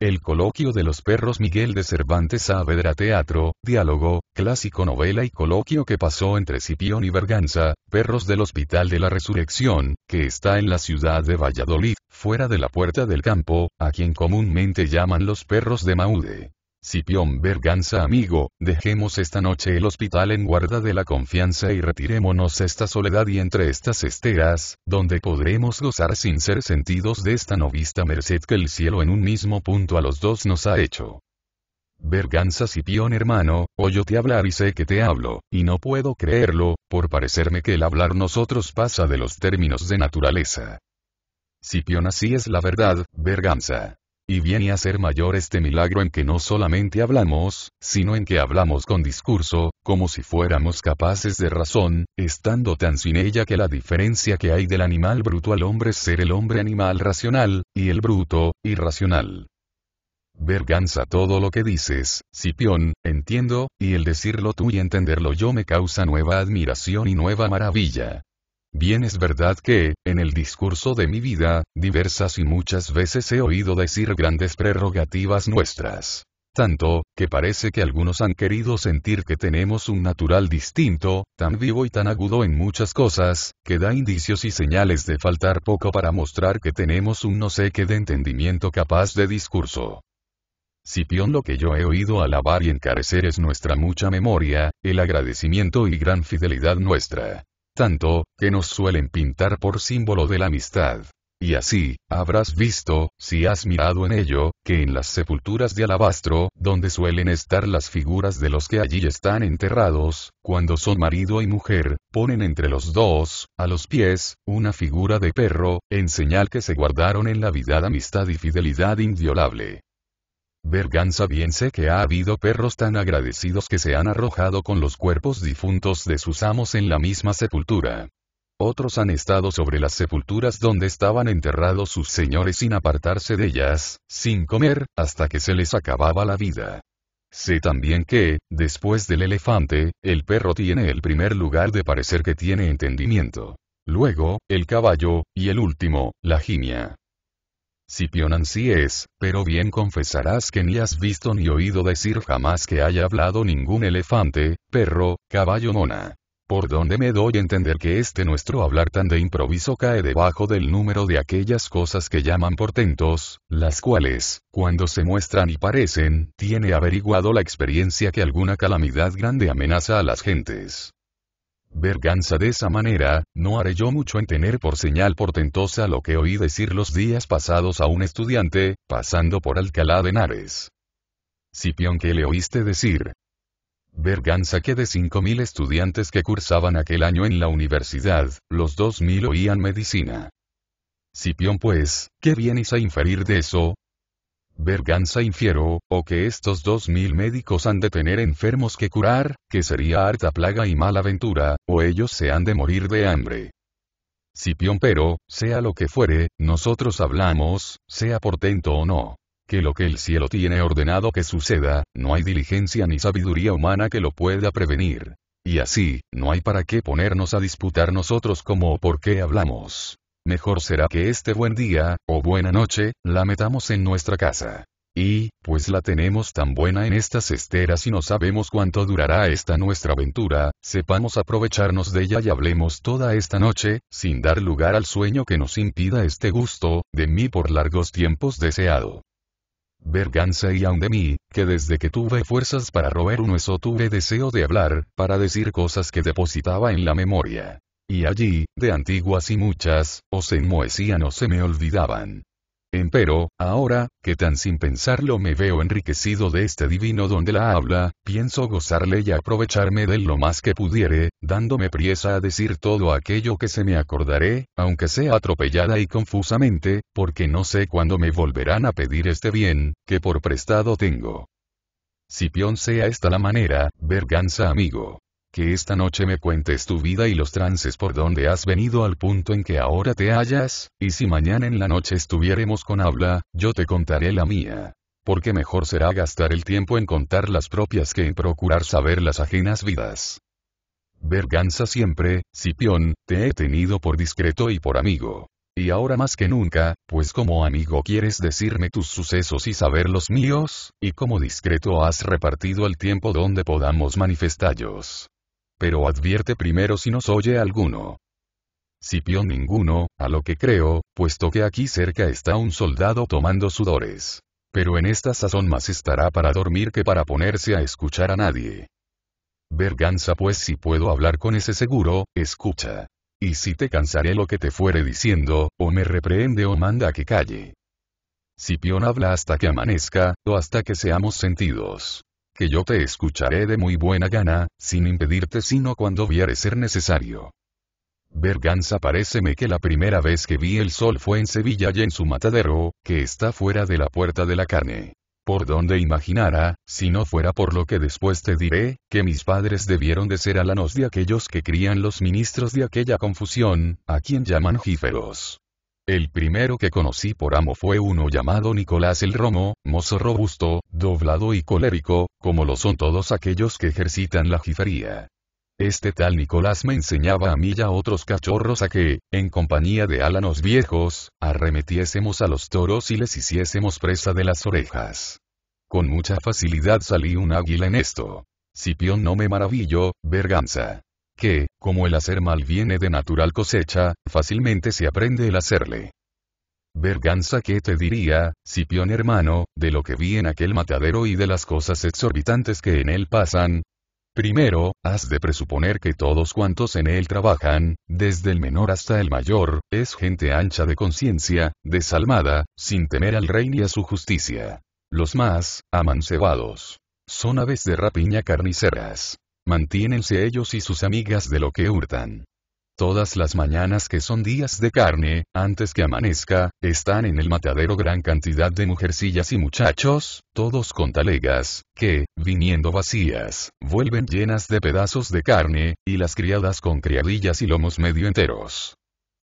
El Coloquio de los Perros Miguel de Cervantes Saavedra Teatro, Diálogo, Clásico Novela y Coloquio que pasó entre Cipión y Berganza, Perros del Hospital de la Resurrección, que está en la ciudad de Valladolid, fuera de la Puerta del Campo, a quien comúnmente llaman los perros de Maude. Sipión Berganza amigo, dejemos esta noche el hospital en guarda de la confianza y retirémonos esta soledad y entre estas esteras, donde podremos gozar sin ser sentidos de esta novista merced que el cielo en un mismo punto a los dos nos ha hecho. Berganza Sipión hermano, oyo te hablar y sé que te hablo, y no puedo creerlo, por parecerme que el hablar nosotros pasa de los términos de naturaleza. Sipión así es la verdad, Berganza y viene a ser mayor este milagro en que no solamente hablamos, sino en que hablamos con discurso, como si fuéramos capaces de razón, estando tan sin ella que la diferencia que hay del animal bruto al hombre es ser el hombre animal racional, y el bruto, irracional. Verganza todo lo que dices, Cipión, entiendo, y el decirlo tú y entenderlo yo me causa nueva admiración y nueva maravilla. Bien es verdad que, en el discurso de mi vida, diversas y muchas veces he oído decir grandes prerrogativas nuestras. Tanto, que parece que algunos han querido sentir que tenemos un natural distinto, tan vivo y tan agudo en muchas cosas, que da indicios y señales de faltar poco para mostrar que tenemos un no sé qué de entendimiento capaz de discurso. Cipión lo que yo he oído alabar y encarecer es nuestra mucha memoria, el agradecimiento y gran fidelidad nuestra tanto, que nos suelen pintar por símbolo de la amistad. Y así, habrás visto, si has mirado en ello, que en las sepulturas de alabastro, donde suelen estar las figuras de los que allí están enterrados, cuando son marido y mujer, ponen entre los dos, a los pies, una figura de perro, en señal que se guardaron en la vida amistad y fidelidad inviolable. Berganza bien sé que ha habido perros tan agradecidos que se han arrojado con los cuerpos difuntos de sus amos en la misma sepultura. Otros han estado sobre las sepulturas donde estaban enterrados sus señores sin apartarse de ellas, sin comer, hasta que se les acababa la vida. Sé también que, después del elefante, el perro tiene el primer lugar de parecer que tiene entendimiento. Luego, el caballo, y el último, la gimia. Sipionan sí es, pero bien confesarás que ni has visto ni oído decir jamás que haya hablado ningún elefante, perro, caballo mona. Por donde me doy a entender que este nuestro hablar tan de improviso cae debajo del número de aquellas cosas que llaman portentos, las cuales, cuando se muestran y parecen, tiene averiguado la experiencia que alguna calamidad grande amenaza a las gentes. Verganza de esa manera, no haré yo mucho en tener por señal portentosa lo que oí decir los días pasados a un estudiante, pasando por Alcalá de Henares. Cipión ¿qué le oíste decir. Verganza que de 5.000 estudiantes que cursaban aquel año en la universidad, los 2.000 oían medicina. Cipión pues, ¿qué vienes a inferir de eso? Berganza infiero, o que estos dos mil médicos han de tener enfermos que curar, que sería harta plaga y mala ventura, o ellos se han de morir de hambre. Cipión pero, sea lo que fuere, nosotros hablamos, sea portento o no. Que lo que el cielo tiene ordenado que suceda, no hay diligencia ni sabiduría humana que lo pueda prevenir. Y así, no hay para qué ponernos a disputar nosotros cómo o por qué hablamos mejor será que este buen día, o buena noche, la metamos en nuestra casa. Y, pues la tenemos tan buena en estas esteras y no sabemos cuánto durará esta nuestra aventura, sepamos aprovecharnos de ella y hablemos toda esta noche, sin dar lugar al sueño que nos impida este gusto, de mí por largos tiempos deseado. Verganza y aun de mí, que desde que tuve fuerzas para roer un hueso tuve deseo de hablar, para decir cosas que depositaba en la memoria. Y allí, de antiguas y muchas, o en enmohecían o se me olvidaban. Empero, ahora, que tan sin pensarlo me veo enriquecido de este divino donde la habla, pienso gozarle y aprovecharme de él lo más que pudiere, dándome priesa a decir todo aquello que se me acordaré, aunque sea atropellada y confusamente, porque no sé cuándo me volverán a pedir este bien, que por prestado tengo. Sipión sea esta la manera, verganza amigo que esta noche me cuentes tu vida y los trances por donde has venido al punto en que ahora te hallas, y si mañana en la noche estuviéramos con habla, yo te contaré la mía. Porque mejor será gastar el tiempo en contar las propias que en procurar saber las ajenas vidas. Verganza siempre, Cipión, te he tenido por discreto y por amigo. Y ahora más que nunca, pues como amigo quieres decirme tus sucesos y saber los míos, y como discreto has repartido el tiempo donde podamos manifestarlos pero advierte primero si nos oye alguno. Sipión ninguno, a lo que creo, puesto que aquí cerca está un soldado tomando sudores. Pero en esta sazón más estará para dormir que para ponerse a escuchar a nadie. Verganza pues si puedo hablar con ese seguro, escucha. Y si te cansaré lo que te fuere diciendo, o me reprehende o manda que calle. Sipión habla hasta que amanezca, o hasta que seamos sentidos que yo te escucharé de muy buena gana, sin impedirte sino cuando viere ser necesario. Berganza paréceme que la primera vez que vi el sol fue en Sevilla y en su matadero, que está fuera de la puerta de la carne. Por donde imaginara, si no fuera por lo que después te diré, que mis padres debieron de ser alanos de aquellos que crían los ministros de aquella confusión, a quien llaman jíferos. El primero que conocí por amo fue uno llamado Nicolás el Romo, mozo robusto, doblado y colérico, como lo son todos aquellos que ejercitan la jifería. Este tal Nicolás me enseñaba a mí y a otros cachorros a que, en compañía de álanos viejos, arremetiésemos a los toros y les hiciésemos presa de las orejas. Con mucha facilidad salí un águila en esto. Cipión no me maravillo, Berganza que, como el hacer mal viene de natural cosecha, fácilmente se aprende el hacerle. Verganza que te diría, Cipión hermano, de lo que vi en aquel matadero y de las cosas exorbitantes que en él pasan. Primero, has de presuponer que todos cuantos en él trabajan, desde el menor hasta el mayor, es gente ancha de conciencia, desalmada, sin temer al rey ni a su justicia. Los más, amancebados. Son aves de rapiña carniceras mantiénense ellos y sus amigas de lo que hurtan. Todas las mañanas que son días de carne, antes que amanezca, están en el matadero gran cantidad de mujercillas y muchachos, todos con talegas, que, viniendo vacías, vuelven llenas de pedazos de carne, y las criadas con criadillas y lomos medio enteros.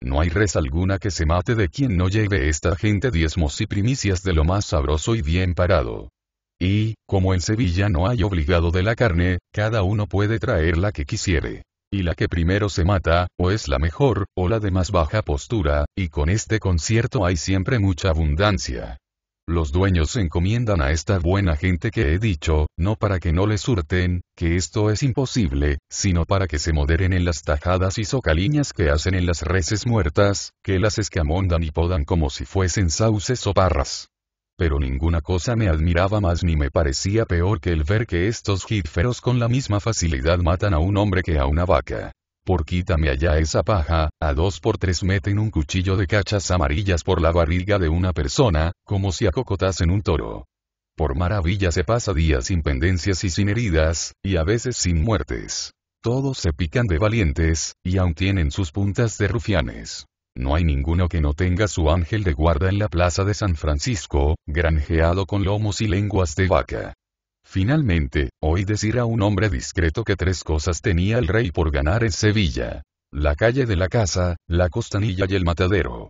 No hay res alguna que se mate de quien no lleve esta gente diezmos y primicias de lo más sabroso y bien parado. Y, como en Sevilla no hay obligado de la carne, cada uno puede traer la que quisiere. Y la que primero se mata, o es la mejor, o la de más baja postura, y con este concierto hay siempre mucha abundancia. Los dueños se encomiendan a esta buena gente que he dicho, no para que no les surten, que esto es imposible, sino para que se moderen en las tajadas y socaliñas que hacen en las reses muertas, que las escamondan y podan como si fuesen sauces o parras pero ninguna cosa me admiraba más ni me parecía peor que el ver que estos jíferos con la misma facilidad matan a un hombre que a una vaca. Por quítame allá esa paja, a dos por tres meten un cuchillo de cachas amarillas por la barriga de una persona, como si acocotasen un toro. Por maravilla se pasa días sin pendencias y sin heridas, y a veces sin muertes. Todos se pican de valientes, y aún tienen sus puntas de rufianes. No hay ninguno que no tenga su ángel de guarda en la plaza de San Francisco, granjeado con lomos y lenguas de vaca. Finalmente, oí decir a un hombre discreto que tres cosas tenía el rey por ganar en Sevilla. La calle de la casa, la costanilla y el matadero.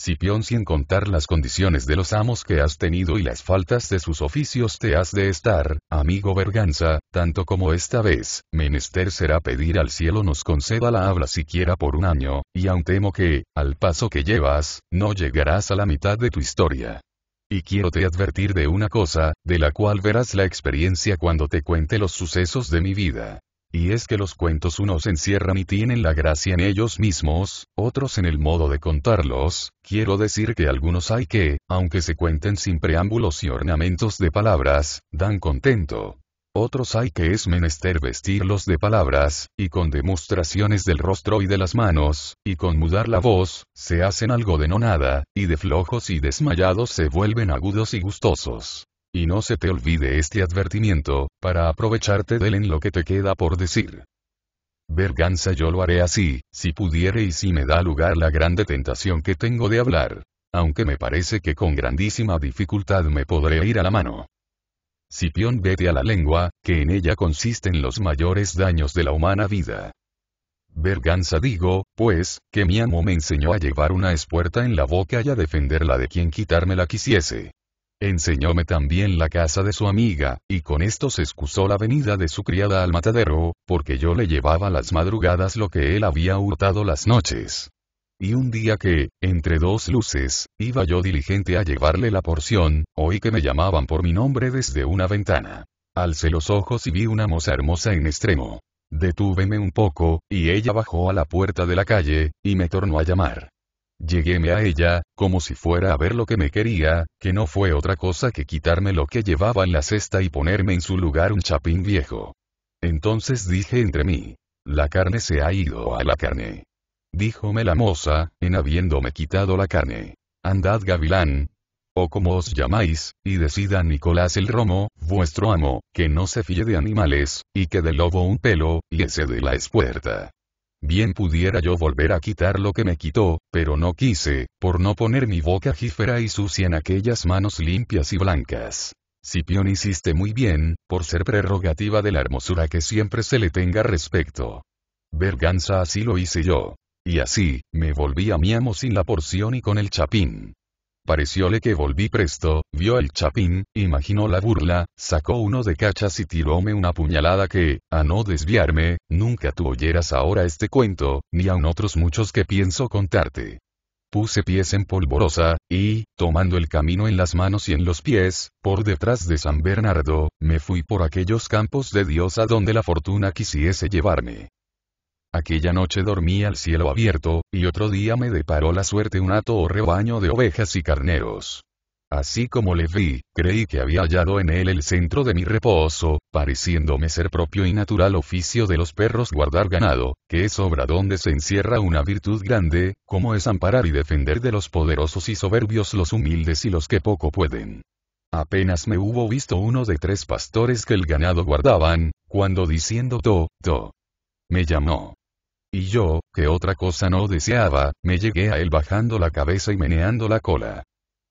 Cipión sin contar las condiciones de los amos que has tenido y las faltas de sus oficios te has de estar, amigo Berganza, tanto como esta vez, menester será pedir al cielo nos conceda la habla siquiera por un año, y aun temo que, al paso que llevas, no llegarás a la mitad de tu historia. Y quiero te advertir de una cosa, de la cual verás la experiencia cuando te cuente los sucesos de mi vida. Y es que los cuentos unos encierran y tienen la gracia en ellos mismos, otros en el modo de contarlos, quiero decir que algunos hay que, aunque se cuenten sin preámbulos y ornamentos de palabras, dan contento. Otros hay que es menester vestirlos de palabras, y con demostraciones del rostro y de las manos, y con mudar la voz, se hacen algo de no nada, y de flojos y desmayados se vuelven agudos y gustosos. Y no se te olvide este advertimiento, para aprovecharte del en lo que te queda por decir. Verganza yo lo haré así, si pudiere y si me da lugar la grande tentación que tengo de hablar. Aunque me parece que con grandísima dificultad me podré ir a la mano. Cipión vete a la lengua, que en ella consisten los mayores daños de la humana vida. Verganza digo, pues, que mi amo me enseñó a llevar una espuerta en la boca y a defenderla de quien quitármela quisiese. Enseñóme también la casa de su amiga, y con esto se excusó la venida de su criada al matadero, porque yo le llevaba las madrugadas lo que él había hurtado las noches. Y un día que, entre dos luces, iba yo diligente a llevarle la porción, oí que me llamaban por mi nombre desde una ventana. Alcé los ojos y vi una moza hermosa en extremo. Detúveme un poco, y ella bajó a la puerta de la calle, y me tornó a llamar. Lleguéme a ella, como si fuera a ver lo que me quería, que no fue otra cosa que quitarme lo que llevaba en la cesta y ponerme en su lugar un chapín viejo. Entonces dije entre mí, la carne se ha ido a la carne. Díjome la moza, en habiéndome quitado la carne. Andad gavilán, o como os llamáis, y decida Nicolás el Romo, vuestro amo, que no se fíe de animales, y que del lobo un pelo, y ese de la espuerta. Bien pudiera yo volver a quitar lo que me quitó, pero no quise, por no poner mi boca jífera y sucia en aquellas manos limpias y blancas. Cipión hiciste muy bien, por ser prerrogativa de la hermosura que siempre se le tenga respecto. Verganza así lo hice yo. Y así, me volví a mi amo sin la porción y con el chapín. Parecióle que volví presto, vio el chapín, imaginó la burla, sacó uno de cachas y tiróme una puñalada que, a no desviarme, nunca tú oyeras ahora este cuento, ni aun otros muchos que pienso contarte. Puse pies en polvorosa, y, tomando el camino en las manos y en los pies, por detrás de San Bernardo, me fui por aquellos campos de Dios a donde la fortuna quisiese llevarme. Aquella noche dormí al cielo abierto, y otro día me deparó la suerte un hato o rebaño de ovejas y carneros. Así como le vi, creí que había hallado en él el centro de mi reposo, pareciéndome ser propio y natural oficio de los perros guardar ganado, que es obra donde se encierra una virtud grande, como es amparar y defender de los poderosos y soberbios los humildes y los que poco pueden. Apenas me hubo visto uno de tres pastores que el ganado guardaban, cuando diciendo to, to, me llamó. Y yo, que otra cosa no deseaba, me llegué a él bajando la cabeza y meneando la cola.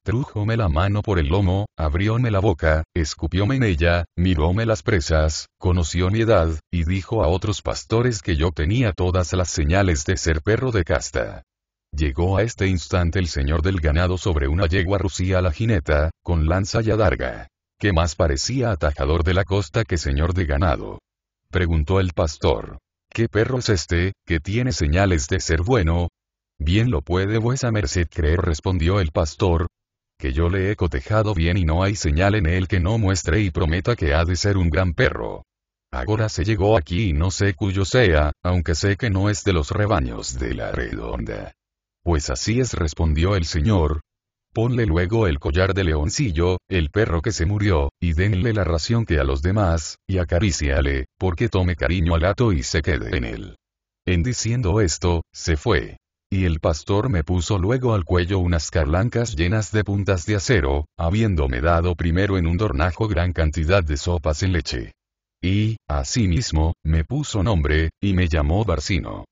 Trújome la mano por el lomo, abrióme la boca, escupióme en ella, miróme las presas, conoció mi edad, y dijo a otros pastores que yo tenía todas las señales de ser perro de casta. Llegó a este instante el señor del ganado sobre una yegua rusía a la jineta, con lanza y adarga. Que más parecía atajador de la costa que señor de ganado. Preguntó el pastor. ¿Qué perro es este, que tiene señales de ser bueno? Bien lo puede vuesa merced creer, respondió el pastor, que yo le he cotejado bien y no hay señal en él que no muestre y prometa que ha de ser un gran perro. Ahora se llegó aquí y no sé cuyo sea, aunque sé que no es de los rebaños de la redonda. Pues así es, respondió el señor, ponle luego el collar de leoncillo, el perro que se murió, y denle la ración que a los demás, y acariciale, porque tome cariño al ato y se quede en él. En diciendo esto, se fue. Y el pastor me puso luego al cuello unas carlancas llenas de puntas de acero, habiéndome dado primero en un dornajo gran cantidad de sopas en leche. Y, asimismo, me puso nombre, y me llamó Barcino.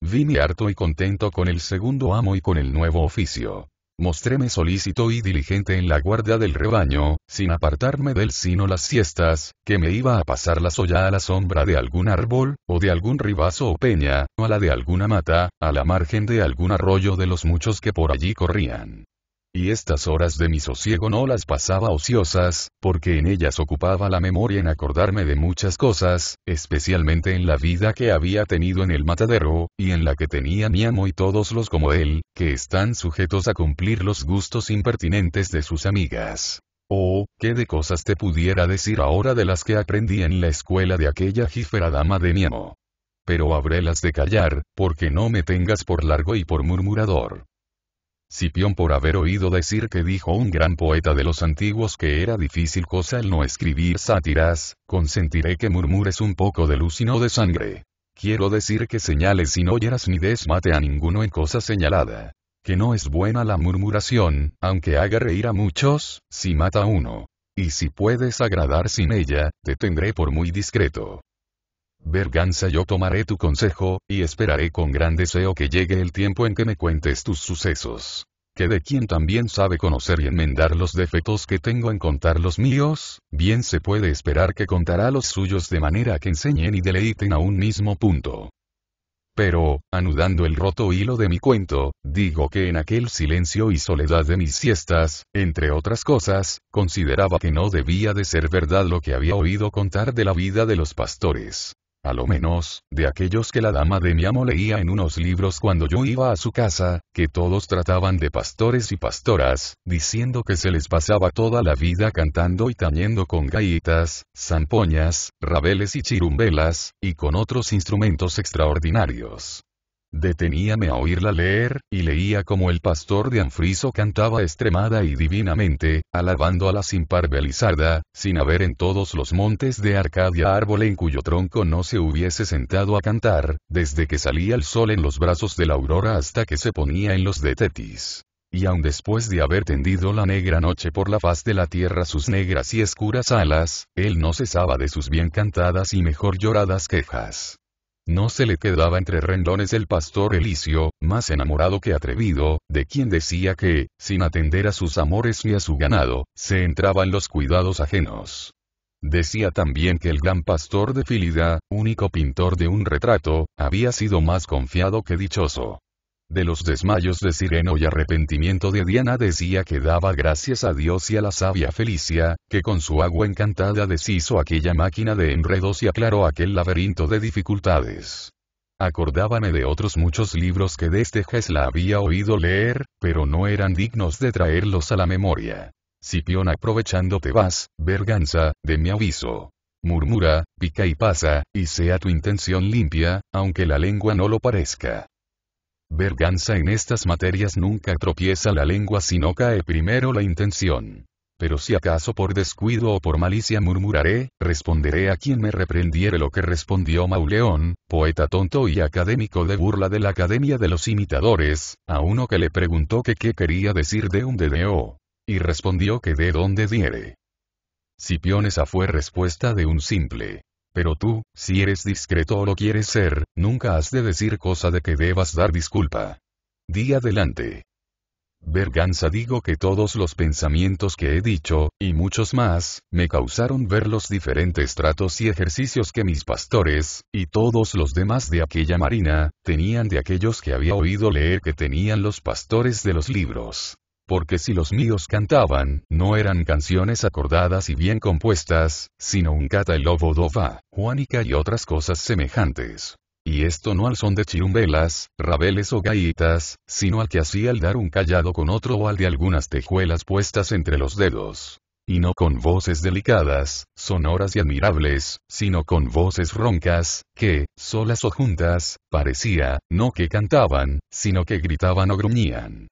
Vine harto y contento con el segundo amo y con el nuevo oficio. Mostréme solícito y diligente en la guardia del rebaño, sin apartarme del sino las siestas, que me iba a pasar la soya a la sombra de algún árbol, o de algún ribazo o peña, o a la de alguna mata, a la margen de algún arroyo de los muchos que por allí corrían. Y estas horas de mi sosiego no las pasaba ociosas, porque en ellas ocupaba la memoria en acordarme de muchas cosas, especialmente en la vida que había tenido en el matadero, y en la que tenía mi amo y todos los como él, que están sujetos a cumplir los gustos impertinentes de sus amigas. Oh, qué de cosas te pudiera decir ahora de las que aprendí en la escuela de aquella jífera dama de mi amo. Pero habrélas de callar, porque no me tengas por largo y por murmurador. Cipión por haber oído decir que dijo un gran poeta de los antiguos que era difícil cosa el no escribir sátiras, consentiré que murmures un poco de luz y no de sangre. Quiero decir que señales y no oyeras ni desmate a ninguno en cosa señalada. Que no es buena la murmuración, aunque haga reír a muchos, si mata a uno. Y si puedes agradar sin ella, te tendré por muy discreto. Berganza yo tomaré tu consejo, y esperaré con gran deseo que llegue el tiempo en que me cuentes tus sucesos. Que de quien también sabe conocer y enmendar los defectos que tengo en contar los míos, bien se puede esperar que contará los suyos de manera que enseñen y deleiten a un mismo punto. Pero, anudando el roto hilo de mi cuento, digo que en aquel silencio y soledad de mis siestas, entre otras cosas, consideraba que no debía de ser verdad lo que había oído contar de la vida de los pastores a lo menos, de aquellos que la dama de mi amo leía en unos libros cuando yo iba a su casa, que todos trataban de pastores y pastoras, diciendo que se les pasaba toda la vida cantando y tañendo con gaitas, zampoñas, rabeles y chirumbelas, y con otros instrumentos extraordinarios. Deteníame a oírla leer, y leía como el pastor de Anfriso cantaba extremada y divinamente, alabando a la sin par sin haber en todos los montes de Arcadia árbol en cuyo tronco no se hubiese sentado a cantar, desde que salía el sol en los brazos de la aurora hasta que se ponía en los de Tetis y aun después de haber tendido la negra noche por la faz de la tierra sus negras y escuras alas, él no cesaba de sus bien cantadas y mejor lloradas quejas. No se le quedaba entre rendones el pastor Elicio, más enamorado que atrevido, de quien decía que, sin atender a sus amores ni a su ganado, se entraban los cuidados ajenos. Decía también que el gran pastor de Filida, único pintor de un retrato, había sido más confiado que dichoso. De los desmayos de Sireno y arrepentimiento de Diana decía que daba gracias a Dios y a la sabia Felicia, que con su agua encantada deshizo aquella máquina de enredos y aclaró aquel laberinto de dificultades. Acordábame de otros muchos libros que desde este la había oído leer, pero no eran dignos de traerlos a la memoria. Cipión aprovechándote te vas, verganza, de mi aviso. Murmura, pica y pasa, y sea tu intención limpia, aunque la lengua no lo parezca. Verganza en estas materias nunca tropieza la lengua sino cae primero la intención. Pero si acaso por descuido o por malicia murmuraré, responderé a quien me reprendiere lo que respondió Mauleón, poeta tonto y académico de burla de la Academia de los Imitadores, a uno que le preguntó que qué quería decir de un DDO, Y respondió que de dónde diere. esa fue respuesta de un simple. Pero tú, si eres discreto o lo quieres ser, nunca has de decir cosa de que debas dar disculpa. Di adelante. Verganza digo que todos los pensamientos que he dicho, y muchos más, me causaron ver los diferentes tratos y ejercicios que mis pastores, y todos los demás de aquella marina, tenían de aquellos que había oído leer que tenían los pastores de los libros porque si los míos cantaban, no eran canciones acordadas y bien compuestas, sino un cata el lobo dova, juanica y otras cosas semejantes. Y esto no al son de chirumbelas, rabeles o gaitas, sino al que hacía el dar un callado con otro o al de algunas tejuelas puestas entre los dedos. Y no con voces delicadas, sonoras y admirables, sino con voces roncas, que, solas o juntas, parecía, no que cantaban, sino que gritaban o gruñían.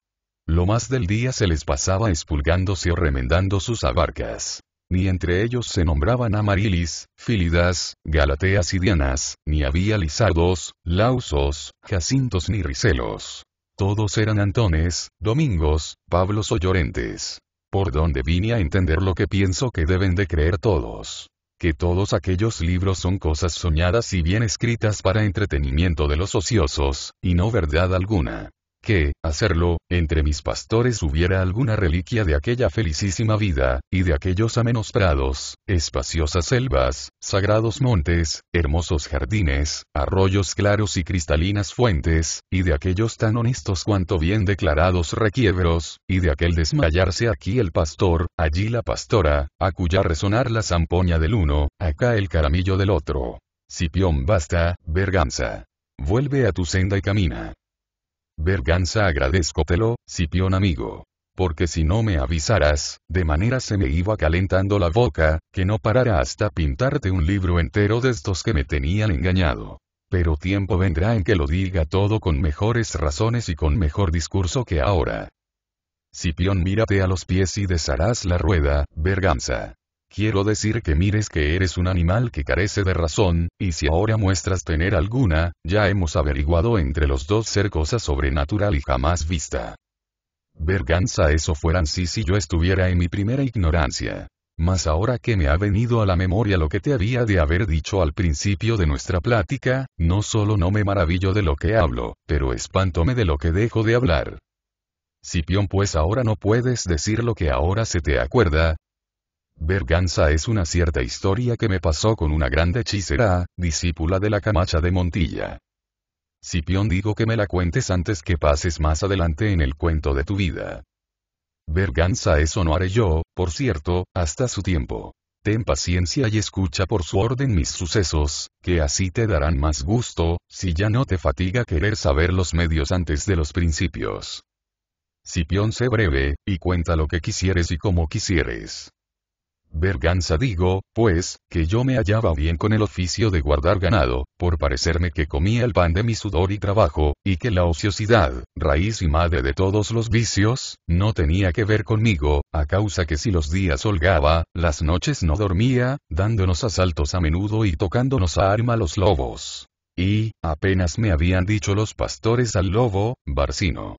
Lo más del día se les pasaba espulgándose o remendando sus abarcas. Ni entre ellos se nombraban amarilis, filidas, galateas y dianas, ni había lisados, lausos, jacintos ni ricelos. Todos eran antones, domingos, pablos o llorentes. Por donde vine a entender lo que pienso que deben de creer todos que todos aquellos libros son cosas soñadas y bien escritas para entretenimiento de los ociosos, y no verdad alguna que, hacerlo, entre mis pastores hubiera alguna reliquia de aquella felicísima vida, y de aquellos amenos prados, espaciosas selvas, sagrados montes, hermosos jardines, arroyos claros y cristalinas fuentes, y de aquellos tan honestos cuanto bien declarados requiebros, y de aquel desmayarse aquí el pastor, allí la pastora, a cuya resonar la zampoña del uno, acá el caramillo del otro. Cipión basta, verganza. Vuelve a tu senda y camina. Berganza agradezcotelo, Cipión amigo. Porque si no me avisaras, de manera se me iba calentando la boca, que no parara hasta pintarte un libro entero de estos que me tenían engañado. Pero tiempo vendrá en que lo diga todo con mejores razones y con mejor discurso que ahora. Cipión mírate a los pies y desharás la rueda, Berganza. Quiero decir que mires que eres un animal que carece de razón, y si ahora muestras tener alguna, ya hemos averiguado entre los dos ser cosa sobrenatural y jamás vista. Verganza eso fueran sí si yo estuviera en mi primera ignorancia. Mas ahora que me ha venido a la memoria lo que te había de haber dicho al principio de nuestra plática, no solo no me maravillo de lo que hablo, pero espántome de lo que dejo de hablar. Cipión pues ahora no puedes decir lo que ahora se te acuerda, Berganza es una cierta historia que me pasó con una grande hechicera, discípula de la Camacha de Montilla. Cipión digo que me la cuentes antes que pases más adelante en el cuento de tu vida. Berganza eso no haré yo, por cierto, hasta su tiempo. Ten paciencia y escucha por su orden mis sucesos, que así te darán más gusto, si ya no te fatiga querer saber los medios antes de los principios. Cipión sé breve, y cuenta lo que quisieres y como quisieres. Verganza digo, pues, que yo me hallaba bien con el oficio de guardar ganado, por parecerme que comía el pan de mi sudor y trabajo, y que la ociosidad, raíz y madre de todos los vicios, no tenía que ver conmigo, a causa que si los días holgaba, las noches no dormía, dándonos asaltos a menudo y tocándonos a arma los lobos. Y, apenas me habían dicho los pastores al lobo, Barcino,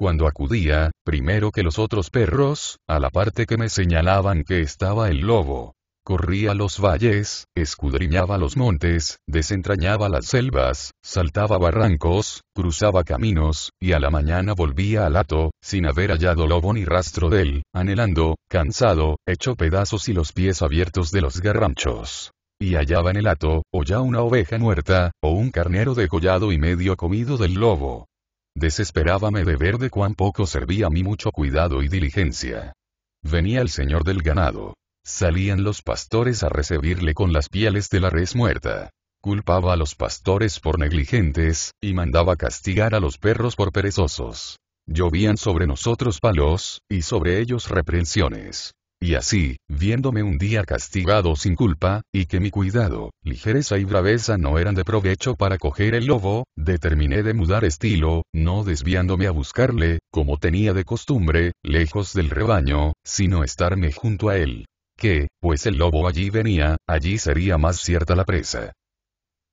cuando acudía, primero que los otros perros, a la parte que me señalaban que estaba el lobo. Corría los valles, escudriñaba los montes, desentrañaba las selvas, saltaba barrancos, cruzaba caminos, y a la mañana volvía al hato, sin haber hallado lobo ni rastro de él, anhelando, cansado, hecho pedazos y los pies abiertos de los garranchos y hallaba en el hato, o ya una oveja muerta, o un carnero degollado y medio comido del lobo. Desesperábame de ver de cuán poco servía mi mucho cuidado y diligencia. Venía el señor del ganado. Salían los pastores a recibirle con las pieles de la res muerta. Culpaba a los pastores por negligentes, y mandaba castigar a los perros por perezosos. Llovían sobre nosotros palos, y sobre ellos reprensiones. Y así, viéndome un día castigado sin culpa, y que mi cuidado, ligereza y braveza no eran de provecho para coger el lobo, determiné de mudar estilo, no desviándome a buscarle, como tenía de costumbre, lejos del rebaño, sino estarme junto a él. Que, pues el lobo allí venía, allí sería más cierta la presa.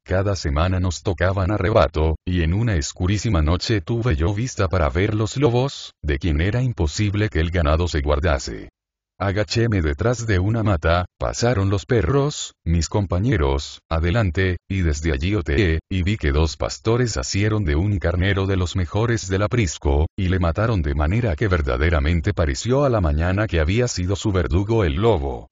Cada semana nos tocaban arrebato, y en una escurísima noche tuve yo vista para ver los lobos, de quien era imposible que el ganado se guardase. Agachéme detrás de una mata, pasaron los perros, mis compañeros, adelante, y desde allí oteé, y vi que dos pastores asieron de un carnero de los mejores del aprisco, y le mataron de manera que verdaderamente pareció a la mañana que había sido su verdugo el lobo.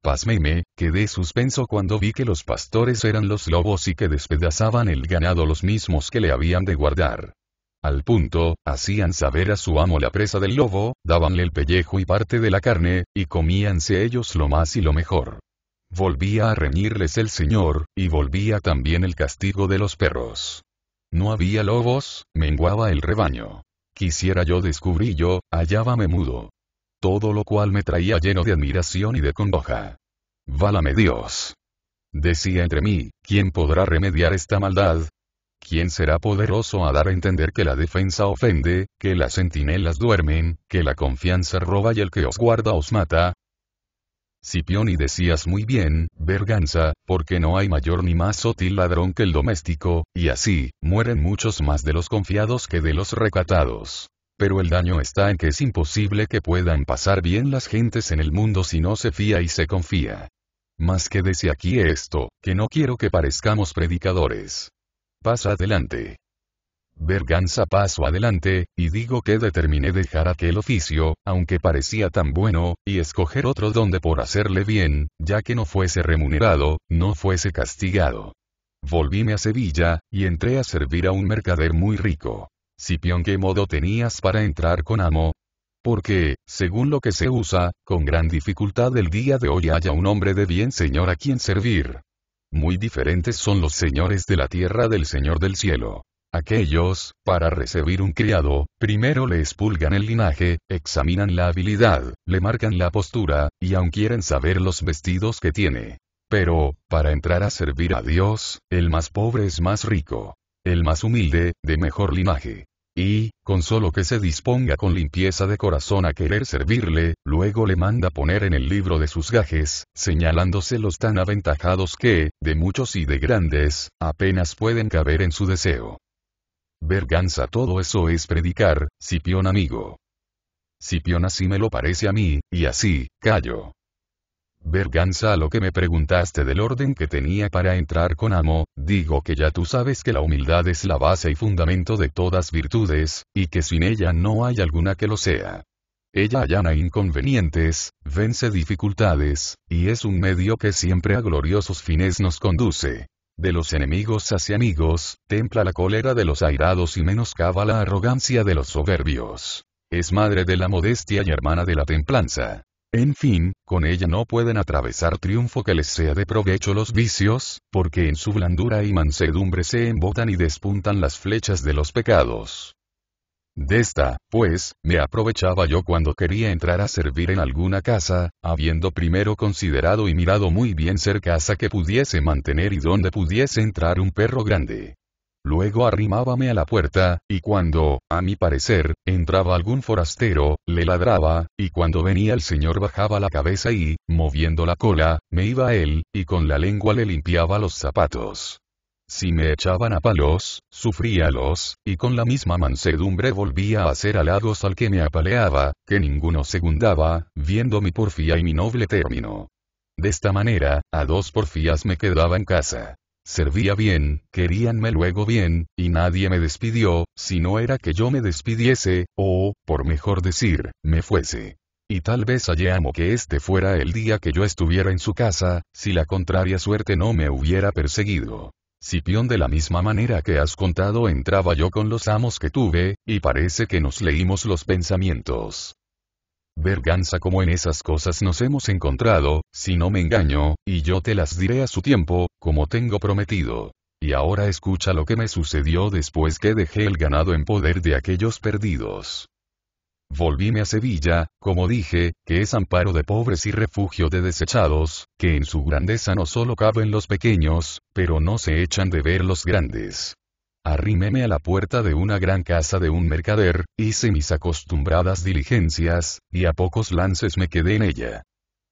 Pasméme, quedé suspenso cuando vi que los pastores eran los lobos y que despedazaban el ganado los mismos que le habían de guardar. Al punto, hacían saber a su amo la presa del lobo, dábanle el pellejo y parte de la carne, y comíanse ellos lo más y lo mejor. Volvía a reñirles el Señor, y volvía también el castigo de los perros. No había lobos, menguaba el rebaño. Quisiera yo yo, hallábame mudo. Todo lo cual me traía lleno de admiración y de congoja. Válame Dios. Decía entre mí, ¿quién podrá remediar esta maldad? ¿Quién será poderoso a dar a entender que la defensa ofende, que las centinelas duermen, que la confianza roba y el que os guarda os mata? y decías muy bien, verganza, porque no hay mayor ni más sutil ladrón que el doméstico, y así, mueren muchos más de los confiados que de los recatados. Pero el daño está en que es imposible que puedan pasar bien las gentes en el mundo si no se fía y se confía. Más que si aquí esto, que no quiero que parezcamos predicadores. Pasa adelante. Verganza paso adelante, y digo que determiné dejar aquel oficio, aunque parecía tan bueno, y escoger otro donde por hacerle bien, ya que no fuese remunerado, no fuese castigado. Volvíme a Sevilla, y entré a servir a un mercader muy rico. Cipión, ¿qué modo tenías para entrar con amo? Porque, según lo que se usa, con gran dificultad el día de hoy haya un hombre de bien señor a quien servir, muy diferentes son los señores de la tierra del Señor del cielo. Aquellos, para recibir un criado, primero le expulgan el linaje, examinan la habilidad, le marcan la postura, y aun quieren saber los vestidos que tiene. Pero, para entrar a servir a Dios, el más pobre es más rico. El más humilde, de mejor linaje. Y, con solo que se disponga con limpieza de corazón a querer servirle, luego le manda poner en el libro de sus gajes, señalándose los tan aventajados que, de muchos y de grandes, apenas pueden caber en su deseo. Verganza todo eso es predicar, Cipión amigo. Cipión así me lo parece a mí, y así, callo. Berganza a lo que me preguntaste del orden que tenía para entrar con amo, digo que ya tú sabes que la humildad es la base y fundamento de todas virtudes, y que sin ella no hay alguna que lo sea. Ella allana inconvenientes, vence dificultades, y es un medio que siempre a gloriosos fines nos conduce. De los enemigos hacia amigos, templa la cólera de los airados y menoscaba la arrogancia de los soberbios. Es madre de la modestia y hermana de la templanza. En fin, con ella no pueden atravesar triunfo que les sea de provecho los vicios, porque en su blandura y mansedumbre se embotan y despuntan las flechas de los pecados. De esta, pues, me aprovechaba yo cuando quería entrar a servir en alguna casa, habiendo primero considerado y mirado muy bien ser casa que pudiese mantener y donde pudiese entrar un perro grande. Luego arrimábame a la puerta, y cuando, a mi parecer, entraba algún forastero, le ladraba, y cuando venía el señor bajaba la cabeza y, moviendo la cola, me iba a él, y con la lengua le limpiaba los zapatos. Si me echaban a palos, sufríalos, y con la misma mansedumbre volvía a hacer halagos al que me apaleaba, que ninguno segundaba, viendo mi porfía y mi noble término. De esta manera, a dos porfías me quedaba en casa servía bien, queríanme luego bien, y nadie me despidió, si no era que yo me despidiese, o, por mejor decir, me fuese. Y tal vez hallé amo que este fuera el día que yo estuviera en su casa, si la contraria suerte no me hubiera perseguido. Cipión de la misma manera que has contado entraba yo con los amos que tuve, y parece que nos leímos los pensamientos verganza como en esas cosas nos hemos encontrado, si no me engaño, y yo te las diré a su tiempo, como tengo prometido. Y ahora escucha lo que me sucedió después que dejé el ganado en poder de aquellos perdidos. Volvíme a Sevilla, como dije, que es amparo de pobres y refugio de desechados, que en su grandeza no solo caben los pequeños, pero no se echan de ver los grandes. Arrímeme a la puerta de una gran casa de un mercader, hice mis acostumbradas diligencias, y a pocos lances me quedé en ella.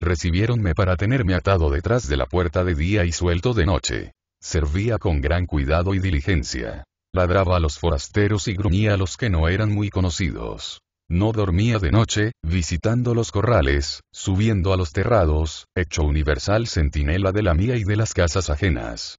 Recibiéronme para tenerme atado detrás de la puerta de día y suelto de noche. Servía con gran cuidado y diligencia. Ladraba a los forasteros y gruñía a los que no eran muy conocidos. No dormía de noche, visitando los corrales, subiendo a los terrados, hecho universal centinela de la mía y de las casas ajenas.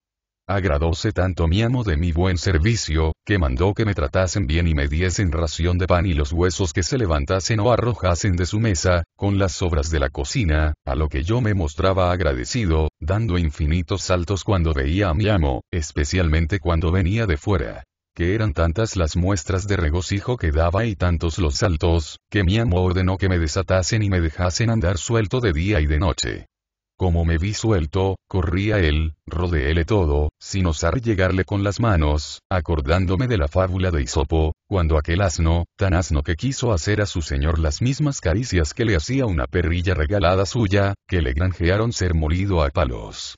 Agradóse tanto mi amo de mi buen servicio, que mandó que me tratasen bien y me diesen ración de pan y los huesos que se levantasen o arrojasen de su mesa, con las sobras de la cocina, a lo que yo me mostraba agradecido, dando infinitos saltos cuando veía a mi amo, especialmente cuando venía de fuera que eran tantas las muestras de regocijo que daba y tantos los saltos, que mi amo ordenó que me desatasen y me dejasen andar suelto de día y de noche. Como me vi suelto, corría él, rodeéle todo, sin osar llegarle con las manos, acordándome de la fábula de Isopo, cuando aquel asno, tan asno que quiso hacer a su señor las mismas caricias que le hacía una perrilla regalada suya, que le granjearon ser molido a palos.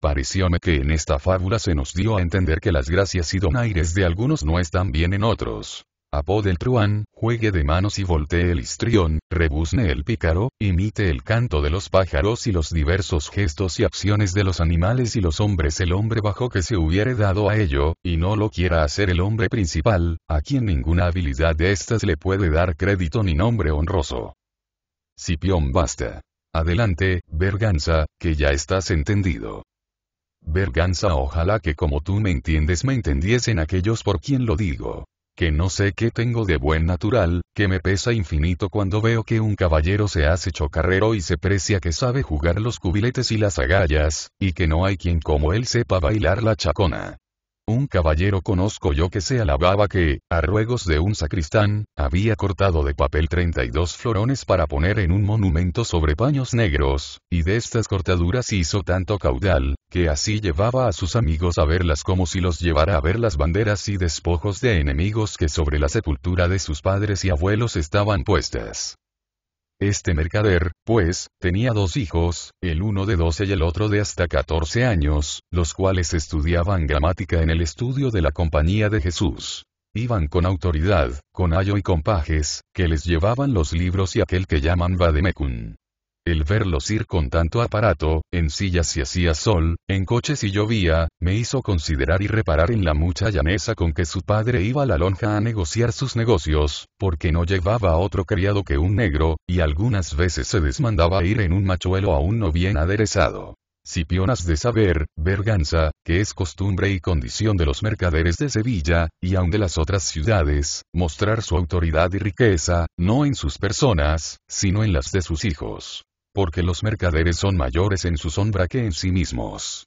Parecióme que en esta fábula se nos dio a entender que las gracias y donaires de algunos no están bien en otros. Apode el truán, juegue de manos y voltee el histrión, rebuzne el pícaro, imite el canto de los pájaros y los diversos gestos y acciones de los animales y los hombres el hombre bajo que se hubiere dado a ello, y no lo quiera hacer el hombre principal, a quien ninguna habilidad de estas le puede dar crédito ni nombre honroso. Cipión basta. Adelante, Berganza, que ya estás entendido. Berganza, ojalá que como tú me entiendes me entendiesen aquellos por quien lo digo que no sé qué tengo de buen natural, que me pesa infinito cuando veo que un caballero se hace chocarrero y se precia que sabe jugar los cubiletes y las agallas, y que no hay quien como él sepa bailar la chacona. Un caballero conozco yo que se alababa que, a ruegos de un sacristán, había cortado de papel 32 florones para poner en un monumento sobre paños negros, y de estas cortaduras hizo tanto caudal, que así llevaba a sus amigos a verlas como si los llevara a ver las banderas y despojos de enemigos que sobre la sepultura de sus padres y abuelos estaban puestas. Este mercader, pues, tenía dos hijos, el uno de 12 y el otro de hasta 14 años, los cuales estudiaban gramática en el estudio de la Compañía de Jesús. Iban con autoridad, con ayo y con pajes, que les llevaban los libros y aquel que llaman Vademecum el verlos ir con tanto aparato, en sillas si hacía sol, en coches si llovía, me hizo considerar y reparar en la mucha llaneza con que su padre iba a la lonja a negociar sus negocios, porque no llevaba a otro criado que un negro, y algunas veces se desmandaba a ir en un machuelo aún no bien aderezado. Sipionas de saber, verganza, que es costumbre y condición de los mercaderes de Sevilla, y aun de las otras ciudades, mostrar su autoridad y riqueza, no en sus personas, sino en las de sus hijos. Porque los mercaderes son mayores en su sombra que en sí mismos.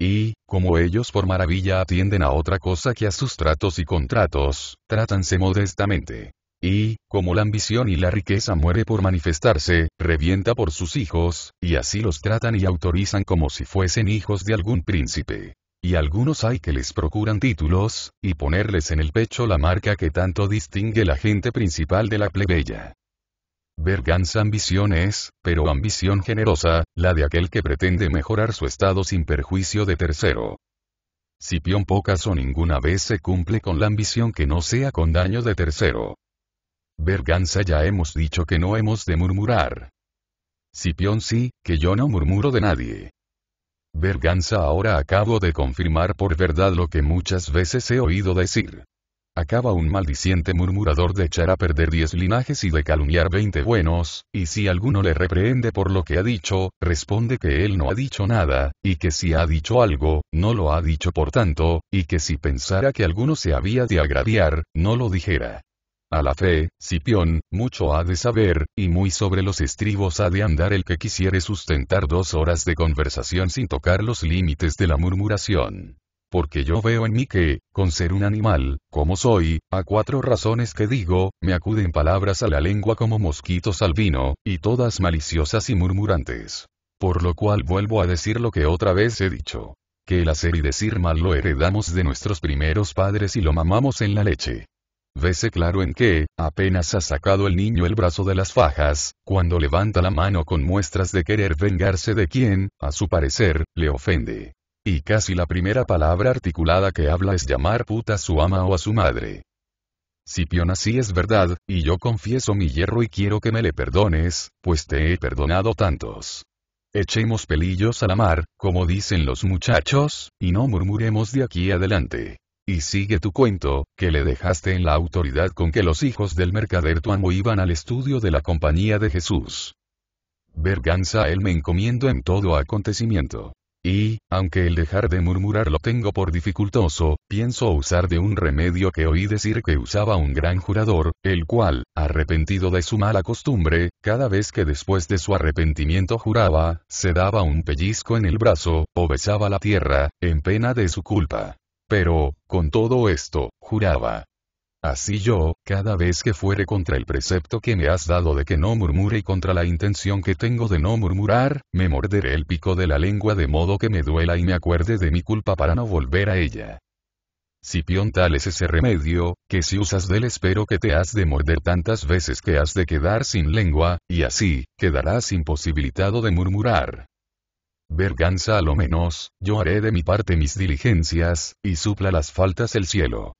Y, como ellos por maravilla atienden a otra cosa que a sus tratos y contratos, trátanse modestamente. Y, como la ambición y la riqueza muere por manifestarse, revienta por sus hijos, y así los tratan y autorizan como si fuesen hijos de algún príncipe. Y algunos hay que les procuran títulos, y ponerles en el pecho la marca que tanto distingue la gente principal de la plebeya. Berganza ambición es, pero ambición generosa, la de aquel que pretende mejorar su estado sin perjuicio de tercero. Si pocas o ninguna vez se cumple con la ambición que no sea con daño de tercero. Berganza ya hemos dicho que no hemos de murmurar. Cipión, sí, que yo no murmuro de nadie. Berganza ahora acabo de confirmar por verdad lo que muchas veces he oído decir. Acaba un maldiciente murmurador de echar a perder diez linajes y de calumniar veinte buenos, y si alguno le reprehende por lo que ha dicho, responde que él no ha dicho nada, y que si ha dicho algo, no lo ha dicho por tanto, y que si pensara que alguno se había de agraviar, no lo dijera. A la fe, Cipión, mucho ha de saber, y muy sobre los estribos ha de andar el que quisiere sustentar dos horas de conversación sin tocar los límites de la murmuración porque yo veo en mí que, con ser un animal, como soy, a cuatro razones que digo, me acuden palabras a la lengua como mosquitos al vino, y todas maliciosas y murmurantes. Por lo cual vuelvo a decir lo que otra vez he dicho. Que el hacer y decir mal lo heredamos de nuestros primeros padres y lo mamamos en la leche. Vese claro en que, apenas ha sacado el niño el brazo de las fajas, cuando levanta la mano con muestras de querer vengarse de quien, a su parecer, le ofende. Y casi la primera palabra articulada que habla es llamar puta a su ama o a su madre. Cipión así es verdad, y yo confieso mi hierro y quiero que me le perdones, pues te he perdonado tantos. Echemos pelillos a la mar, como dicen los muchachos, y no murmuremos de aquí adelante. Y sigue tu cuento, que le dejaste en la autoridad con que los hijos del mercader tu amo iban al estudio de la compañía de Jesús. Verganza a él me encomiendo en todo acontecimiento. Y, aunque el dejar de murmurar lo tengo por dificultoso, pienso usar de un remedio que oí decir que usaba un gran jurador, el cual, arrepentido de su mala costumbre, cada vez que después de su arrepentimiento juraba, se daba un pellizco en el brazo, o besaba la tierra, en pena de su culpa. Pero, con todo esto, juraba, Así yo, cada vez que fuere contra el precepto que me has dado de que no murmure y contra la intención que tengo de no murmurar, me morderé el pico de la lengua de modo que me duela y me acuerde de mi culpa para no volver a ella. Cipión, tal es ese remedio, que si usas del espero que te has de morder tantas veces que has de quedar sin lengua, y así, quedarás imposibilitado de murmurar. Verganza a lo menos, yo haré de mi parte mis diligencias, y supla las faltas el cielo.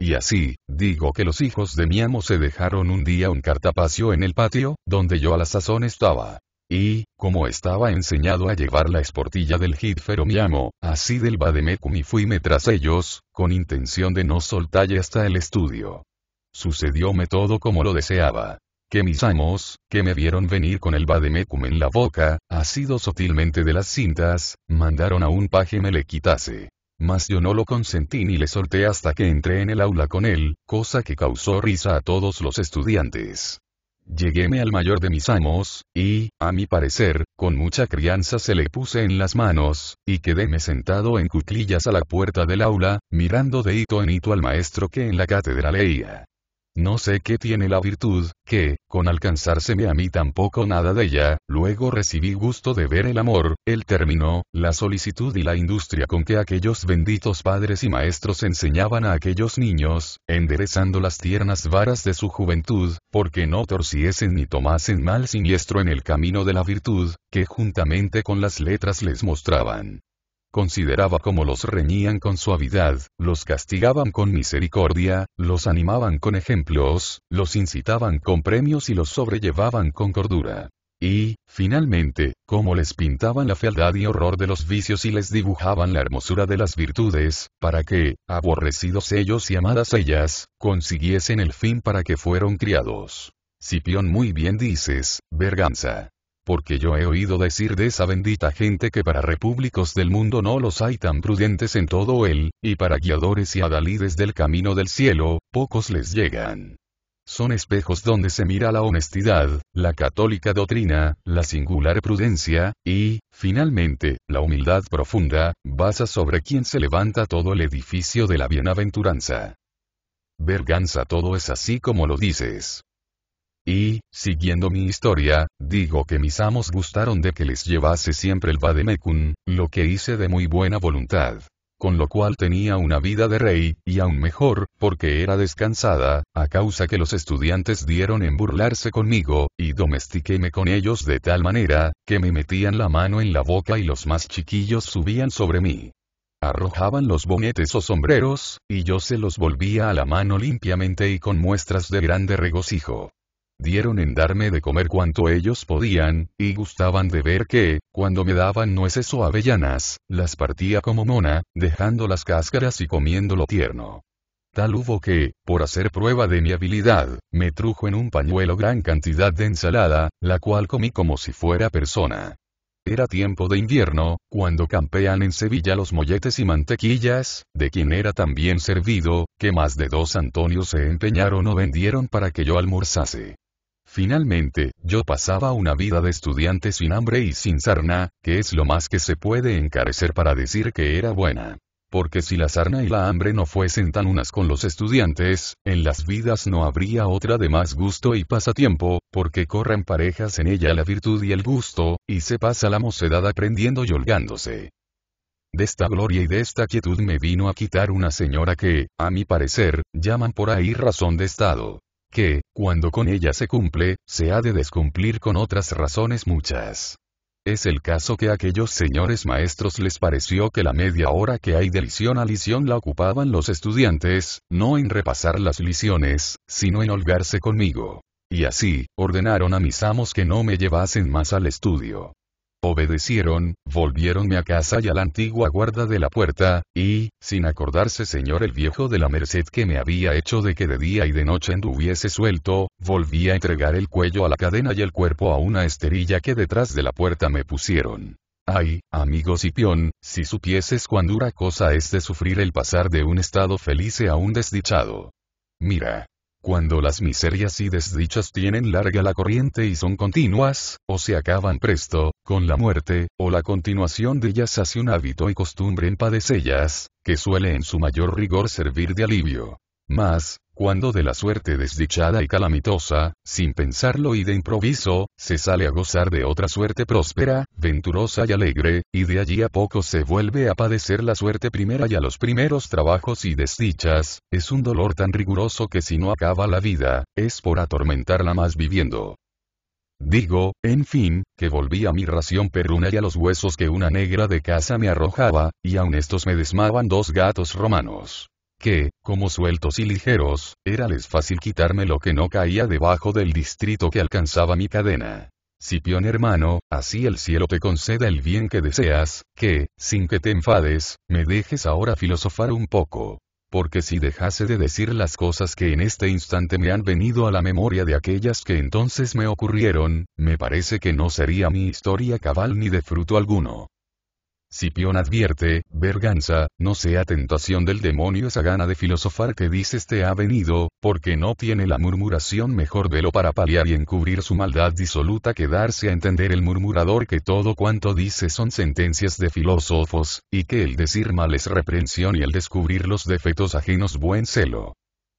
Y así, digo que los hijos de mi amo se dejaron un día un cartapacio en el patio, donde yo a la sazón estaba. Y, como estaba enseñado a llevar la esportilla del hitfero mi amo, así del vademecum y fuime tras ellos, con intención de no soltalle hasta el estudio. Sucedióme todo como lo deseaba. Que mis amos, que me vieron venir con el vademecum en la boca, asido sutilmente de las cintas, mandaron a un paje me le quitase. Mas yo no lo consentí ni le solté hasta que entré en el aula con él, cosa que causó risa a todos los estudiantes. Lleguéme al mayor de mis amos, y, a mi parecer, con mucha crianza se le puse en las manos, y quedéme sentado en cuclillas a la puerta del aula, mirando de hito en hito al maestro que en la cátedra leía. No sé qué tiene la virtud, que, con alcanzárseme a mí tampoco nada de ella, luego recibí gusto de ver el amor, el término, la solicitud y la industria con que aquellos benditos padres y maestros enseñaban a aquellos niños, enderezando las tiernas varas de su juventud, porque no torciesen ni tomasen mal siniestro en el camino de la virtud, que juntamente con las letras les mostraban consideraba cómo los reñían con suavidad, los castigaban con misericordia, los animaban con ejemplos, los incitaban con premios y los sobrellevaban con cordura. Y, finalmente, cómo les pintaban la fealdad y horror de los vicios y les dibujaban la hermosura de las virtudes, para que, aborrecidos ellos y amadas ellas, consiguiesen el fin para que fueron criados. Cipión muy bien dices, Berganza porque yo he oído decir de esa bendita gente que para repúblicos del mundo no los hay tan prudentes en todo él, y para guiadores y adalides del camino del cielo, pocos les llegan. Son espejos donde se mira la honestidad, la católica doctrina, la singular prudencia, y, finalmente, la humildad profunda, basa sobre quien se levanta todo el edificio de la bienaventuranza. Verganza todo es así como lo dices. Y, siguiendo mi historia, digo que mis amos gustaron de que les llevase siempre el vademecum, lo que hice de muy buena voluntad con lo cual tenía una vida de rey, y aún mejor, porque era descansada, a causa que los estudiantes dieron en burlarse conmigo, y domestiquéme con ellos de tal manera, que me metían la mano en la boca y los más chiquillos subían sobre mí. Arrojaban los bonetes o sombreros, y yo se los volvía a la mano limpiamente y con muestras de grande regocijo dieron en darme de comer cuanto ellos podían, y gustaban de ver que, cuando me daban nueces o avellanas, las partía como mona, dejando las cáscaras y comiendo lo tierno. Tal hubo que, por hacer prueba de mi habilidad, me trujo en un pañuelo gran cantidad de ensalada, la cual comí como si fuera persona. Era tiempo de invierno, cuando campean en Sevilla los molletes y mantequillas, de quien era tan bien servido, que más de dos Antonios se empeñaron o vendieron para que yo almorzase. Finalmente, yo pasaba una vida de estudiante sin hambre y sin sarna, que es lo más que se puede encarecer para decir que era buena. Porque si la sarna y la hambre no fuesen tan unas con los estudiantes, en las vidas no habría otra de más gusto y pasatiempo, porque corren parejas en ella la virtud y el gusto, y se pasa la mocedad aprendiendo y holgándose. De esta gloria y de esta quietud me vino a quitar una señora que, a mi parecer, llaman por ahí razón de Estado que, cuando con ella se cumple, se ha de descumplir con otras razones muchas. Es el caso que a aquellos señores maestros les pareció que la media hora que hay de lición a lición la ocupaban los estudiantes, no en repasar las liciones, sino en holgarse conmigo. Y así, ordenaron a mis amos que no me llevasen más al estudio. Obedecieron, volviéronme a casa y a la antigua guarda de la puerta, y, sin acordarse señor el viejo de la merced que me había hecho de que de día y de noche anduviese suelto, volví a entregar el cuello a la cadena y el cuerpo a una esterilla que detrás de la puerta me pusieron. Ay, amigo Cipión, si supieses cuán dura cosa es de sufrir el pasar de un estado feliz a un desdichado. Mira, cuando las miserias y desdichas tienen larga la corriente y son continuas, o se acaban presto, con la muerte, o la continuación de ellas hace un hábito y costumbre en padecellas, que suele en su mayor rigor servir de alivio. Mas, cuando de la suerte desdichada y calamitosa, sin pensarlo y de improviso, se sale a gozar de otra suerte próspera, venturosa y alegre, y de allí a poco se vuelve a padecer la suerte primera y a los primeros trabajos y desdichas, es un dolor tan riguroso que si no acaba la vida, es por atormentarla más viviendo. Digo, en fin, que volví a mi ración perruna y a los huesos que una negra de casa me arrojaba, y aun estos me desmaban dos gatos romanos que, como sueltos y ligeros, les fácil quitarme lo que no caía debajo del distrito que alcanzaba mi cadena. Cipión hermano, así el cielo te conceda el bien que deseas, que, sin que te enfades, me dejes ahora filosofar un poco. Porque si dejase de decir las cosas que en este instante me han venido a la memoria de aquellas que entonces me ocurrieron, me parece que no sería mi historia cabal ni de fruto alguno. Cipión advierte, Berganza, no sea tentación del demonio esa gana de filosofar que dices te ha venido, porque no tiene la murmuración mejor velo para paliar y encubrir su maldad disoluta que darse a entender el murmurador que todo cuanto dice son sentencias de filósofos, y que el decir mal es reprensión y el descubrir los defectos ajenos buen celo.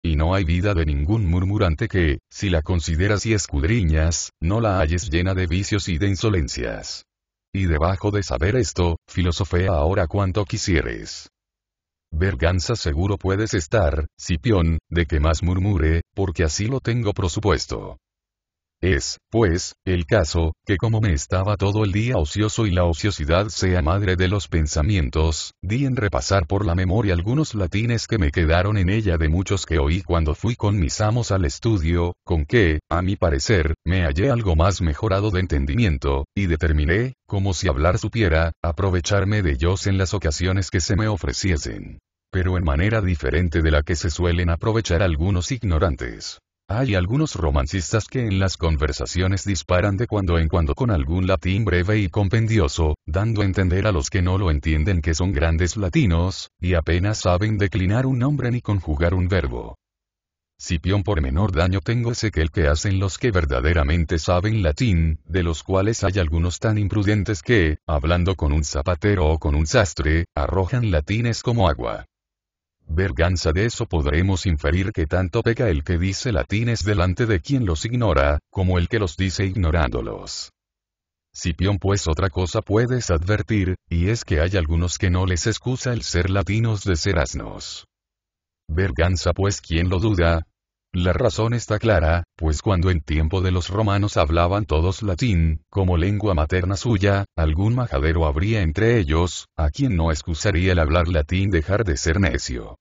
Y no hay vida de ningún murmurante que, si la consideras y escudriñas, no la halles llena de vicios y de insolencias. Y debajo de saber esto, filosofea ahora cuanto quisieres. Verganza seguro puedes estar, Cipión, de que más murmure, porque así lo tengo por es, pues, el caso, que como me estaba todo el día ocioso y la ociosidad sea madre de los pensamientos, di en repasar por la memoria algunos latines que me quedaron en ella de muchos que oí cuando fui con mis amos al estudio, con que, a mi parecer, me hallé algo más mejorado de entendimiento, y determiné, como si hablar supiera, aprovecharme de ellos en las ocasiones que se me ofreciesen pero en manera diferente de la que se suelen aprovechar algunos ignorantes. Hay algunos romancistas que en las conversaciones disparan de cuando en cuando con algún latín breve y compendioso, dando a entender a los que no lo entienden que son grandes latinos, y apenas saben declinar un nombre ni conjugar un verbo. Sipión por menor daño tengo ese que el que hacen los que verdaderamente saben latín, de los cuales hay algunos tan imprudentes que, hablando con un zapatero o con un sastre, arrojan latines como agua. Verganza de eso podremos inferir que tanto peca el que dice latines delante de quien los ignora, como el que los dice ignorándolos. Cipión pues otra cosa puedes advertir, y es que hay algunos que no les excusa el ser latinos de ser asnos. Verganza pues quien lo duda, la razón está clara, pues cuando en tiempo de los romanos hablaban todos latín, como lengua materna suya, algún majadero habría entre ellos, a quien no excusaría el hablar latín dejar de ser necio.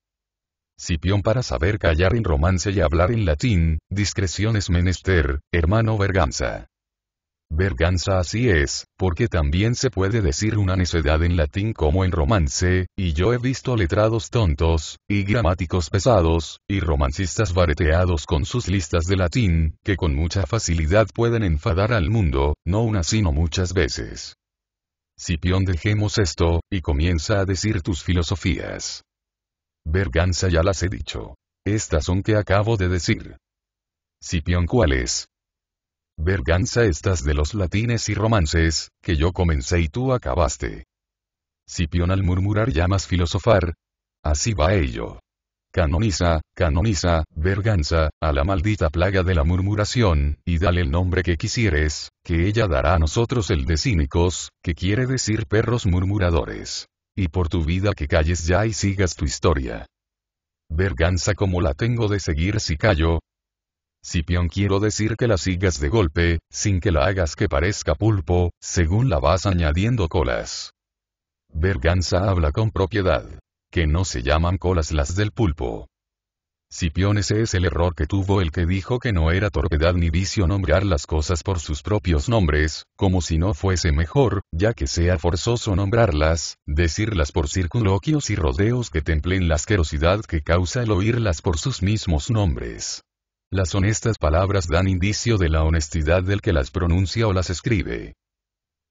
Cipión para saber callar en romance y hablar en latín, discreción es menester, hermano Berganza. Verganza así es, porque también se puede decir una necedad en latín como en romance, y yo he visto letrados tontos, y gramáticos pesados, y romancistas vareteados con sus listas de latín, que con mucha facilidad pueden enfadar al mundo, no una sino muchas veces. Cipión dejemos esto, y comienza a decir tus filosofías. Verganza ya las he dicho. Estas son que acabo de decir. Cipión cuáles, Verganza estás de los latines y romances, que yo comencé y tú acabaste. Cipión al murmurar llamas filosofar. Así va ello. Canoniza, canoniza, verganza, a la maldita plaga de la murmuración, y dale el nombre que quisieres, que ella dará a nosotros el de cínicos, que quiere decir perros murmuradores. Y por tu vida que calles ya y sigas tu historia. Verganza como la tengo de seguir si callo, Cipión quiero decir que la sigas de golpe, sin que la hagas que parezca pulpo, según la vas añadiendo colas. Berganza habla con propiedad. Que no se llaman colas las del pulpo. Cipión ese es el error que tuvo el que dijo que no era torpedad ni vicio nombrar las cosas por sus propios nombres, como si no fuese mejor, ya que sea forzoso nombrarlas, decirlas por circunloquios y rodeos que templen la asquerosidad que causa el oírlas por sus mismos nombres. Las honestas palabras dan indicio de la honestidad del que las pronuncia o las escribe.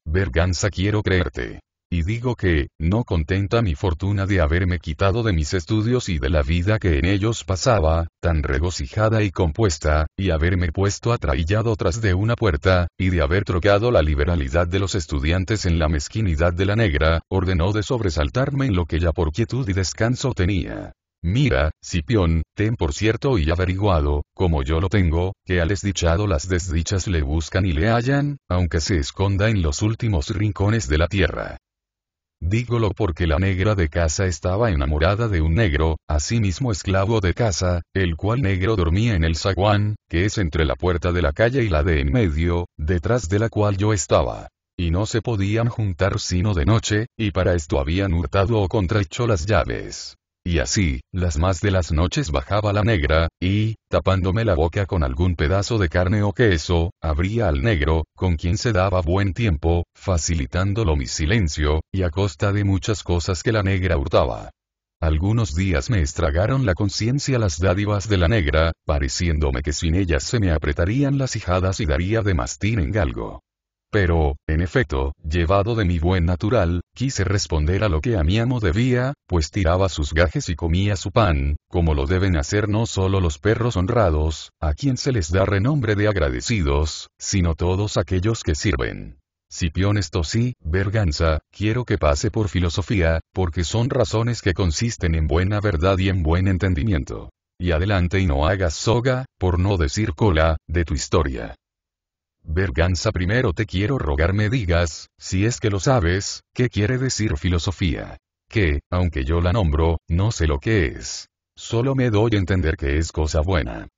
Verganza quiero creerte. Y digo que, no contenta mi fortuna de haberme quitado de mis estudios y de la vida que en ellos pasaba, tan regocijada y compuesta, y haberme puesto atraillado tras de una puerta, y de haber trocado la liberalidad de los estudiantes en la mezquinidad de la negra, ordenó de sobresaltarme en lo que ya por quietud y descanso tenía. Mira, Cipión, ten por cierto y averiguado, como yo lo tengo, que al desdichado las desdichas le buscan y le hallan, aunque se esconda en los últimos rincones de la tierra. Dígolo porque la negra de casa estaba enamorada de un negro, asimismo esclavo de casa, el cual negro dormía en el zaguán, que es entre la puerta de la calle y la de en medio, detrás de la cual yo estaba. Y no se podían juntar sino de noche, y para esto habían hurtado o contrahecho las llaves. Y así, las más de las noches bajaba la negra, y, tapándome la boca con algún pedazo de carne o queso, abría al negro, con quien se daba buen tiempo, facilitándolo mi silencio, y a costa de muchas cosas que la negra hurtaba. Algunos días me estragaron la conciencia las dádivas de la negra, pareciéndome que sin ellas se me apretarían las hijadas y daría de mastín en galgo. Pero, en efecto, llevado de mi buen natural, quise responder a lo que a mi amo debía, pues tiraba sus gajes y comía su pan, como lo deben hacer no solo los perros honrados, a quien se les da renombre de agradecidos, sino todos aquellos que sirven. Cipión esto sí, verganza, quiero que pase por filosofía, porque son razones que consisten en buena verdad y en buen entendimiento. Y adelante y no hagas soga, por no decir cola, de tu historia. Berganza primero te quiero rogar me digas, si es que lo sabes, qué quiere decir filosofía. Que, aunque yo la nombro, no sé lo que es. Solo me doy a entender que es cosa buena.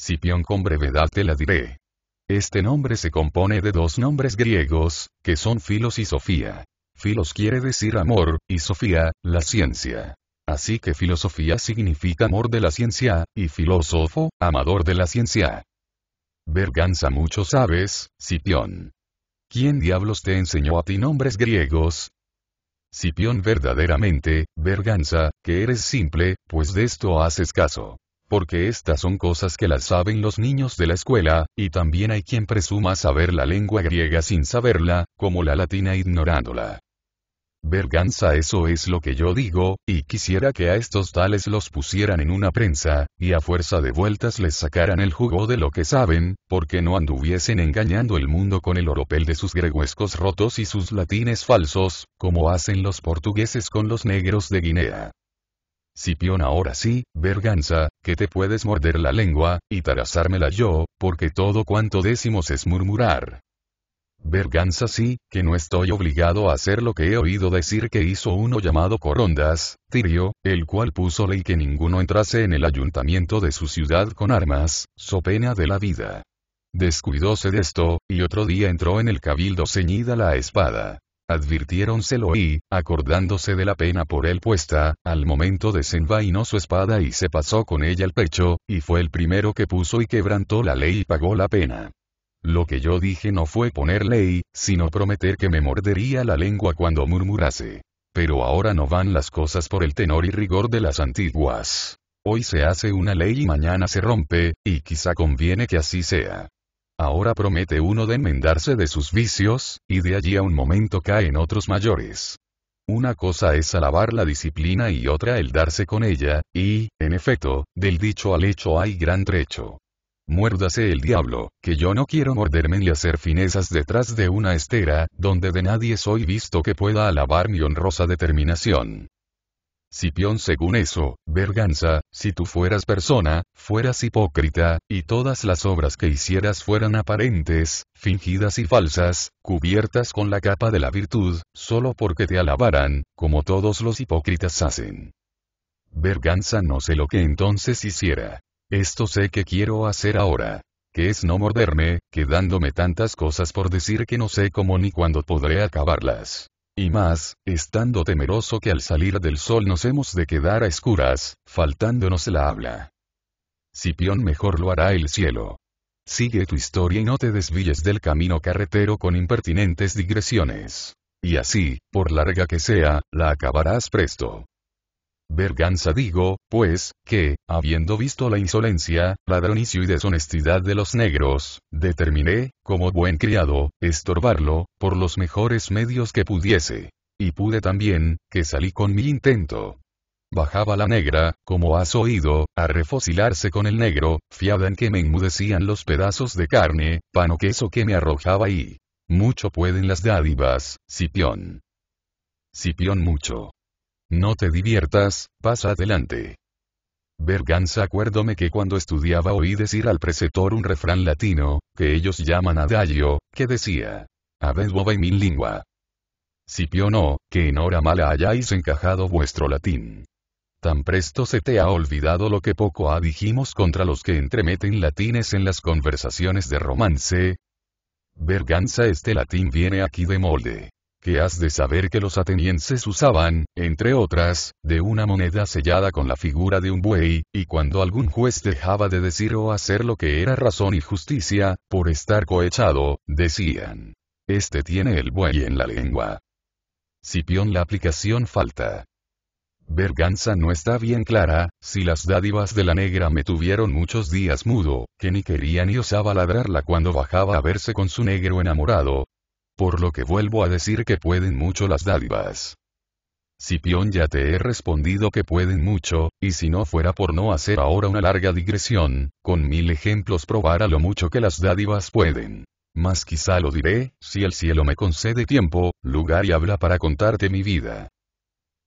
Cipión con brevedad te la diré. Este nombre se compone de dos nombres griegos, que son Filos y Sofía. Filos quiere decir amor, y Sofía, la ciencia. Así que filosofía significa amor de la ciencia, y filósofo, amador de la ciencia. Verganza mucho sabes, Cipión. ¿Quién diablos te enseñó a ti nombres griegos? Cipión verdaderamente, Verganza, que eres simple, pues de esto haces caso. Porque estas son cosas que las saben los niños de la escuela, y también hay quien presuma saber la lengua griega sin saberla, como la latina ignorándola. Verganza eso es lo que yo digo, y quisiera que a estos tales los pusieran en una prensa, y a fuerza de vueltas les sacaran el jugo de lo que saben, porque no anduviesen engañando el mundo con el oropel de sus greguescos rotos y sus latines falsos, como hacen los portugueses con los negros de Guinea. Cipión ahora sí, Verganza, que te puedes morder la lengua, y tarazármela yo, porque todo cuanto decimos es murmurar, Berganza sí, que no estoy obligado a hacer lo que he oído decir que hizo uno llamado Corondas, Tirio, el cual puso ley que ninguno entrase en el ayuntamiento de su ciudad con armas, so pena de la vida. Descuidóse de esto, y otro día entró en el cabildo ceñida la espada. Advirtiéronselo y, acordándose de la pena por él puesta, al momento desenvainó su espada y se pasó con ella al pecho, y fue el primero que puso y quebrantó la ley y pagó la pena. Lo que yo dije no fue poner ley, sino prometer que me mordería la lengua cuando murmurase. Pero ahora no van las cosas por el tenor y rigor de las antiguas. Hoy se hace una ley y mañana se rompe, y quizá conviene que así sea. Ahora promete uno de enmendarse de sus vicios, y de allí a un momento caen otros mayores. Una cosa es alabar la disciplina y otra el darse con ella, y, en efecto, del dicho al hecho hay gran trecho. Muérdase el diablo, que yo no quiero morderme ni hacer finezas detrás de una estera, donde de nadie soy visto que pueda alabar mi honrosa determinación. Cipión según eso, Berganza, si tú fueras persona, fueras hipócrita, y todas las obras que hicieras fueran aparentes, fingidas y falsas, cubiertas con la capa de la virtud, solo porque te alabaran, como todos los hipócritas hacen. Berganza no sé lo que entonces hiciera. Esto sé que quiero hacer ahora. Que es no morderme, quedándome tantas cosas por decir que no sé cómo ni cuándo podré acabarlas. Y más, estando temeroso que al salir del sol nos hemos de quedar a escuras, faltándonos la habla. Cipión mejor lo hará el cielo. Sigue tu historia y no te desvíes del camino carretero con impertinentes digresiones. Y así, por larga que sea, la acabarás presto. Verganza digo, pues, que, habiendo visto la insolencia, ladronicio y deshonestidad de los negros, determiné, como buen criado, estorbarlo, por los mejores medios que pudiese. Y pude también, que salí con mi intento. Bajaba la negra, como has oído, a refocilarse con el negro, fiada en que me enmudecían los pedazos de carne, pan o queso que me arrojaba y... Mucho pueden las dádivas, Cipión. Cipión mucho. No te diviertas, pasa adelante. Berganza acuérdome que cuando estudiaba oí decir al preceptor un refrán latino, que ellos llaman adagio, que decía, habed boba y min lingua. Sipio no, que en hora mala hayáis encajado vuestro latín. Tan presto se te ha olvidado lo que poco ha dijimos contra los que entremeten latines en las conversaciones de romance. Berganza este latín viene aquí de molde que has de saber que los atenienses usaban, entre otras, de una moneda sellada con la figura de un buey, y cuando algún juez dejaba de decir o hacer lo que era razón y justicia, por estar cohechado, decían. Este tiene el buey en la lengua. Cipión la aplicación falta. Verganza no está bien clara, si las dádivas de la negra me tuvieron muchos días mudo, que ni quería ni osaba ladrarla cuando bajaba a verse con su negro enamorado, por lo que vuelvo a decir que pueden mucho las dádivas. Cipión ya te he respondido que pueden mucho, y si no fuera por no hacer ahora una larga digresión, con mil ejemplos probara lo mucho que las dádivas pueden. Mas quizá lo diré, si el cielo me concede tiempo, lugar y habla para contarte mi vida.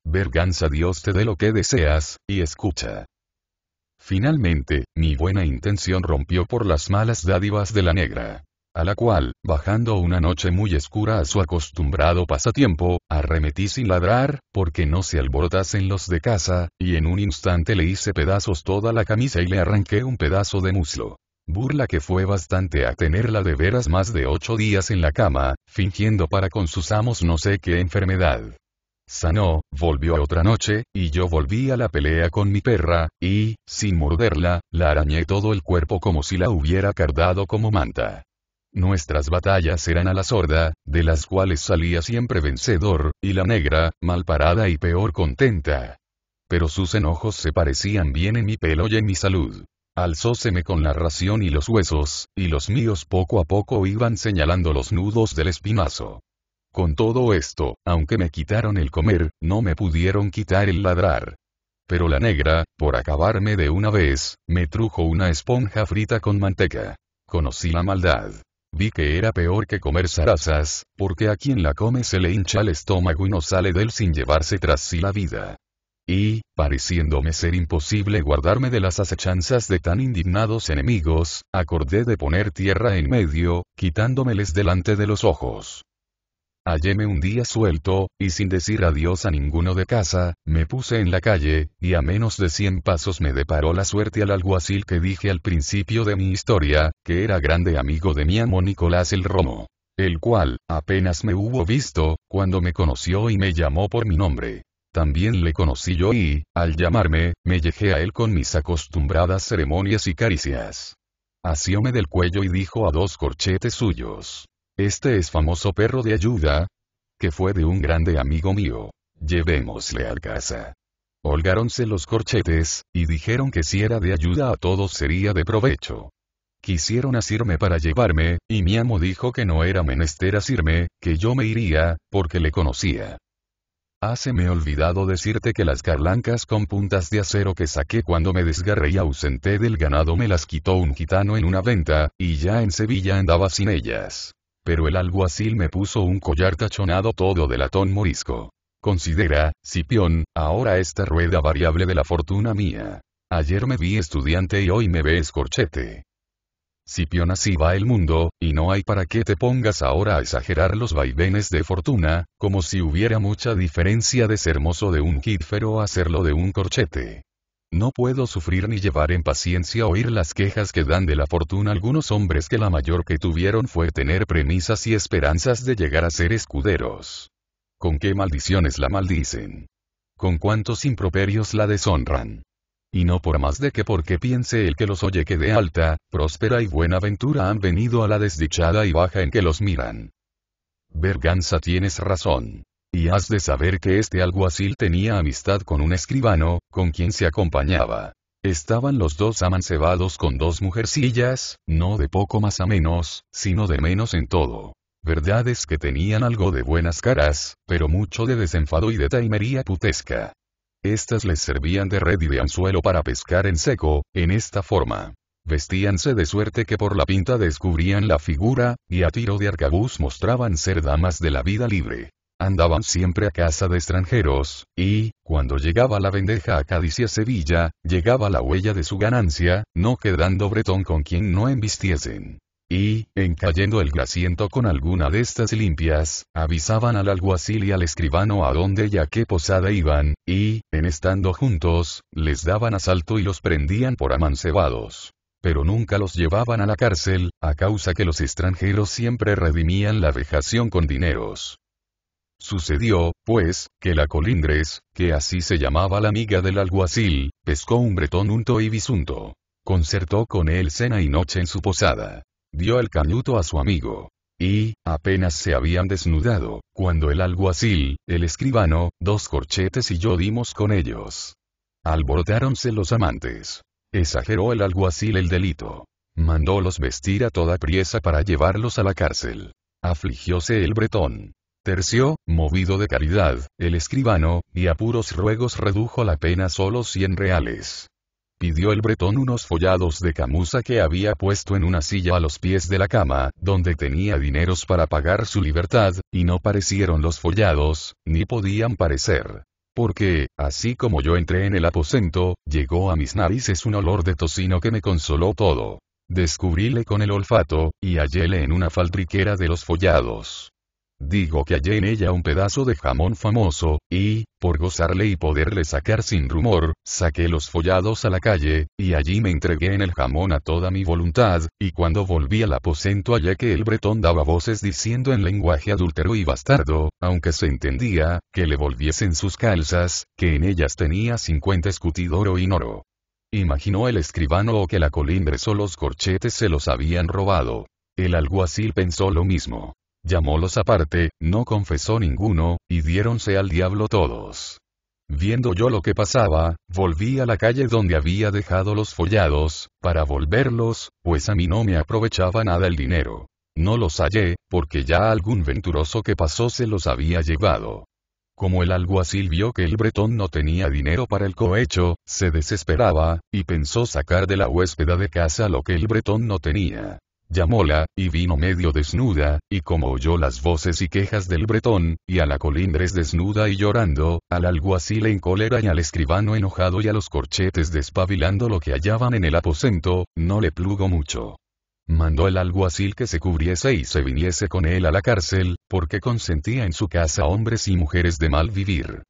Verganza Dios te dé lo que deseas, y escucha. Finalmente, mi buena intención rompió por las malas dádivas de la negra a la cual, bajando una noche muy oscura a su acostumbrado pasatiempo, arremetí sin ladrar, porque no se alborotasen los de casa, y en un instante le hice pedazos toda la camisa y le arranqué un pedazo de muslo. Burla que fue bastante a tenerla de veras más de ocho días en la cama, fingiendo para con sus amos no sé qué enfermedad. Sanó, volvió otra noche, y yo volví a la pelea con mi perra, y, sin morderla, la arañé todo el cuerpo como si la hubiera cardado como manta. Nuestras batallas eran a la sorda, de las cuales salía siempre vencedor, y la negra, mal parada y peor contenta. Pero sus enojos se parecían bien en mi pelo y en mi salud. Alzóseme con la ración y los huesos, y los míos poco a poco iban señalando los nudos del espinazo. Con todo esto, aunque me quitaron el comer, no me pudieron quitar el ladrar. Pero la negra, por acabarme de una vez, me trujo una esponja frita con manteca. Conocí la maldad. Vi que era peor que comer zarazas, porque a quien la come se le hincha el estómago y no sale él sin llevarse tras sí la vida. Y, pareciéndome ser imposible guardarme de las acechanzas de tan indignados enemigos, acordé de poner tierra en medio, quitándomeles delante de los ojos. Halléme un día suelto, y sin decir adiós a ninguno de casa, me puse en la calle, y a menos de cien pasos me deparó la suerte al alguacil que dije al principio de mi historia, que era grande amigo de mi amo Nicolás el Romo. El cual, apenas me hubo visto, cuando me conoció y me llamó por mi nombre. También le conocí yo y, al llamarme, me llegué a él con mis acostumbradas ceremonias y caricias. Asióme del cuello y dijo a dos corchetes suyos, este es famoso perro de ayuda, que fue de un grande amigo mío. Llevémosle al casa. Holgáronse los corchetes, y dijeron que si era de ayuda a todos sería de provecho. Quisieron asirme para llevarme, y mi amo dijo que no era menester asirme, que yo me iría, porque le conocía. Hace olvidado decirte que las carlancas con puntas de acero que saqué cuando me desgarré y ausenté del ganado me las quitó un gitano en una venta, y ya en Sevilla andaba sin ellas pero el alguacil me puso un collar tachonado todo de latón morisco. Considera, Cipión, ahora esta rueda variable de la fortuna mía. Ayer me vi estudiante y hoy me ves corchete. Cipión así va el mundo, y no hay para qué te pongas ahora a exagerar los vaivenes de fortuna, como si hubiera mucha diferencia de ser mozo de un kitfero a serlo de un corchete. No puedo sufrir ni llevar en paciencia oír las quejas que dan de la fortuna algunos hombres que la mayor que tuvieron fue tener premisas y esperanzas de llegar a ser escuderos. ¿Con qué maldiciones la maldicen? ¿Con cuántos improperios la deshonran? Y no por más de que porque piense el que los oye que de alta, próspera y buena ventura han venido a la desdichada y baja en que los miran. Berganza tienes razón. Y has de saber que este alguacil tenía amistad con un escribano, con quien se acompañaba. Estaban los dos amancebados con dos mujercillas, no de poco más a menos, sino de menos en todo. Verdad es que tenían algo de buenas caras, pero mucho de desenfado y de taimería putesca. Estas les servían de red y de anzuelo para pescar en seco, en esta forma. Vestíanse de suerte que por la pinta descubrían la figura, y a tiro de arcabuz mostraban ser damas de la vida libre. Andaban siempre a casa de extranjeros, y, cuando llegaba la vendeja a Cádiz y a Sevilla, llegaba la huella de su ganancia, no quedando bretón con quien no embistiesen. Y, en cayendo el grasiento con alguna de estas limpias, avisaban al alguacil y al escribano a dónde y a qué posada iban, y, en estando juntos, les daban asalto y los prendían por amancebados pero nunca los llevaban a la cárcel, a causa que los extranjeros siempre redimían la vejación con dineros. Sucedió, pues, que la colindres, que así se llamaba la amiga del alguacil, pescó un bretón unto y bisunto. Concertó con él cena y noche en su posada. Dio el cañuto a su amigo. Y, apenas se habían desnudado, cuando el alguacil, el escribano, dos corchetes y yo dimos con ellos. Alborotáronse los amantes. Exageró el alguacil el delito. Mandólos vestir a toda priesa para llevarlos a la cárcel. Afligióse el bretón terció, movido de caridad, el escribano, y a puros ruegos redujo la pena solo 100 reales. Pidió el bretón unos follados de camuza que había puesto en una silla a los pies de la cama, donde tenía dineros para pagar su libertad, y no parecieron los follados, ni podían parecer porque, así como yo entré en el aposento, llegó a mis narices un olor de tocino que me consoló todo. Descubríle con el olfato, y halléle en una faltriquera de los follados. Digo que hallé en ella un pedazo de jamón famoso, y, por gozarle y poderle sacar sin rumor, saqué los follados a la calle, y allí me entregué en el jamón a toda mi voluntad, y cuando volví al aposento hallé que el bretón daba voces diciendo en lenguaje adúltero y bastardo, aunque se entendía, que le volviesen sus calzas, que en ellas tenía cincuenta escutidoro y oro. Imaginó el escribano que la colindres o los corchetes se los habían robado. El alguacil pensó lo mismo llamólos aparte, no confesó ninguno, y diéronse al diablo todos. Viendo yo lo que pasaba, volví a la calle donde había dejado los follados, para volverlos, pues a mí no me aprovechaba nada el dinero. No los hallé, porque ya algún venturoso que pasó se los había llevado. Como el alguacil vio que el bretón no tenía dinero para el cohecho, se desesperaba, y pensó sacar de la huéspeda de casa lo que el bretón no tenía. Llamóla, y vino medio desnuda, y como oyó las voces y quejas del bretón, y a la colindres desnuda y llorando, al alguacil en cólera y al escribano enojado y a los corchetes despabilando lo que hallaban en el aposento, no le plugo mucho mandó el alguacil que se cubriese y se viniese con él a la cárcel, porque consentía en su casa hombres y mujeres de mal vivir.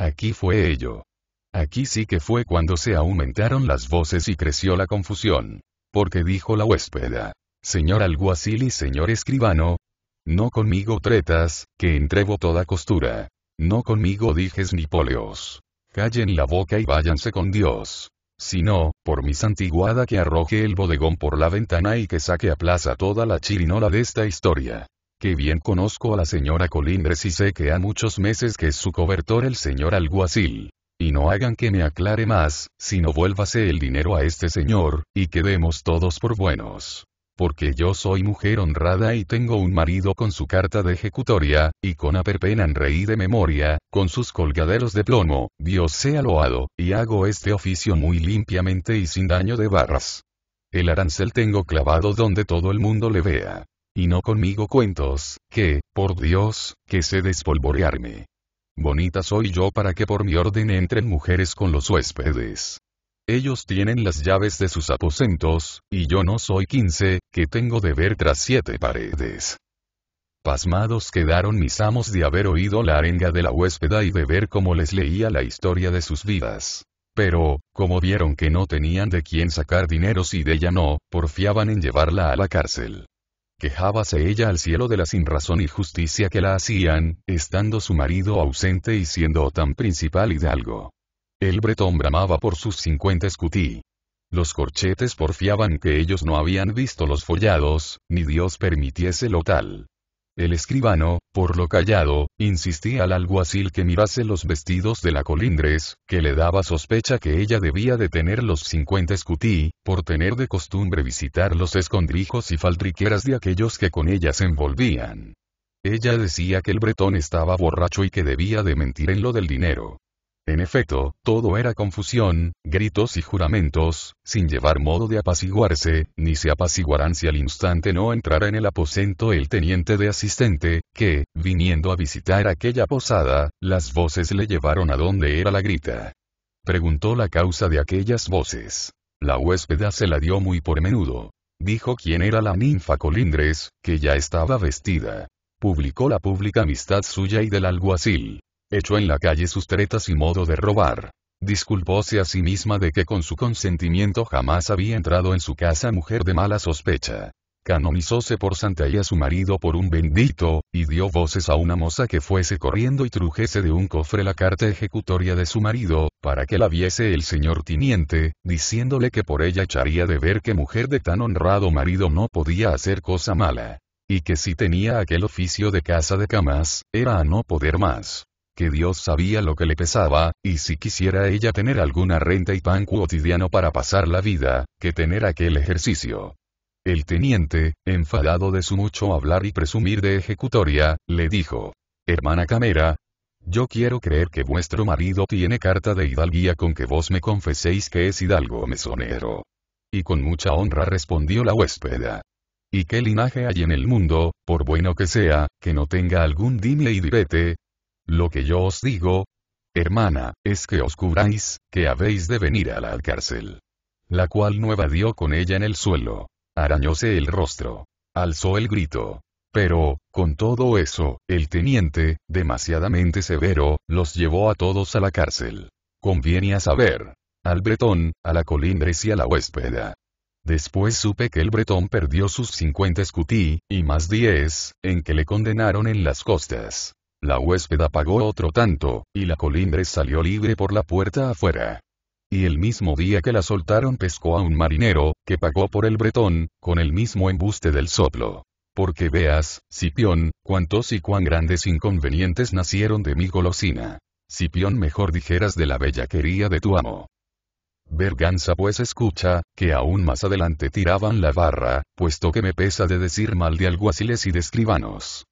Aquí fue ello. Aquí sí que fue cuando se aumentaron las voces y creció la confusión. Porque dijo la huéspeda, señor alguacil y señor escribano. No conmigo tretas, que entrego toda costura. No conmigo dijes ni poleos. Callen la boca y váyanse con Dios. Si no, por mi santiguada que arroje el bodegón por la ventana y que saque a plaza toda la chirinola de esta historia. Que bien conozco a la señora Colindres y sé que ha muchos meses que es su cobertor el señor alguacil. Y no hagan que me aclare más, sino vuélvase el dinero a este señor, y quedemos todos por buenos porque yo soy mujer honrada y tengo un marido con su carta de ejecutoria, y con aperpenan rey de memoria, con sus colgaderos de plomo, Dios sea loado, y hago este oficio muy limpiamente y sin daño de barras. El arancel tengo clavado donde todo el mundo le vea. Y no conmigo cuentos, que, por Dios, que sé despolvorearme. Bonita soy yo para que por mi orden entren mujeres con los huéspedes. Ellos tienen las llaves de sus aposentos, y yo no soy quince, que tengo de ver tras siete paredes. Pasmados quedaron mis amos de haber oído la arenga de la huéspeda y de ver cómo les leía la historia de sus vidas. Pero, como vieron que no tenían de quién sacar dinero y de ella no, porfiaban en llevarla a la cárcel. Quejábase ella al cielo de la sinrazón y justicia que la hacían, estando su marido ausente y siendo tan principal hidalgo. El bretón bramaba por sus 50 escutí. Los corchetes porfiaban que ellos no habían visto los follados, ni Dios permitiese lo tal. El escribano, por lo callado, insistía al alguacil que mirase los vestidos de la colindres, que le daba sospecha que ella debía de tener los 50 escutí, por tener de costumbre visitar los escondrijos y faltriqueras de aquellos que con ella se envolvían. Ella decía que el bretón estaba borracho y que debía de mentir en lo del dinero. En efecto, todo era confusión, gritos y juramentos, sin llevar modo de apaciguarse, ni se apaciguarán si al instante no entrara en el aposento el teniente de asistente, que, viniendo a visitar aquella posada, las voces le llevaron a donde era la grita. Preguntó la causa de aquellas voces. La huéspeda se la dio muy por menudo. Dijo quién era la ninfa Colindres, que ya estaba vestida. Publicó la pública amistad suya y del alguacil echó en la calle sus tretas y modo de robar. Disculpóse a sí misma de que con su consentimiento jamás había entrado en su casa mujer de mala sospecha. Canonizóse por santa y a su marido por un bendito, y dio voces a una moza que fuese corriendo y trujese de un cofre la carta ejecutoria de su marido, para que la viese el señor tiniente, diciéndole que por ella echaría de ver que mujer de tan honrado marido no podía hacer cosa mala. Y que si tenía aquel oficio de casa de camas, era a no poder más que Dios sabía lo que le pesaba, y si quisiera ella tener alguna renta y pan cotidiano para pasar la vida, que tener aquel ejercicio. El teniente, enfadado de su mucho hablar y presumir de ejecutoria, le dijo, Hermana Camera, yo quiero creer que vuestro marido tiene carta de hidalguía con que vos me confeséis que es hidalgo mesonero. Y con mucha honra respondió la huéspeda. ¿Y qué linaje hay en el mundo, por bueno que sea, que no tenga algún dime y lo que yo os digo, hermana, es que os cubráis, que habéis de venir a la cárcel. La cual nueva dio con ella en el suelo. Arañóse el rostro. Alzó el grito. Pero, con todo eso, el teniente, demasiadamente severo, los llevó a todos a la cárcel. Conviene a saber. Al bretón, a la colindres y a la huéspeda. Después supe que el bretón perdió sus 50 escutí, y más 10, en que le condenaron en las costas. La huéspeda pagó otro tanto, y la colindres salió libre por la puerta afuera. Y el mismo día que la soltaron pescó a un marinero, que pagó por el bretón, con el mismo embuste del soplo. Porque veas, Cipión, cuántos y cuán grandes inconvenientes nacieron de mi golosina. Cipión mejor dijeras de la bellaquería de tu amo. Berganza pues escucha, que aún más adelante tiraban la barra, puesto que me pesa de decir mal de alguaciles y de escribanos.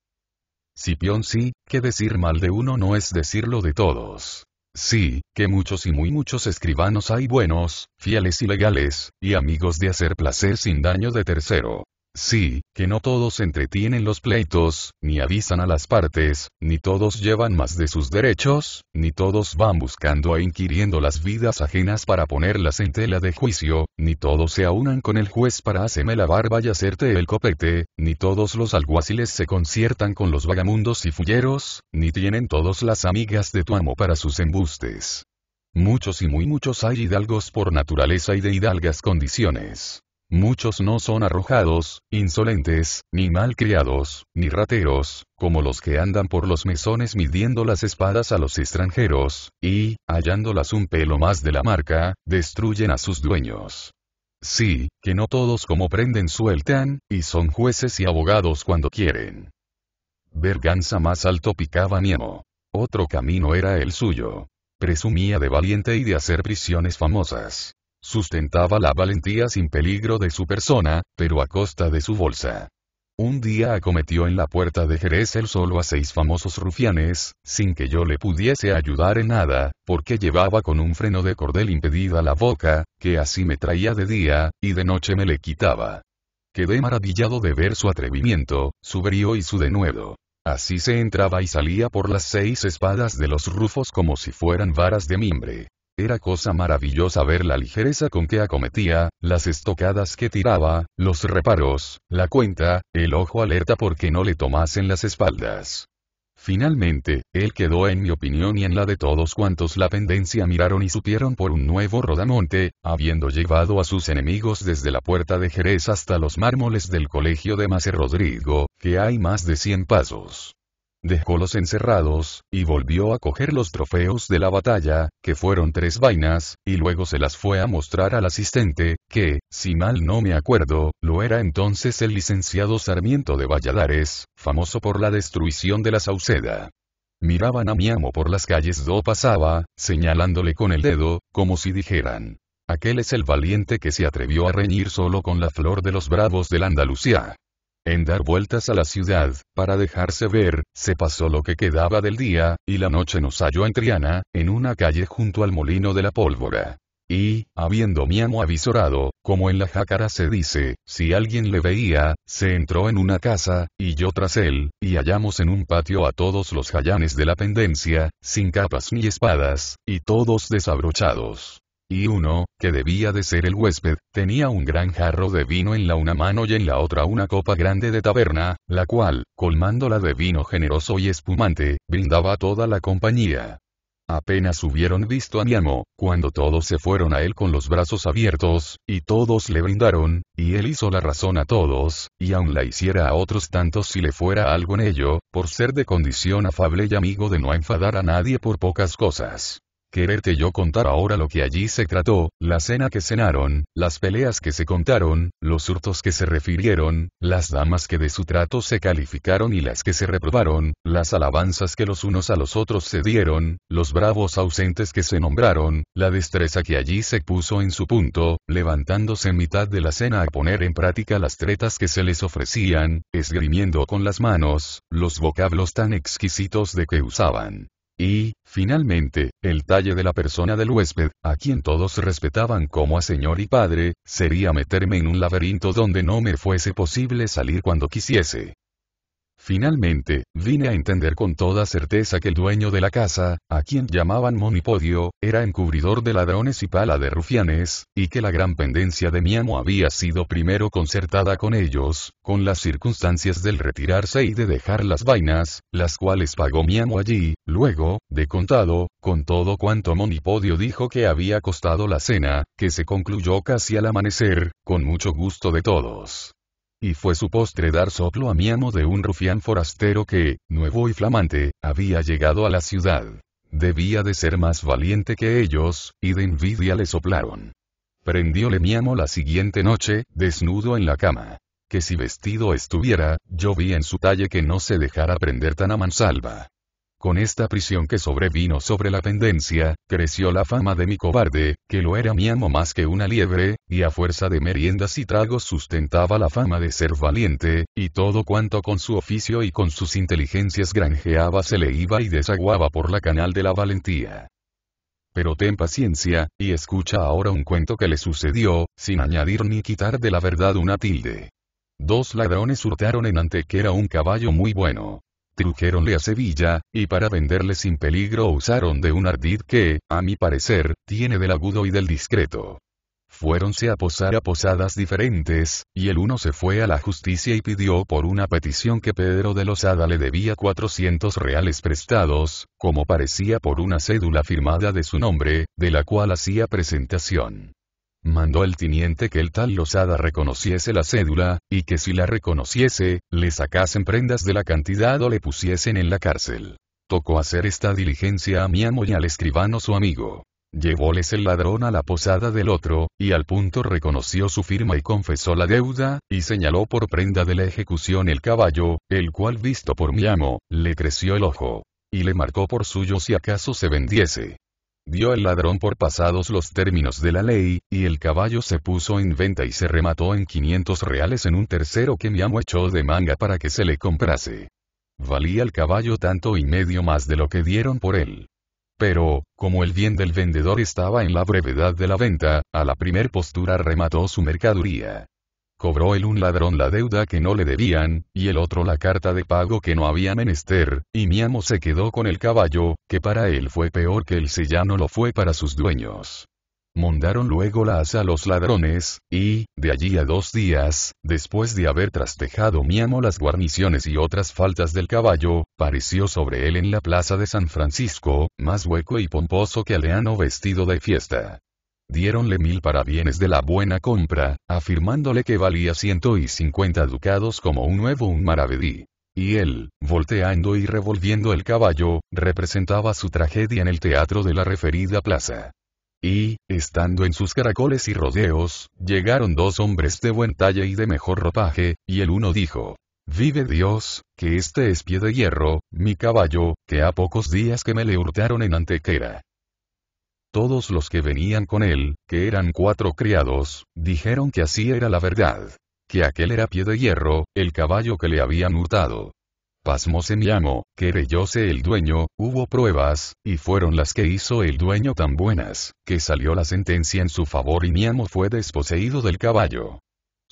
Cipión sí, que decir mal de uno no es decirlo de todos. Sí, que muchos y muy muchos escribanos hay buenos, fieles y legales, y amigos de hacer placer sin daño de tercero. Sí, que no todos entretienen los pleitos, ni avisan a las partes, ni todos llevan más de sus derechos, ni todos van buscando e inquiriendo las vidas ajenas para ponerlas en tela de juicio, ni todos se aunan con el juez para hacerme la barba y hacerte el copete, ni todos los alguaciles se conciertan con los vagamundos y fulleros, ni tienen todos las amigas de tu amo para sus embustes. Muchos y muy muchos hay hidalgos por naturaleza y de hidalgas condiciones. Muchos no son arrojados, insolentes, ni malcriados, ni rateros, como los que andan por los mesones midiendo las espadas a los extranjeros, y, hallándolas un pelo más de la marca, destruyen a sus dueños. Sí, que no todos como prenden sueltan, y son jueces y abogados cuando quieren. Berganza más alto picaba Niemo. Otro camino era el suyo. Presumía de valiente y de hacer prisiones famosas Sustentaba la valentía sin peligro de su persona, pero a costa de su bolsa. Un día acometió en la puerta de Jerez el solo a seis famosos rufianes, sin que yo le pudiese ayudar en nada, porque llevaba con un freno de cordel impedida la boca, que así me traía de día, y de noche me le quitaba. Quedé maravillado de ver su atrevimiento, su brío y su denuedo. Así se entraba y salía por las seis espadas de los rufos como si fueran varas de mimbre. Era cosa maravillosa ver la ligereza con que acometía, las estocadas que tiraba, los reparos, la cuenta, el ojo alerta porque no le tomasen las espaldas. Finalmente, él quedó en mi opinión y en la de todos cuantos la pendencia miraron y supieron por un nuevo rodamonte, habiendo llevado a sus enemigos desde la puerta de Jerez hasta los mármoles del colegio de Mase Rodrigo, que hay más de 100 pasos dejó los encerrados, y volvió a coger los trofeos de la batalla, que fueron tres vainas, y luego se las fue a mostrar al asistente, que, si mal no me acuerdo, lo era entonces el licenciado Sarmiento de Valladares, famoso por la destrucción de la Sauceda. Miraban a mi amo por las calles do pasaba, señalándole con el dedo, como si dijeran, aquel es el valiente que se atrevió a reñir solo con la flor de los bravos de la Andalucía. En dar vueltas a la ciudad, para dejarse ver, se pasó lo que quedaba del día, y la noche nos halló en Triana, en una calle junto al molino de la pólvora. Y, habiendo mi amo avisorado, como en la jácara se dice, si alguien le veía, se entró en una casa, y yo tras él, y hallamos en un patio a todos los jayanes de la pendencia, sin capas ni espadas, y todos desabrochados y uno, que debía de ser el huésped, tenía un gran jarro de vino en la una mano y en la otra una copa grande de taberna, la cual, colmándola de vino generoso y espumante, brindaba a toda la compañía. Apenas hubieron visto a mi amo, cuando todos se fueron a él con los brazos abiertos, y todos le brindaron, y él hizo la razón a todos, y aun la hiciera a otros tantos si le fuera algo en ello, por ser de condición afable y amigo de no enfadar a nadie por pocas cosas quererte yo contar ahora lo que allí se trató, la cena que cenaron, las peleas que se contaron, los hurtos que se refirieron, las damas que de su trato se calificaron y las que se reprobaron, las alabanzas que los unos a los otros se dieron, los bravos ausentes que se nombraron, la destreza que allí se puso en su punto, levantándose en mitad de la cena a poner en práctica las tretas que se les ofrecían, esgrimiendo con las manos, los vocablos tan exquisitos de que usaban. Y, finalmente, el talle de la persona del huésped, a quien todos respetaban como a señor y padre, sería meterme en un laberinto donde no me fuese posible salir cuando quisiese. Finalmente, vine a entender con toda certeza que el dueño de la casa, a quien llamaban Monipodio, era encubridor de ladrones y pala de rufianes, y que la gran pendencia de mi amo había sido primero concertada con ellos, con las circunstancias del retirarse y de dejar las vainas, las cuales pagó mi amo allí, luego, de contado, con todo cuanto Monipodio dijo que había costado la cena, que se concluyó casi al amanecer, con mucho gusto de todos y fue su postre dar soplo a mi amo de un rufián forastero que, nuevo y flamante, había llegado a la ciudad. Debía de ser más valiente que ellos, y de envidia le soplaron. Prendióle mi amo la siguiente noche, desnudo en la cama. Que si vestido estuviera, yo vi en su talle que no se dejara prender tan a mansalva. Con esta prisión que sobrevino sobre la pendencia, creció la fama de mi cobarde, que lo era mi amo más que una liebre, y a fuerza de meriendas y tragos sustentaba la fama de ser valiente, y todo cuanto con su oficio y con sus inteligencias granjeaba se le iba y desaguaba por la canal de la valentía. Pero ten paciencia, y escucha ahora un cuento que le sucedió, sin añadir ni quitar de la verdad una tilde. Dos ladrones hurtaron en era un caballo muy bueno. Trujéronle a Sevilla, y para venderle sin peligro usaron de un ardid que, a mi parecer, tiene del agudo y del discreto. Fuéronse a posar a posadas diferentes, y el uno se fue a la justicia y pidió por una petición que Pedro de Lozada le debía 400 reales prestados, como parecía por una cédula firmada de su nombre, de la cual hacía presentación. Mandó el tiniente que el tal Losada reconociese la cédula, y que si la reconociese, le sacasen prendas de la cantidad o le pusiesen en la cárcel. Tocó hacer esta diligencia a mi amo y al escribano su amigo. Llevóles el ladrón a la posada del otro, y al punto reconoció su firma y confesó la deuda, y señaló por prenda de la ejecución el caballo, el cual visto por mi amo, le creció el ojo. Y le marcó por suyo si acaso se vendiese. Dio el ladrón por pasados los términos de la ley, y el caballo se puso en venta y se remató en 500 reales en un tercero que mi amo echó de manga para que se le comprase. Valía el caballo tanto y medio más de lo que dieron por él. Pero, como el bien del vendedor estaba en la brevedad de la venta, a la primer postura remató su mercaduría cobró el un ladrón la deuda que no le debían, y el otro la carta de pago que no había menester, y mi amo se quedó con el caballo, que para él fue peor que el sellano lo fue para sus dueños. Mondaron luego la asa a los ladrones, y, de allí a dos días, después de haber trastejado mi amo las guarniciones y otras faltas del caballo, pareció sobre él en la plaza de San Francisco, más hueco y pomposo que aleano vestido de fiesta. Diéronle mil parabienes de la buena compra, afirmándole que valía ciento y cincuenta ducados como un nuevo un maravedí. Y él, volteando y revolviendo el caballo, representaba su tragedia en el teatro de la referida plaza. Y, estando en sus caracoles y rodeos, llegaron dos hombres de buen talle y de mejor ropaje, y el uno dijo, Vive Dios, que este es pie de hierro, mi caballo, que a pocos días que me le hurtaron en Antequera. Todos los que venían con él, que eran cuatro criados, dijeron que así era la verdad. Que aquel era pie de hierro, el caballo que le habían hurtado. Pasmose mi amo, querellóse el dueño, hubo pruebas, y fueron las que hizo el dueño tan buenas, que salió la sentencia en su favor y mi amo fue desposeído del caballo.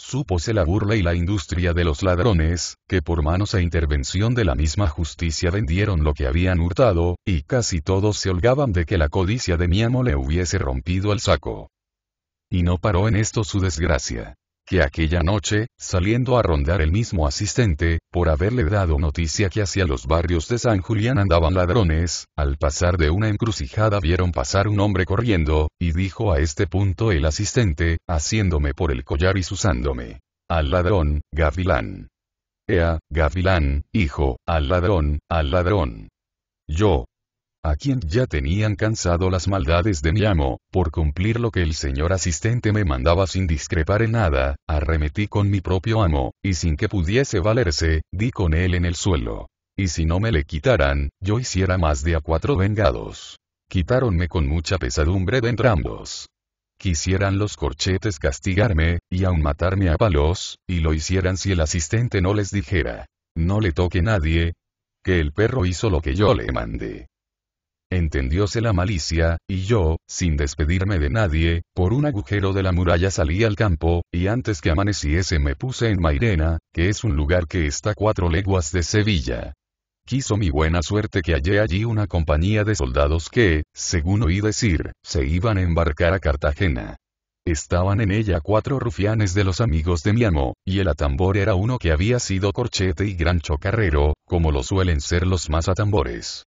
Supose la burla y la industria de los ladrones, que por manos e intervención de la misma justicia vendieron lo que habían hurtado, y casi todos se holgaban de que la codicia de mi amo le hubiese rompido el saco. Y no paró en esto su desgracia que aquella noche, saliendo a rondar el mismo asistente, por haberle dado noticia que hacia los barrios de San Julián andaban ladrones, al pasar de una encrucijada vieron pasar un hombre corriendo, y dijo a este punto el asistente, haciéndome por el collar y susándome. Al ladrón, gavilán. Ea, gavilán, hijo, al ladrón, al ladrón. Yo, a quien ya tenían cansado las maldades de mi amo, por cumplir lo que el señor asistente me mandaba sin discrepar en nada, arremetí con mi propio amo, y sin que pudiese valerse, di con él en el suelo. Y si no me le quitaran, yo hiciera más de a cuatro vengados. Quitáronme con mucha pesadumbre de entrambos. Quisieran los corchetes castigarme, y aun matarme a palos, y lo hicieran si el asistente no les dijera. No le toque nadie. Que el perro hizo lo que yo le mandé. Entendióse la malicia, y yo, sin despedirme de nadie, por un agujero de la muralla salí al campo, y antes que amaneciese me puse en Mairena, que es un lugar que está cuatro leguas de Sevilla. Quiso mi buena suerte que hallé allí una compañía de soldados que, según oí decir, se iban a embarcar a Cartagena. Estaban en ella cuatro rufianes de los amigos de mi amo, y el atambor era uno que había sido corchete y gran chocarrero, como lo suelen ser los más atambores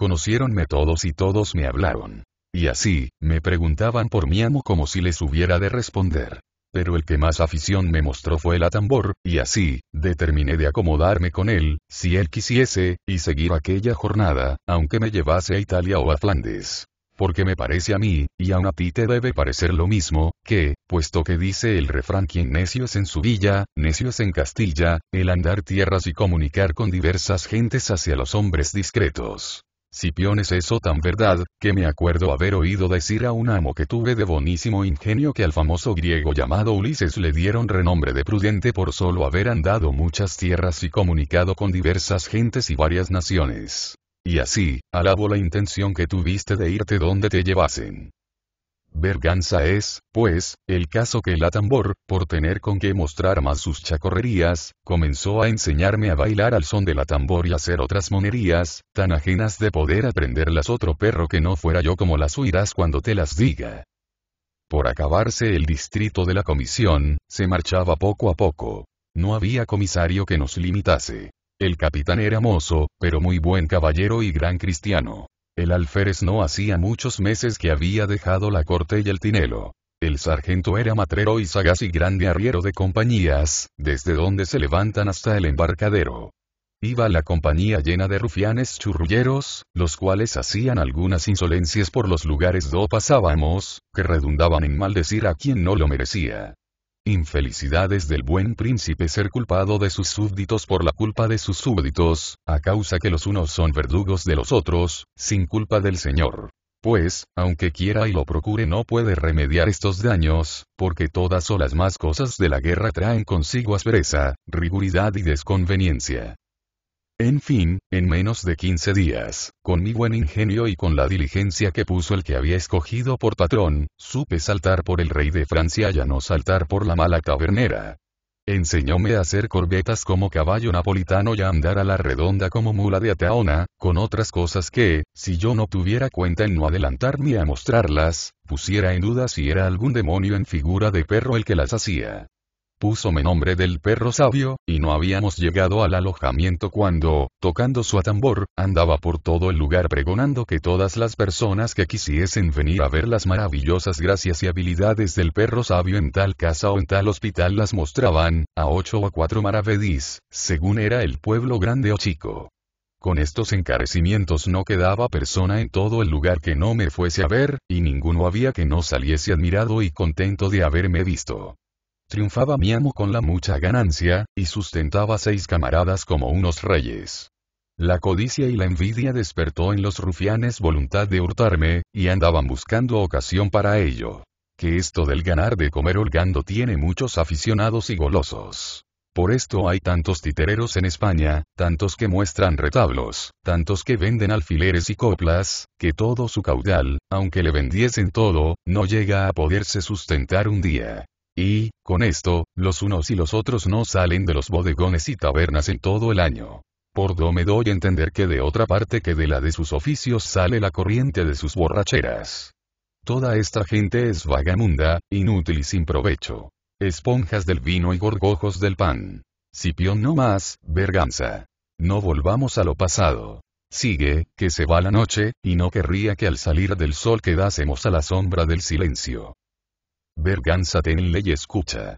conocieronme todos y todos me hablaron. Y así, me preguntaban por mi amo como si les hubiera de responder. Pero el que más afición me mostró fue el atambor, y así, determiné de acomodarme con él, si él quisiese, y seguir aquella jornada, aunque me llevase a Italia o a Flandes porque me parece a mí, y aun a ti te debe parecer lo mismo, que, puesto que dice el refrán quien necio es en su villa, necio es en Castilla, el andar tierras y comunicar con diversas gentes hacia los hombres discretos. Cipión es eso tan verdad, que me acuerdo haber oído decir a un amo que tuve de bonísimo ingenio que al famoso griego llamado Ulises le dieron renombre de prudente por solo haber andado muchas tierras y comunicado con diversas gentes y varias naciones. Y así, alabo la intención que tuviste de irte donde te llevasen. Berganza es, pues, el caso que la tambor, por tener con qué mostrar más sus chacorrerías, comenzó a enseñarme a bailar al son de la tambor y hacer otras monerías, tan ajenas de poder aprenderlas otro perro que no fuera yo como las huirás cuando te las diga. Por acabarse el distrito de la comisión, se marchaba poco a poco. No había comisario que nos limitase. El capitán era mozo, pero muy buen caballero y gran cristiano. El alférez no hacía muchos meses que había dejado la corte y el tinelo. El sargento era matrero y sagaz y grande arriero de compañías, desde donde se levantan hasta el embarcadero. Iba la compañía llena de rufianes churrulleros, los cuales hacían algunas insolencias por los lugares do pasábamos, que redundaban en maldecir a quien no lo merecía. Infelicidades del buen príncipe ser culpado de sus súbditos por la culpa de sus súbditos, a causa que los unos son verdugos de los otros, sin culpa del Señor. Pues, aunque quiera y lo procure no puede remediar estos daños, porque todas o las más cosas de la guerra traen consigo aspereza, riguridad y desconveniencia. En fin, en menos de 15 días, con mi buen ingenio y con la diligencia que puso el que había escogido por patrón, supe saltar por el rey de Francia y a no saltar por la mala tabernera. Enseñóme a hacer corbetas como caballo napolitano y a andar a la redonda como mula de ataona, con otras cosas que, si yo no tuviera cuenta en no adelantar ni a mostrarlas, pusiera en duda si era algún demonio en figura de perro el que las hacía. Púsome nombre del perro sabio, y no habíamos llegado al alojamiento cuando, tocando su atambor, andaba por todo el lugar pregonando que todas las personas que quisiesen venir a ver las maravillosas gracias y habilidades del perro sabio en tal casa o en tal hospital las mostraban, a ocho o cuatro maravedís, según era el pueblo grande o chico. Con estos encarecimientos no quedaba persona en todo el lugar que no me fuese a ver, y ninguno había que no saliese admirado y contento de haberme visto. Triunfaba mi amo con la mucha ganancia, y sustentaba seis camaradas como unos reyes. La codicia y la envidia despertó en los rufianes voluntad de hurtarme, y andaban buscando ocasión para ello. Que esto del ganar de comer holgando tiene muchos aficionados y golosos. Por esto hay tantos titereros en España, tantos que muestran retablos, tantos que venden alfileres y coplas, que todo su caudal, aunque le vendiesen todo, no llega a poderse sustentar un día. Y, con esto, los unos y los otros no salen de los bodegones y tabernas en todo el año. Por do me doy a entender que de otra parte que de la de sus oficios sale la corriente de sus borracheras. Toda esta gente es vagamunda, inútil y sin provecho. Esponjas del vino y gorgojos del pan. Cipión no más, verganza. No volvamos a lo pasado. Sigue, que se va la noche, y no querría que al salir del sol quedásemos a la sombra del silencio. Verganza en y escucha.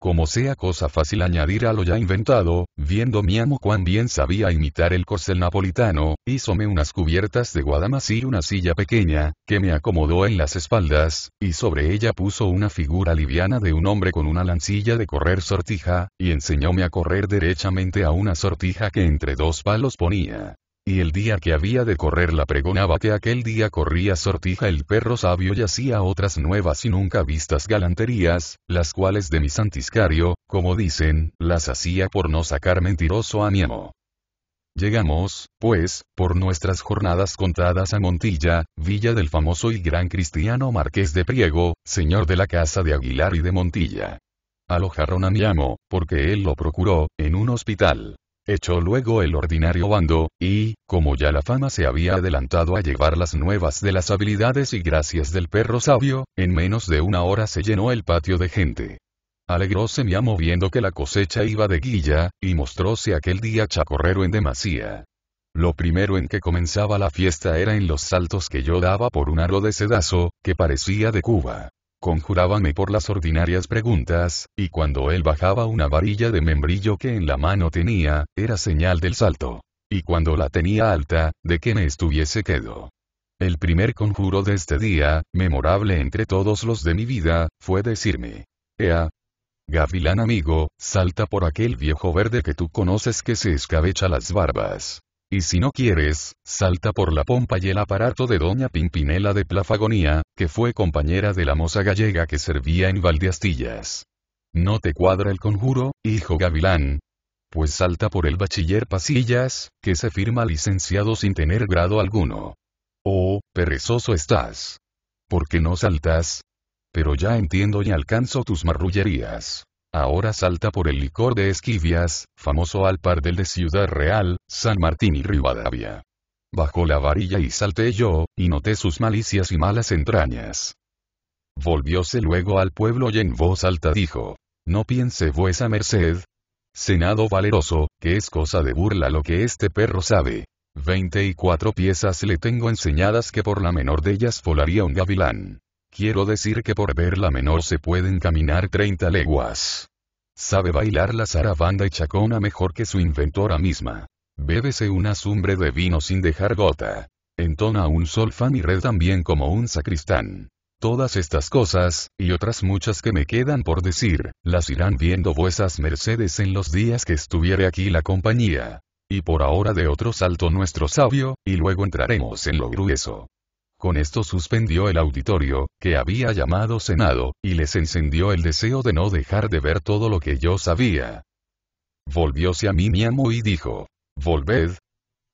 Como sea cosa fácil añadir a lo ya inventado, viendo mi amo cuán bien sabía imitar el corcel napolitano, hízome unas cubiertas de guadamas y una silla pequeña, que me acomodó en las espaldas, y sobre ella puso una figura liviana de un hombre con una lancilla de correr sortija, y enseñóme a correr derechamente a una sortija que entre dos palos ponía y el día que había de correr la pregonaba que aquel día corría sortija el perro sabio y hacía otras nuevas y nunca vistas galanterías, las cuales de mi santiscario, como dicen, las hacía por no sacar mentiroso a mi amo. Llegamos, pues, por nuestras jornadas contadas a Montilla, villa del famoso y gran cristiano Marqués de Priego, señor de la casa de Aguilar y de Montilla. Alojaron a mi amo, porque él lo procuró, en un hospital. Echó luego el ordinario bando, y, como ya la fama se había adelantado a llevar las nuevas de las habilidades y gracias del perro sabio, en menos de una hora se llenó el patio de gente. Alegróse mi amo viendo que la cosecha iba de guilla, y mostróse aquel día chacorrero en demasía. Lo primero en que comenzaba la fiesta era en los saltos que yo daba por un aro de sedazo, que parecía de Cuba conjurábame por las ordinarias preguntas, y cuando él bajaba una varilla de membrillo que en la mano tenía, era señal del salto. Y cuando la tenía alta, de que me estuviese quedo. El primer conjuro de este día, memorable entre todos los de mi vida, fue decirme. Ea. Gavilán amigo, salta por aquel viejo verde que tú conoces que se escabecha las barbas. Y si no quieres, salta por la pompa y el aparato de doña Pimpinela de Plafagonía, que fue compañera de la moza gallega que servía en Valdeastillas. ¿No te cuadra el conjuro, hijo gavilán? Pues salta por el bachiller Pasillas, que se firma licenciado sin tener grado alguno. Oh, perezoso estás. ¿Por qué no saltas? Pero ya entiendo y alcanzo tus marrullerías ahora salta por el licor de Esquivias, famoso al par del de Ciudad Real, San Martín y Rivadavia. Bajó la varilla y salté yo, y noté sus malicias y malas entrañas. Volvióse luego al pueblo y en voz alta dijo, No piense vuesa merced. Senado valeroso, que es cosa de burla lo que este perro sabe. Veinte y cuatro piezas le tengo enseñadas que por la menor de ellas volaría un gavilán. Quiero decir que por verla menor se pueden caminar 30 leguas. Sabe bailar la zarabanda y chacona mejor que su inventora misma. Bébese una zumbre de vino sin dejar gota. Entona un sol y red también como un sacristán. Todas estas cosas, y otras muchas que me quedan por decir, las irán viendo vuesas mercedes en los días que estuviere aquí la compañía. Y por ahora de otro salto nuestro sabio, y luego entraremos en lo grueso. Con esto suspendió el auditorio, que había llamado Senado, y les encendió el deseo de no dejar de ver todo lo que yo sabía. Volvióse a mí mi amo y dijo, Volved,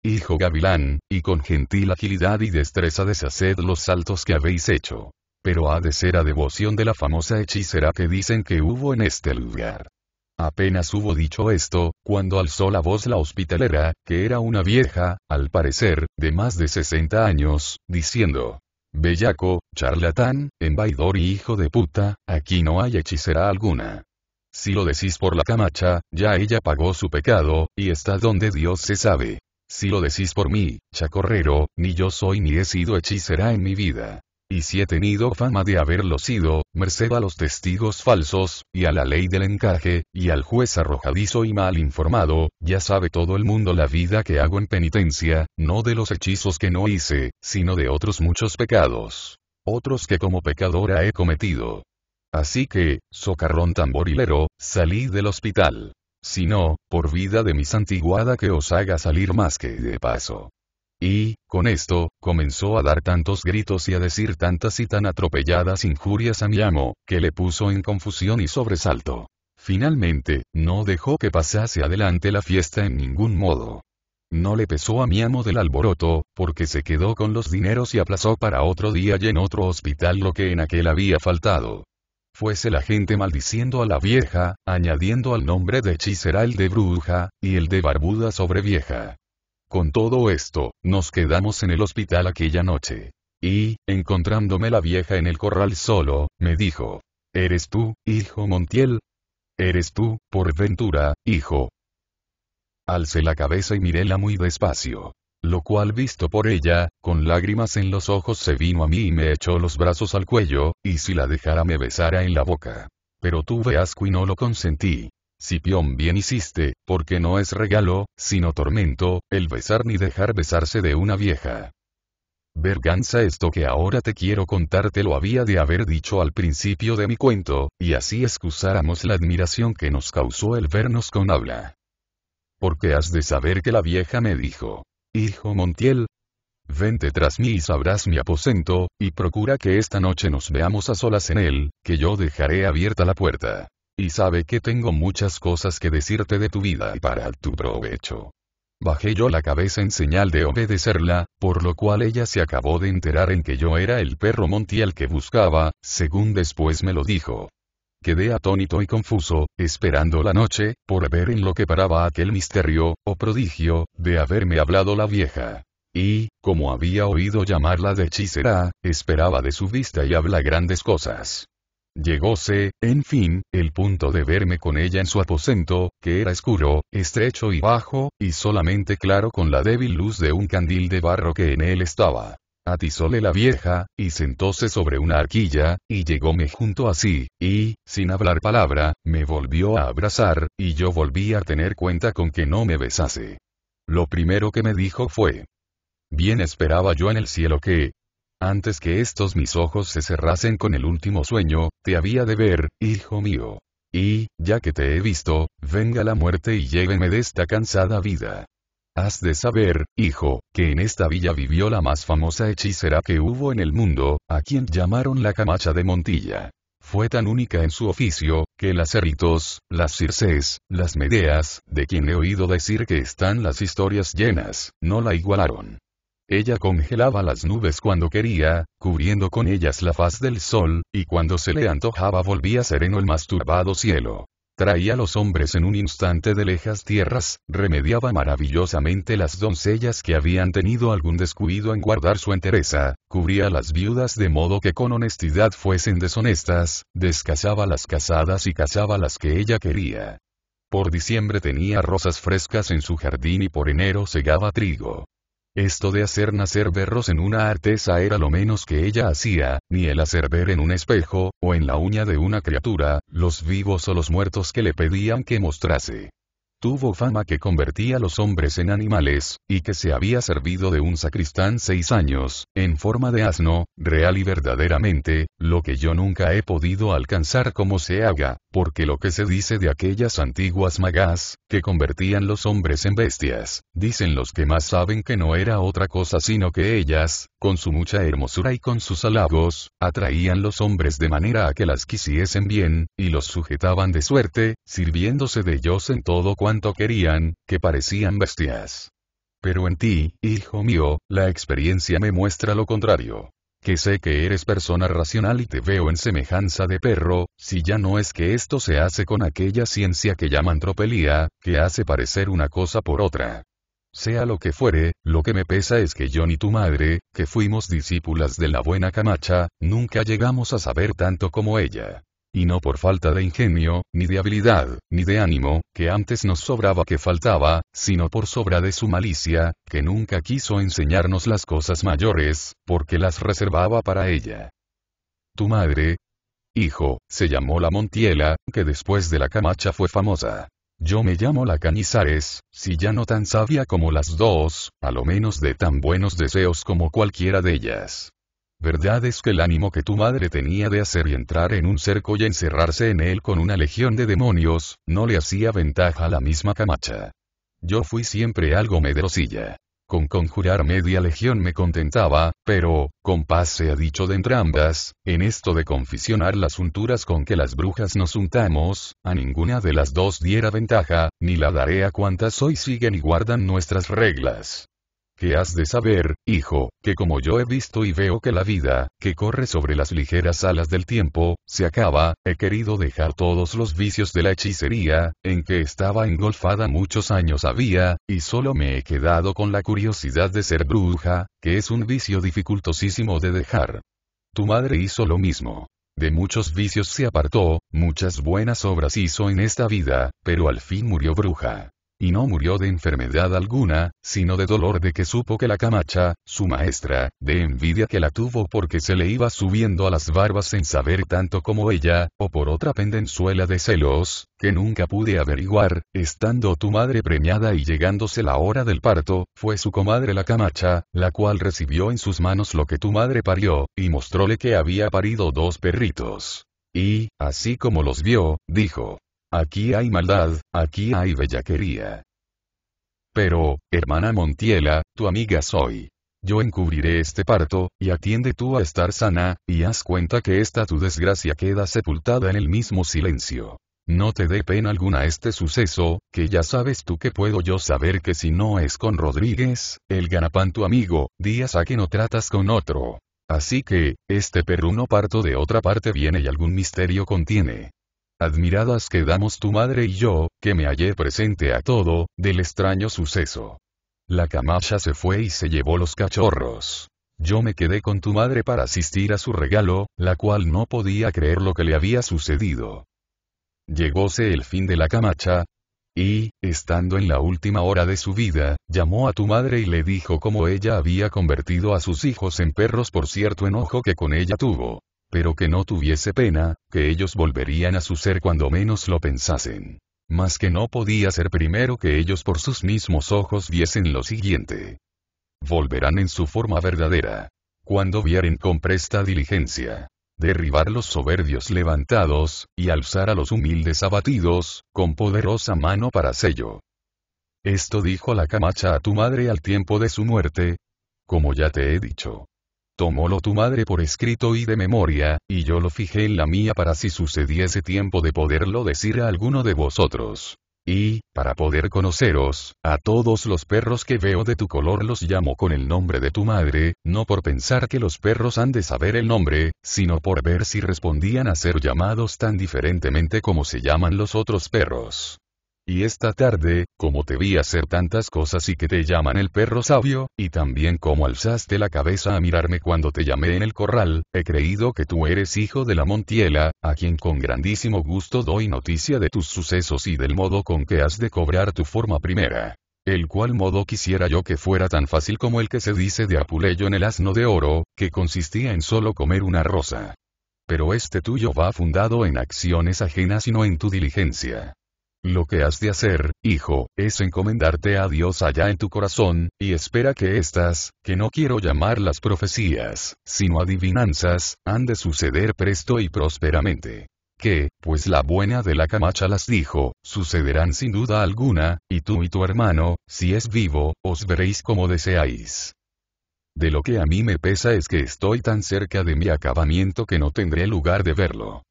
hijo gavilán, y con gentil agilidad y destreza deshaced los saltos que habéis hecho. Pero ha de ser a devoción de la famosa hechicera que dicen que hubo en este lugar. Apenas hubo dicho esto, cuando alzó la voz la hospitalera, que era una vieja, al parecer, de más de 60 años, diciendo, Bellaco, charlatán, envaidor y hijo de puta, aquí no hay hechicera alguna. Si lo decís por la camacha, ya ella pagó su pecado, y está donde Dios se sabe. Si lo decís por mí, chacorrero, ni yo soy ni he sido hechicera en mi vida y si he tenido fama de haberlo sido, merced a los testigos falsos, y a la ley del encaje, y al juez arrojadizo y mal informado, ya sabe todo el mundo la vida que hago en penitencia, no de los hechizos que no hice, sino de otros muchos pecados. Otros que como pecadora he cometido. Así que, socarrón tamborilero, salí del hospital. Si no, por vida de mi santiguada que os haga salir más que de paso. Y, con esto, comenzó a dar tantos gritos y a decir tantas y tan atropelladas injurias a mi amo, que le puso en confusión y sobresalto. Finalmente, no dejó que pasase adelante la fiesta en ningún modo. No le pesó a mi amo del alboroto, porque se quedó con los dineros y aplazó para otro día y en otro hospital lo que en aquel había faltado. Fuese la gente maldiciendo a la vieja, añadiendo al nombre de hechicera el de bruja, y el de barbuda sobre vieja. Con todo esto, nos quedamos en el hospital aquella noche. Y, encontrándome la vieja en el corral solo, me dijo, ¿Eres tú, hijo Montiel? ¿Eres tú, por ventura, hijo? Alcé la cabeza y miréla muy despacio. Lo cual visto por ella, con lágrimas en los ojos se vino a mí y me echó los brazos al cuello, y si la dejara me besara en la boca. Pero tuve asco y no lo consentí. Cipión bien hiciste, porque no es regalo, sino tormento, el besar ni dejar besarse de una vieja. Verganza esto que ahora te quiero contarte lo había de haber dicho al principio de mi cuento, y así excusáramos la admiración que nos causó el vernos con habla. Porque has de saber que la vieja me dijo, Hijo Montiel, vente tras mí y sabrás mi aposento, y procura que esta noche nos veamos a solas en él, que yo dejaré abierta la puerta. Y sabe que tengo muchas cosas que decirte de tu vida y para tu provecho. Bajé yo la cabeza en señal de obedecerla, por lo cual ella se acabó de enterar en que yo era el perro montiel que buscaba, según después me lo dijo. Quedé atónito y confuso, esperando la noche, por ver en lo que paraba aquel misterio, o prodigio, de haberme hablado la vieja. Y, como había oído llamarla de hechicera, esperaba de su vista y habla grandes cosas. Llegóse, en fin, el punto de verme con ella en su aposento, que era oscuro, estrecho y bajo, y solamente claro con la débil luz de un candil de barro que en él estaba. Atizóle la vieja, y sentóse sobre una arquilla, y llegóme junto así, y, sin hablar palabra, me volvió a abrazar, y yo volví a tener cuenta con que no me besase. Lo primero que me dijo fue. Bien esperaba yo en el cielo que, antes que estos mis ojos se cerrasen con el último sueño, te había de ver, hijo mío. Y, ya que te he visto, venga la muerte y lléveme de esta cansada vida. Has de saber, hijo, que en esta villa vivió la más famosa hechicera que hubo en el mundo, a quien llamaron la Camacha de Montilla. Fue tan única en su oficio, que las Eritos, las Circes, las Medeas, de quien he oído decir que están las historias llenas, no la igualaron. Ella congelaba las nubes cuando quería, cubriendo con ellas la faz del sol, y cuando se le antojaba volvía sereno el masturbado cielo. Traía a los hombres en un instante de lejas tierras, remediaba maravillosamente las doncellas que habían tenido algún descuido en guardar su entereza, cubría a las viudas de modo que con honestidad fuesen deshonestas, descasaba las casadas y casaba las que ella quería. Por diciembre tenía rosas frescas en su jardín y por enero segaba trigo. Esto de hacer nacer berros en una artesa era lo menos que ella hacía, ni el hacer ver en un espejo, o en la uña de una criatura, los vivos o los muertos que le pedían que mostrase. Tuvo fama que convertía a los hombres en animales, y que se había servido de un sacristán seis años, en forma de asno, real y verdaderamente, lo que yo nunca he podido alcanzar como se haga, porque lo que se dice de aquellas antiguas magas, que convertían los hombres en bestias, dicen los que más saben que no era otra cosa sino que ellas, con su mucha hermosura y con sus halagos, atraían los hombres de manera a que las quisiesen bien, y los sujetaban de suerte, sirviéndose de ellos en todo cuanto querían, que parecían bestias. Pero en ti, hijo mío, la experiencia me muestra lo contrario que sé que eres persona racional y te veo en semejanza de perro, si ya no es que esto se hace con aquella ciencia que llaman tropelía, que hace parecer una cosa por otra. Sea lo que fuere, lo que me pesa es que yo ni tu madre, que fuimos discípulas de la buena Camacha, nunca llegamos a saber tanto como ella y no por falta de ingenio, ni de habilidad, ni de ánimo, que antes nos sobraba que faltaba, sino por sobra de su malicia, que nunca quiso enseñarnos las cosas mayores, porque las reservaba para ella. Tu madre, hijo, se llamó la Montiela, que después de la Camacha fue famosa. Yo me llamo la Canizares, si ya no tan sabia como las dos, a lo menos de tan buenos deseos como cualquiera de ellas. Verdad es que el ánimo que tu madre tenía de hacer y entrar en un cerco y encerrarse en él con una legión de demonios, no le hacía ventaja a la misma Camacha. Yo fui siempre algo medrosilla. Con conjurar media legión me contentaba, pero, con paz sea dicho de entrambas, en esto de confisionar las unturas con que las brujas nos untamos, a ninguna de las dos diera ventaja, ni la daré a cuantas hoy siguen y guardan nuestras reglas que has de saber, hijo, que como yo he visto y veo que la vida, que corre sobre las ligeras alas del tiempo, se acaba, he querido dejar todos los vicios de la hechicería, en que estaba engolfada muchos años había, y solo me he quedado con la curiosidad de ser bruja, que es un vicio dificultosísimo de dejar. Tu madre hizo lo mismo. De muchos vicios se apartó, muchas buenas obras hizo en esta vida, pero al fin murió bruja y no murió de enfermedad alguna, sino de dolor de que supo que la camacha, su maestra, de envidia que la tuvo porque se le iba subiendo a las barbas sin saber tanto como ella, o por otra pendenzuela de celos, que nunca pude averiguar, estando tu madre premiada y llegándose la hora del parto, fue su comadre la camacha, la cual recibió en sus manos lo que tu madre parió, y mostróle que había parido dos perritos. Y, así como los vio, dijo, Aquí hay maldad, aquí hay bellaquería. Pero, hermana Montiela, tu amiga soy. Yo encubriré este parto, y atiende tú a estar sana, y haz cuenta que esta tu desgracia queda sepultada en el mismo silencio. No te dé pena alguna este suceso, que ya sabes tú que puedo yo saber que si no es con Rodríguez, el ganapán tu amigo, días a que no tratas con otro. Así que, este perruno parto de otra parte viene y algún misterio contiene. Admiradas quedamos tu madre y yo, que me hallé presente a todo, del extraño suceso. La camacha se fue y se llevó los cachorros. Yo me quedé con tu madre para asistir a su regalo, la cual no podía creer lo que le había sucedido. Llegóse el fin de la camacha, y, estando en la última hora de su vida, llamó a tu madre y le dijo cómo ella había convertido a sus hijos en perros por cierto enojo que con ella tuvo pero que no tuviese pena, que ellos volverían a su ser cuando menos lo pensasen. Mas que no podía ser primero que ellos por sus mismos ojos viesen lo siguiente. Volverán en su forma verdadera. Cuando vieren con presta diligencia. Derribar los soberbios levantados, y alzar a los humildes abatidos, con poderosa mano para sello. Esto dijo la camacha a tu madre al tiempo de su muerte. Como ya te he dicho. Tomólo tu madre por escrito y de memoria, y yo lo fijé en la mía para si sucediese tiempo de poderlo decir a alguno de vosotros. Y, para poder conoceros, a todos los perros que veo de tu color los llamo con el nombre de tu madre, no por pensar que los perros han de saber el nombre, sino por ver si respondían a ser llamados tan diferentemente como se llaman los otros perros. Y esta tarde, como te vi hacer tantas cosas y que te llaman el perro sabio, y también como alzaste la cabeza a mirarme cuando te llamé en el corral, he creído que tú eres hijo de la Montiela, a quien con grandísimo gusto doy noticia de tus sucesos y del modo con que has de cobrar tu forma primera. El cual modo quisiera yo que fuera tan fácil como el que se dice de Apuleyo en el asno de oro, que consistía en solo comer una rosa. Pero este tuyo va fundado en acciones ajenas y no en tu diligencia. Lo que has de hacer, hijo, es encomendarte a Dios allá en tu corazón, y espera que estas, que no quiero llamarlas profecías, sino adivinanzas, han de suceder presto y prósperamente que, pues la buena de la camacha las dijo, sucederán sin duda alguna, y tú y tu hermano, si es vivo, os veréis como deseáis. De lo que a mí me pesa es que estoy tan cerca de mi acabamiento que no tendré lugar de verlo.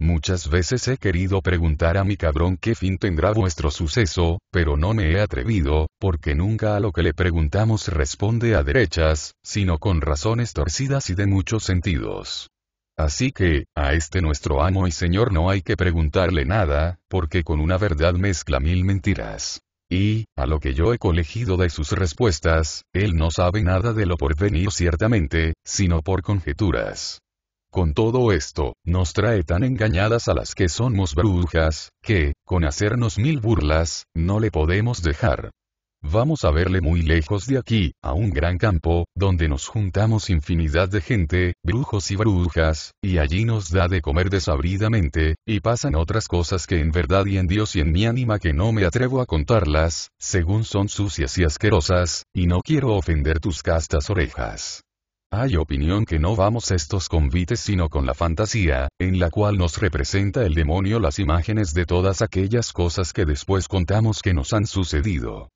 Muchas veces he querido preguntar a mi cabrón qué fin tendrá vuestro suceso, pero no me he atrevido, porque nunca a lo que le preguntamos responde a derechas, sino con razones torcidas y de muchos sentidos. Así que, a este nuestro amo y señor no hay que preguntarle nada, porque con una verdad mezcla mil mentiras. Y, a lo que yo he colegido de sus respuestas, él no sabe nada de lo porvenir ciertamente, sino por conjeturas. Con todo esto, nos trae tan engañadas a las que somos brujas, que, con hacernos mil burlas, no le podemos dejar. Vamos a verle muy lejos de aquí, a un gran campo, donde nos juntamos infinidad de gente, brujos y brujas, y allí nos da de comer desabridamente, y pasan otras cosas que en verdad y en Dios y en mi ánima que no me atrevo a contarlas, según son sucias y asquerosas, y no quiero ofender tus castas orejas. Hay opinión que no vamos estos convites sino con la fantasía, en la cual nos representa el demonio las imágenes de todas aquellas cosas que después contamos que nos han sucedido.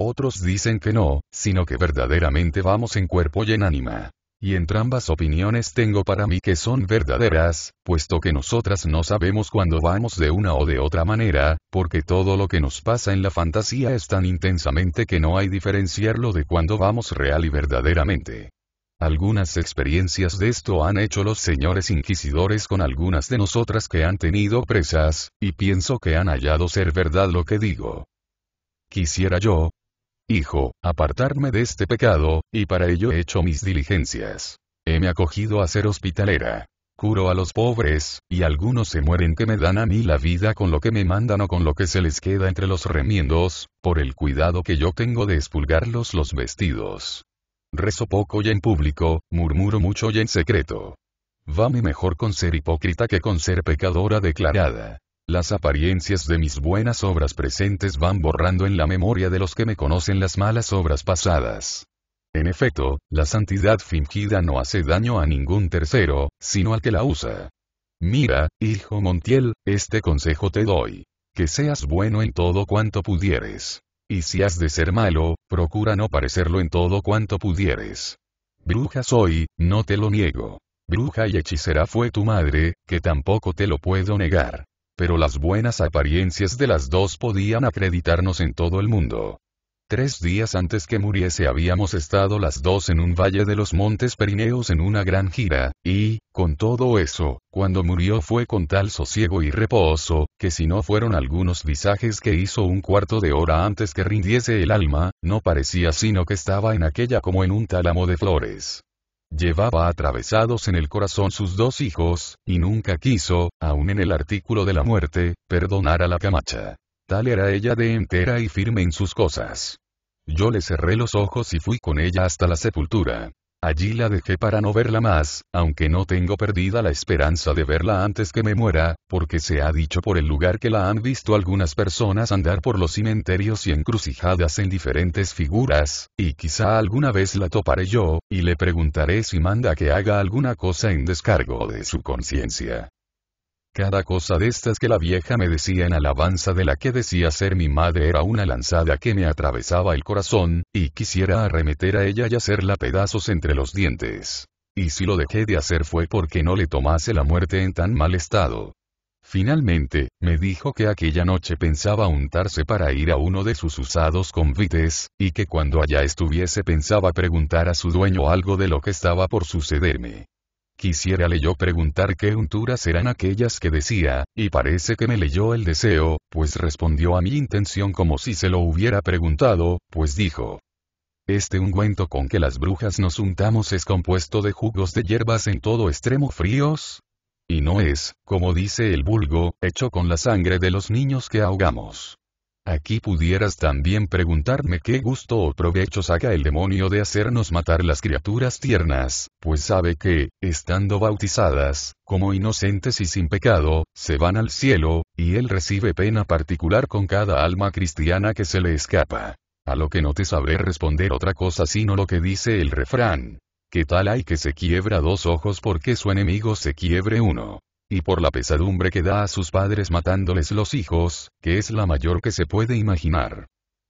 Otros dicen que no, sino que verdaderamente vamos en cuerpo y en ánima. Y entrambas opiniones tengo para mí que son verdaderas, puesto que nosotras no sabemos cuándo vamos de una o de otra manera, porque todo lo que nos pasa en la fantasía es tan intensamente que no hay diferenciarlo de cuándo vamos real y verdaderamente. Algunas experiencias de esto han hecho los señores inquisidores con algunas de nosotras que han tenido presas, y pienso que han hallado ser verdad lo que digo. Quisiera yo, hijo, apartarme de este pecado, y para ello he hecho mis diligencias. me acogido a ser hospitalera. Curo a los pobres, y algunos se mueren que me dan a mí la vida con lo que me mandan o con lo que se les queda entre los remiendos, por el cuidado que yo tengo de espulgarlos los vestidos Rezo poco y en público, murmuro mucho y en secreto. Vame mejor con ser hipócrita que con ser pecadora declarada. Las apariencias de mis buenas obras presentes van borrando en la memoria de los que me conocen las malas obras pasadas. En efecto, la santidad fingida no hace daño a ningún tercero, sino al que la usa. Mira, hijo Montiel, este consejo te doy. Que seas bueno en todo cuanto pudieres. Y si has de ser malo, procura no parecerlo en todo cuanto pudieres. Bruja soy, no te lo niego. Bruja y hechicera fue tu madre, que tampoco te lo puedo negar. Pero las buenas apariencias de las dos podían acreditarnos en todo el mundo. Tres días antes que muriese habíamos estado las dos en un valle de los montes Perineos en una gran gira, y, con todo eso, cuando murió fue con tal sosiego y reposo, que si no fueron algunos visajes que hizo un cuarto de hora antes que rindiese el alma, no parecía sino que estaba en aquella como en un tálamo de flores. Llevaba atravesados en el corazón sus dos hijos, y nunca quiso, aun en el artículo de la muerte, perdonar a la camacha. Tal era ella de entera y firme en sus cosas. Yo le cerré los ojos y fui con ella hasta la sepultura. Allí la dejé para no verla más, aunque no tengo perdida la esperanza de verla antes que me muera, porque se ha dicho por el lugar que la han visto algunas personas andar por los cementerios y encrucijadas en diferentes figuras, y quizá alguna vez la toparé yo, y le preguntaré si manda que haga alguna cosa en descargo de su conciencia. Cada cosa de estas que la vieja me decía en alabanza de la que decía ser mi madre era una lanzada que me atravesaba el corazón, y quisiera arremeter a ella y hacerla pedazos entre los dientes. Y si lo dejé de hacer fue porque no le tomase la muerte en tan mal estado. Finalmente, me dijo que aquella noche pensaba untarse para ir a uno de sus usados convites, y que cuando allá estuviese pensaba preguntar a su dueño algo de lo que estaba por sucederme. Quisiera le yo preguntar qué unturas eran aquellas que decía, y parece que me leyó el deseo, pues respondió a mi intención como si se lo hubiera preguntado, pues dijo. Este ungüento con que las brujas nos untamos es compuesto de jugos de hierbas en todo extremo fríos. Y no es, como dice el vulgo, hecho con la sangre de los niños que ahogamos. Aquí pudieras también preguntarme qué gusto o provecho saca el demonio de hacernos matar las criaturas tiernas, pues sabe que, estando bautizadas, como inocentes y sin pecado, se van al cielo, y él recibe pena particular con cada alma cristiana que se le escapa. A lo que no te sabré responder otra cosa sino lo que dice el refrán. ¿Qué tal hay que se quiebra dos ojos porque su enemigo se quiebre uno? y por la pesadumbre que da a sus padres matándoles los hijos, que es la mayor que se puede imaginar.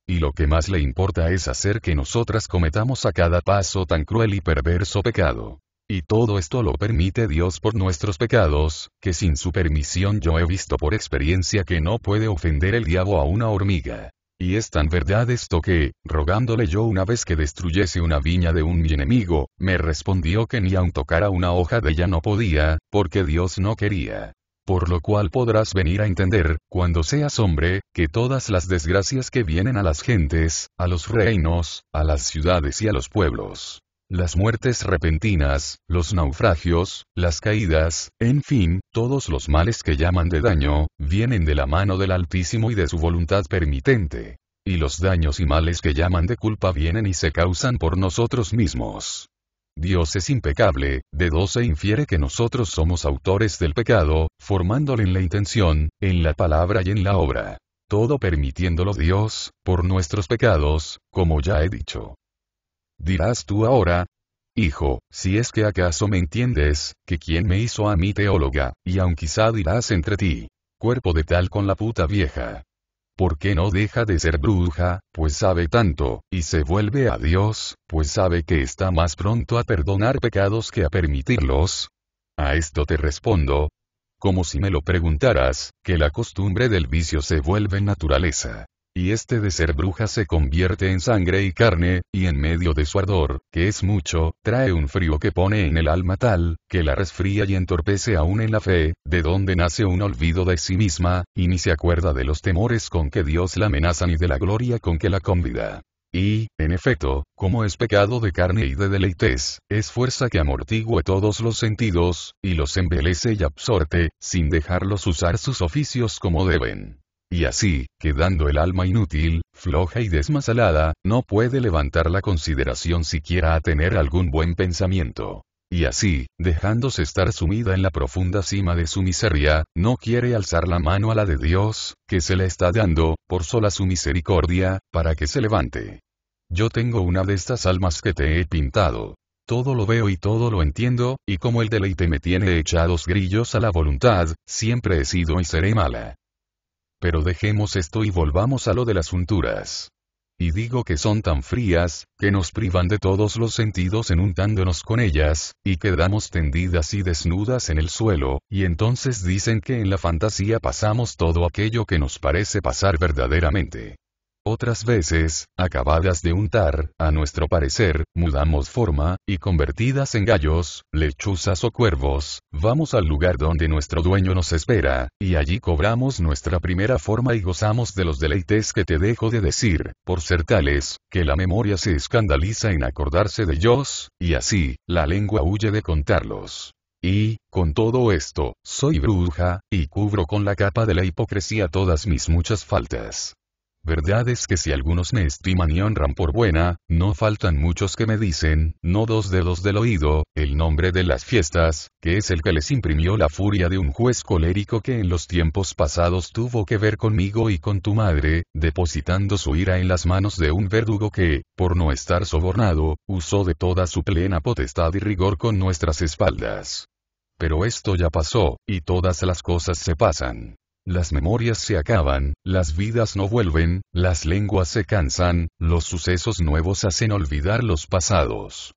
Y lo que más le importa es hacer que nosotras cometamos a cada paso tan cruel y perverso pecado. Y todo esto lo permite Dios por nuestros pecados, que sin su permisión yo he visto por experiencia que no puede ofender el diablo a una hormiga. Y es tan verdad esto que, rogándole yo una vez que destruyese una viña de un mi enemigo, me respondió que ni aun tocara una hoja de ella no podía, porque Dios no quería. Por lo cual podrás venir a entender, cuando seas hombre, que todas las desgracias que vienen a las gentes, a los reinos, a las ciudades y a los pueblos, las muertes repentinas, los naufragios, las caídas, en fin, todos los males que llaman de daño, vienen de la mano del Altísimo y de su voluntad permitente. Y los daños y males que llaman de culpa vienen y se causan por nosotros mismos. Dios es impecable, de dos se infiere que nosotros somos autores del pecado, formándole en la intención, en la palabra y en la obra. Todo permitiéndolo Dios, por nuestros pecados, como ya he dicho. Dirás tú ahora, Hijo, si es que acaso me entiendes, que quién me hizo a mí teóloga, y aun quizá dirás entre ti, cuerpo de tal con la puta vieja. ¿Por qué no deja de ser bruja, pues sabe tanto, y se vuelve a Dios, pues sabe que está más pronto a perdonar pecados que a permitirlos? A esto te respondo, como si me lo preguntaras, que la costumbre del vicio se vuelve naturaleza y este de ser bruja se convierte en sangre y carne, y en medio de su ardor, que es mucho, trae un frío que pone en el alma tal, que la resfría y entorpece aún en la fe, de donde nace un olvido de sí misma, y ni se acuerda de los temores con que Dios la amenaza ni de la gloria con que la convida. Y, en efecto, como es pecado de carne y de deleites, es fuerza que amortigüe todos los sentidos, y los embelece y absorte, sin dejarlos usar sus oficios como deben. Y así, quedando el alma inútil, floja y desmasalada, no puede levantar la consideración siquiera a tener algún buen pensamiento. Y así, dejándose estar sumida en la profunda cima de su miseria, no quiere alzar la mano a la de Dios, que se le está dando, por sola su misericordia, para que se levante. Yo tengo una de estas almas que te he pintado. Todo lo veo y todo lo entiendo, y como el deleite me tiene echados grillos a la voluntad, siempre he sido y seré mala. Pero dejemos esto y volvamos a lo de las unturas. Y digo que son tan frías, que nos privan de todos los sentidos en untándonos con ellas, y quedamos tendidas y desnudas en el suelo, y entonces dicen que en la fantasía pasamos todo aquello que nos parece pasar verdaderamente. Otras veces, acabadas de untar, a nuestro parecer, mudamos forma, y convertidas en gallos, lechuzas o cuervos, vamos al lugar donde nuestro dueño nos espera, y allí cobramos nuestra primera forma y gozamos de los deleites que te dejo de decir, por ser tales, que la memoria se escandaliza en acordarse de ellos, y así, la lengua huye de contarlos. Y, con todo esto, soy bruja, y cubro con la capa de la hipocresía todas mis muchas faltas. Verdad es que si algunos me estiman y honran por buena, no faltan muchos que me dicen, no dos dedos del oído, el nombre de las fiestas, que es el que les imprimió la furia de un juez colérico que en los tiempos pasados tuvo que ver conmigo y con tu madre, depositando su ira en las manos de un verdugo que, por no estar sobornado, usó de toda su plena potestad y rigor con nuestras espaldas. Pero esto ya pasó, y todas las cosas se pasan. Las memorias se acaban, las vidas no vuelven, las lenguas se cansan, los sucesos nuevos hacen olvidar los pasados.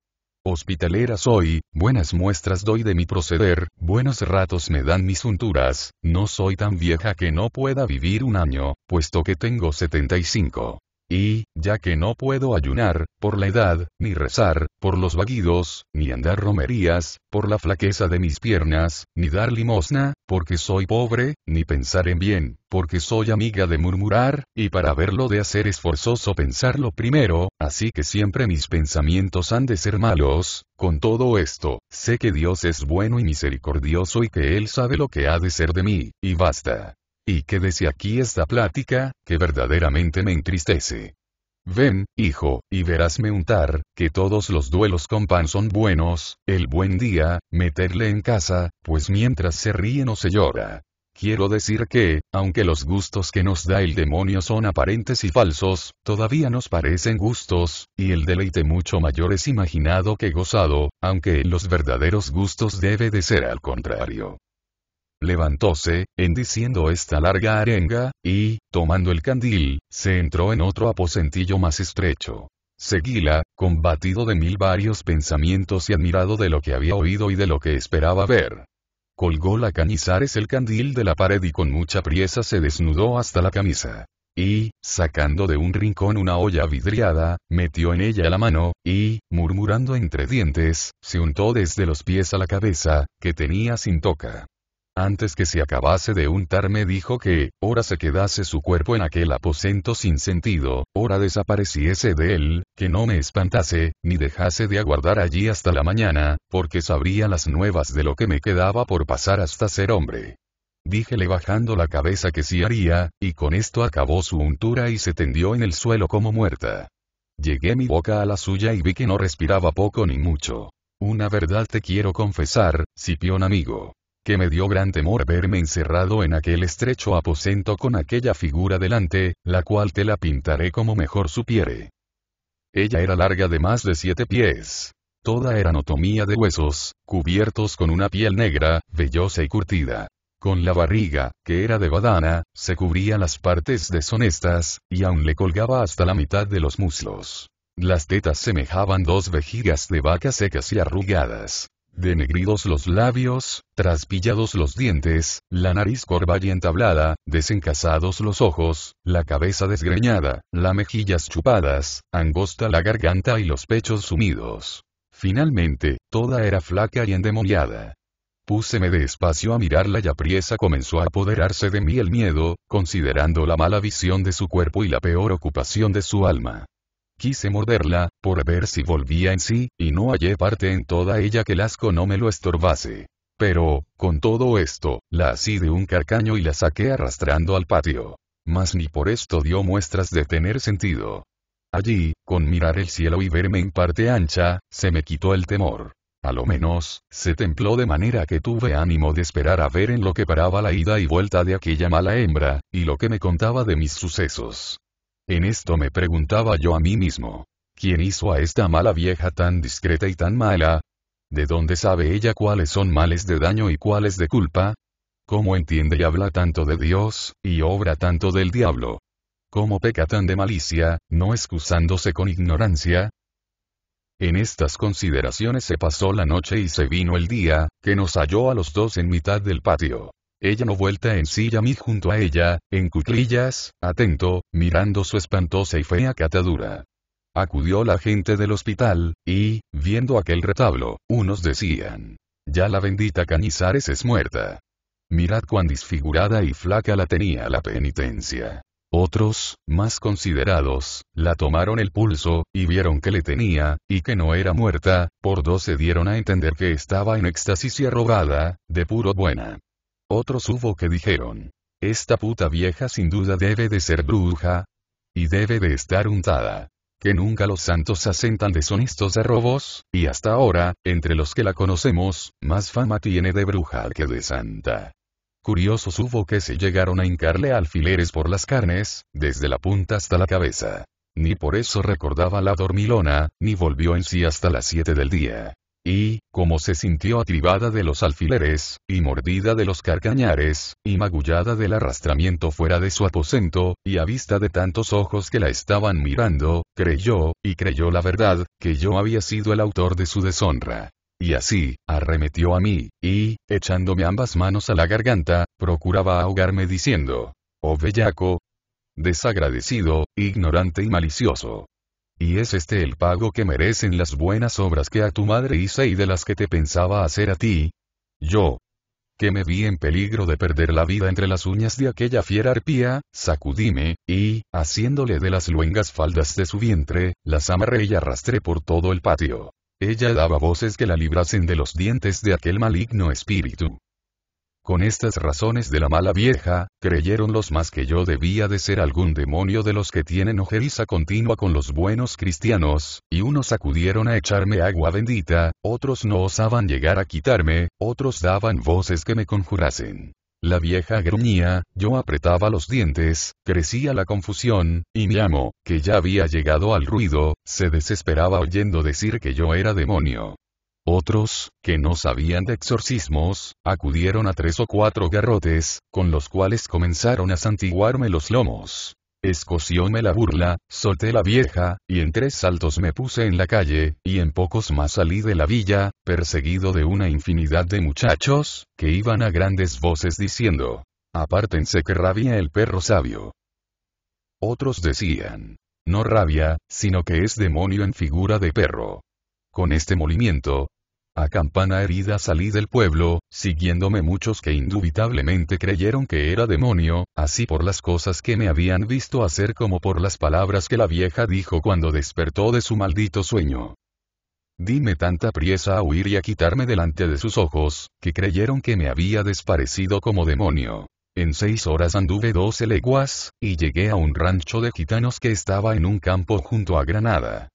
Hospitalera soy, buenas muestras doy de mi proceder, buenos ratos me dan mis unturas, no soy tan vieja que no pueda vivir un año, puesto que tengo 75. Y, ya que no puedo ayunar, por la edad, ni rezar, por los vaguidos, ni andar romerías, por la flaqueza de mis piernas, ni dar limosna, porque soy pobre, ni pensar en bien, porque soy amiga de murmurar, y para verlo de hacer es forzoso pensarlo primero, así que siempre mis pensamientos han de ser malos, con todo esto, sé que Dios es bueno y misericordioso y que Él sabe lo que ha de ser de mí, y basta. Y quédese aquí esta plática, que verdaderamente me entristece. Ven, hijo, y verásme untar, que todos los duelos con pan son buenos, el buen día, meterle en casa, pues mientras se ríe no se llora. Quiero decir que, aunque los gustos que nos da el demonio son aparentes y falsos, todavía nos parecen gustos, y el deleite mucho mayor es imaginado que gozado, aunque los verdaderos gustos debe de ser al contrario levantóse, en diciendo esta larga arenga, y, tomando el candil, se entró en otro aposentillo más estrecho. Seguíla, combatido de mil varios pensamientos y admirado de lo que había oído y de lo que esperaba ver. Colgó la canizares el candil de la pared y con mucha priesa se desnudó hasta la camisa. Y, sacando de un rincón una olla vidriada, metió en ella la mano, y, murmurando entre dientes, se untó desde los pies a la cabeza, que tenía sin toca antes que se acabase de untar me dijo que, ora se quedase su cuerpo en aquel aposento sin sentido, ora desapareciese de él, que no me espantase, ni dejase de aguardar allí hasta la mañana, porque sabría las nuevas de lo que me quedaba por pasar hasta ser hombre. Díjele bajando la cabeza que sí haría, y con esto acabó su untura y se tendió en el suelo como muerta. Llegué mi boca a la suya y vi que no respiraba poco ni mucho. Una verdad te quiero confesar, Cipión amigo que me dio gran temor verme encerrado en aquel estrecho aposento con aquella figura delante, la cual te la pintaré como mejor supiere. Ella era larga de más de siete pies. Toda era anatomía de huesos, cubiertos con una piel negra, vellosa y curtida. Con la barriga, que era de badana, se cubría las partes deshonestas, y aún le colgaba hasta la mitad de los muslos. Las tetas semejaban dos vejigas de vaca secas y arrugadas. Denegridos los labios, traspillados los dientes, la nariz corva y entablada, desencasados los ojos, la cabeza desgreñada, las mejillas chupadas, angosta la garganta y los pechos sumidos. Finalmente, toda era flaca y endemoniada. Púseme despacio a mirarla y apriesa comenzó a apoderarse de mí el miedo, considerando la mala visión de su cuerpo y la peor ocupación de su alma. Quise morderla, por ver si volvía en sí, y no hallé parte en toda ella que el asco no me lo estorbase. Pero, con todo esto, la así de un carcaño y la saqué arrastrando al patio. Mas ni por esto dio muestras de tener sentido. Allí, con mirar el cielo y verme en parte ancha, se me quitó el temor. A lo menos, se templó de manera que tuve ánimo de esperar a ver en lo que paraba la ida y vuelta de aquella mala hembra, y lo que me contaba de mis sucesos. En esto me preguntaba yo a mí mismo. ¿Quién hizo a esta mala vieja tan discreta y tan mala? ¿De dónde sabe ella cuáles son males de daño y cuáles de culpa? ¿Cómo entiende y habla tanto de Dios, y obra tanto del diablo? ¿Cómo peca tan de malicia, no excusándose con ignorancia? En estas consideraciones se pasó la noche y se vino el día, que nos halló a los dos en mitad del patio. Ella no vuelta en silla y a mí junto a ella, en cuclillas, atento, mirando su espantosa y fea catadura. Acudió la gente del hospital, y, viendo aquel retablo, unos decían, ya la bendita Canizares es muerta. Mirad cuán disfigurada y flaca la tenía la penitencia. Otros, más considerados, la tomaron el pulso, y vieron que le tenía, y que no era muerta, por dos se dieron a entender que estaba en éxtasis y arrobada, de puro buena. Otros hubo que dijeron, esta puta vieja sin duda debe de ser bruja, y debe de estar untada. Que nunca los santos asentan tan deshonestos de robos, y hasta ahora, entre los que la conocemos, más fama tiene de bruja que de santa. Curiosos hubo que se llegaron a hincarle alfileres por las carnes, desde la punta hasta la cabeza. Ni por eso recordaba la dormilona, ni volvió en sí hasta las 7 del día. Y, como se sintió atribada de los alfileres, y mordida de los carcañares, y magullada del arrastramiento fuera de su aposento, y a vista de tantos ojos que la estaban mirando, creyó, y creyó la verdad, que yo había sido el autor de su deshonra. Y así, arremetió a mí, y, echándome ambas manos a la garganta, procuraba ahogarme diciendo, Oh bellaco, desagradecido, ignorante y malicioso. Y es este el pago que merecen las buenas obras que a tu madre hice y de las que te pensaba hacer a ti. Yo. Que me vi en peligro de perder la vida entre las uñas de aquella fiera arpía, sacudíme, y, haciéndole de las luengas faldas de su vientre, las amarré y arrastré por todo el patio. Ella daba voces que la librasen de los dientes de aquel maligno espíritu. Con estas razones de la mala vieja, creyeron los más que yo debía de ser algún demonio de los que tienen ojeriza continua con los buenos cristianos, y unos acudieron a echarme agua bendita, otros no osaban llegar a quitarme, otros daban voces que me conjurasen. La vieja gruñía, yo apretaba los dientes, crecía la confusión, y mi amo, que ya había llegado al ruido, se desesperaba oyendo decir que yo era demonio. Otros, que no sabían de exorcismos, acudieron a tres o cuatro garrotes, con los cuales comenzaron a santiguarme los lomos. Escocióme la burla, solté la vieja, y en tres saltos me puse en la calle, y en pocos más salí de la villa, perseguido de una infinidad de muchachos, que iban a grandes voces diciendo, apártense que rabia el perro sabio. Otros decían, no rabia, sino que es demonio en figura de perro. Con este molimiento, a campana herida salí del pueblo, siguiéndome muchos que indubitablemente creyeron que era demonio, así por las cosas que me habían visto hacer como por las palabras que la vieja dijo cuando despertó de su maldito sueño. Dime tanta priesa a huir y a quitarme delante de sus ojos, que creyeron que me había desparecido como demonio. En seis horas anduve doce leguas, y llegué a un rancho de gitanos que estaba en un campo junto a Granada.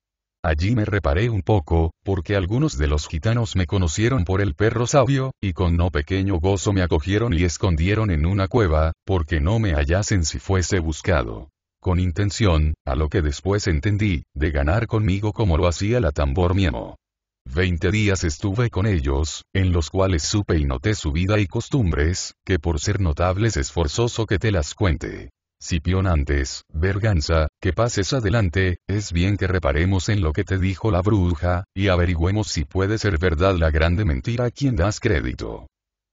Allí me reparé un poco, porque algunos de los gitanos me conocieron por el perro sabio, y con no pequeño gozo me acogieron y escondieron en una cueva, porque no me hallasen si fuese buscado con intención, a lo que después entendí, de ganar conmigo como lo hacía la tambor miemo. Veinte días estuve con ellos, en los cuales supe y noté su vida y costumbres, que por ser notables es forzoso que te las cuente. Cipión antes, Berganza, que pases adelante, es bien que reparemos en lo que te dijo la bruja, y averigüemos si puede ser verdad la grande mentira a quien das crédito.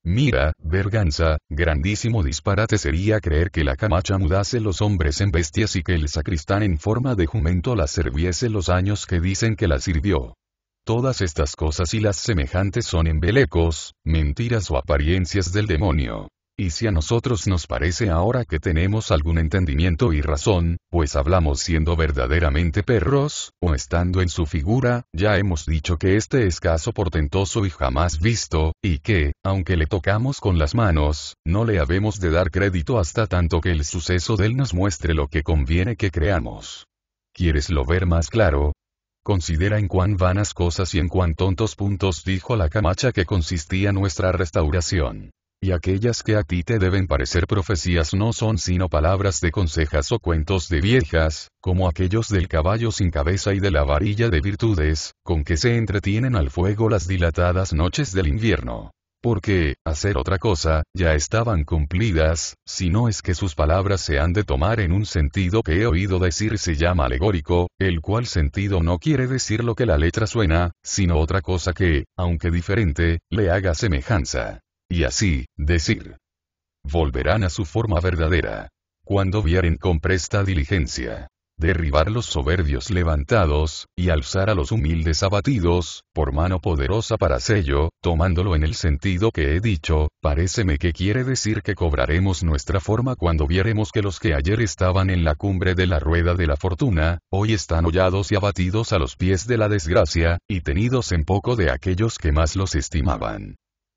Mira, Berganza, grandísimo disparate sería creer que la camacha mudase los hombres en bestias y que el sacristán en forma de jumento la serviese los años que dicen que la sirvió. Todas estas cosas y las semejantes son embelecos, mentiras o apariencias del demonio. Y si a nosotros nos parece ahora que tenemos algún entendimiento y razón, pues hablamos siendo verdaderamente perros, o estando en su figura, ya hemos dicho que este es caso portentoso y jamás visto, y que, aunque le tocamos con las manos, no le habemos de dar crédito hasta tanto que el suceso de él nos muestre lo que conviene que creamos. ¿Quieres lo ver más claro? Considera en cuán vanas cosas y en cuán tontos puntos dijo la camacha que consistía nuestra restauración y aquellas que a ti te deben parecer profecías no son sino palabras de consejas o cuentos de viejas, como aquellos del caballo sin cabeza y de la varilla de virtudes, con que se entretienen al fuego las dilatadas noches del invierno. Porque, hacer otra cosa, ya estaban cumplidas, si no es que sus palabras se han de tomar en un sentido que he oído decir se llama alegórico, el cual sentido no quiere decir lo que la letra suena, sino otra cosa que, aunque diferente, le haga semejanza y así, decir. Volverán a su forma verdadera. Cuando vieren con presta diligencia. Derribar los soberbios levantados, y alzar a los humildes abatidos, por mano poderosa para sello, tomándolo en el sentido que he dicho, paréceme que quiere decir que cobraremos nuestra forma cuando viéremos que los que ayer estaban en la cumbre de la rueda de la fortuna, hoy están hollados y abatidos a los pies de la desgracia, y tenidos en poco de aquellos que más los estimaban.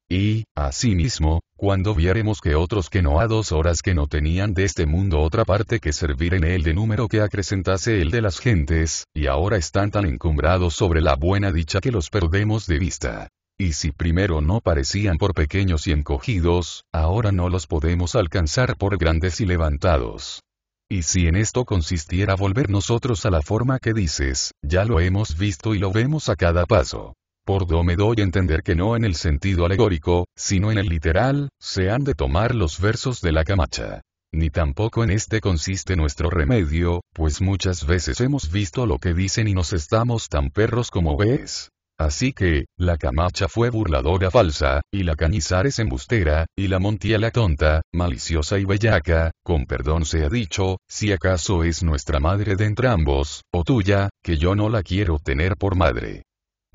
Y, asimismo, cuando viéremos que otros que no a dos horas que no tenían de este mundo otra parte que servir en él de número que acrecentase el de las gentes, y ahora están tan encumbrados sobre la buena dicha que los perdemos de vista. Y si primero no parecían por pequeños y encogidos, ahora no los podemos alcanzar por grandes y levantados. Y si en esto consistiera volver nosotros a la forma que dices, ya lo hemos visto y lo vemos a cada paso. Por me doy a entender que no en el sentido alegórico, sino en el literal, se han de tomar los versos de la camacha. Ni tampoco en este consiste nuestro remedio, pues muchas veces hemos visto lo que dicen y nos estamos tan perros como ves. Así que, la camacha fue burladora falsa, y la canizares embustera, y la montiela tonta, maliciosa y bellaca, con perdón se ha dicho, si acaso es nuestra madre de entrambos, o tuya, que yo no la quiero tener por madre.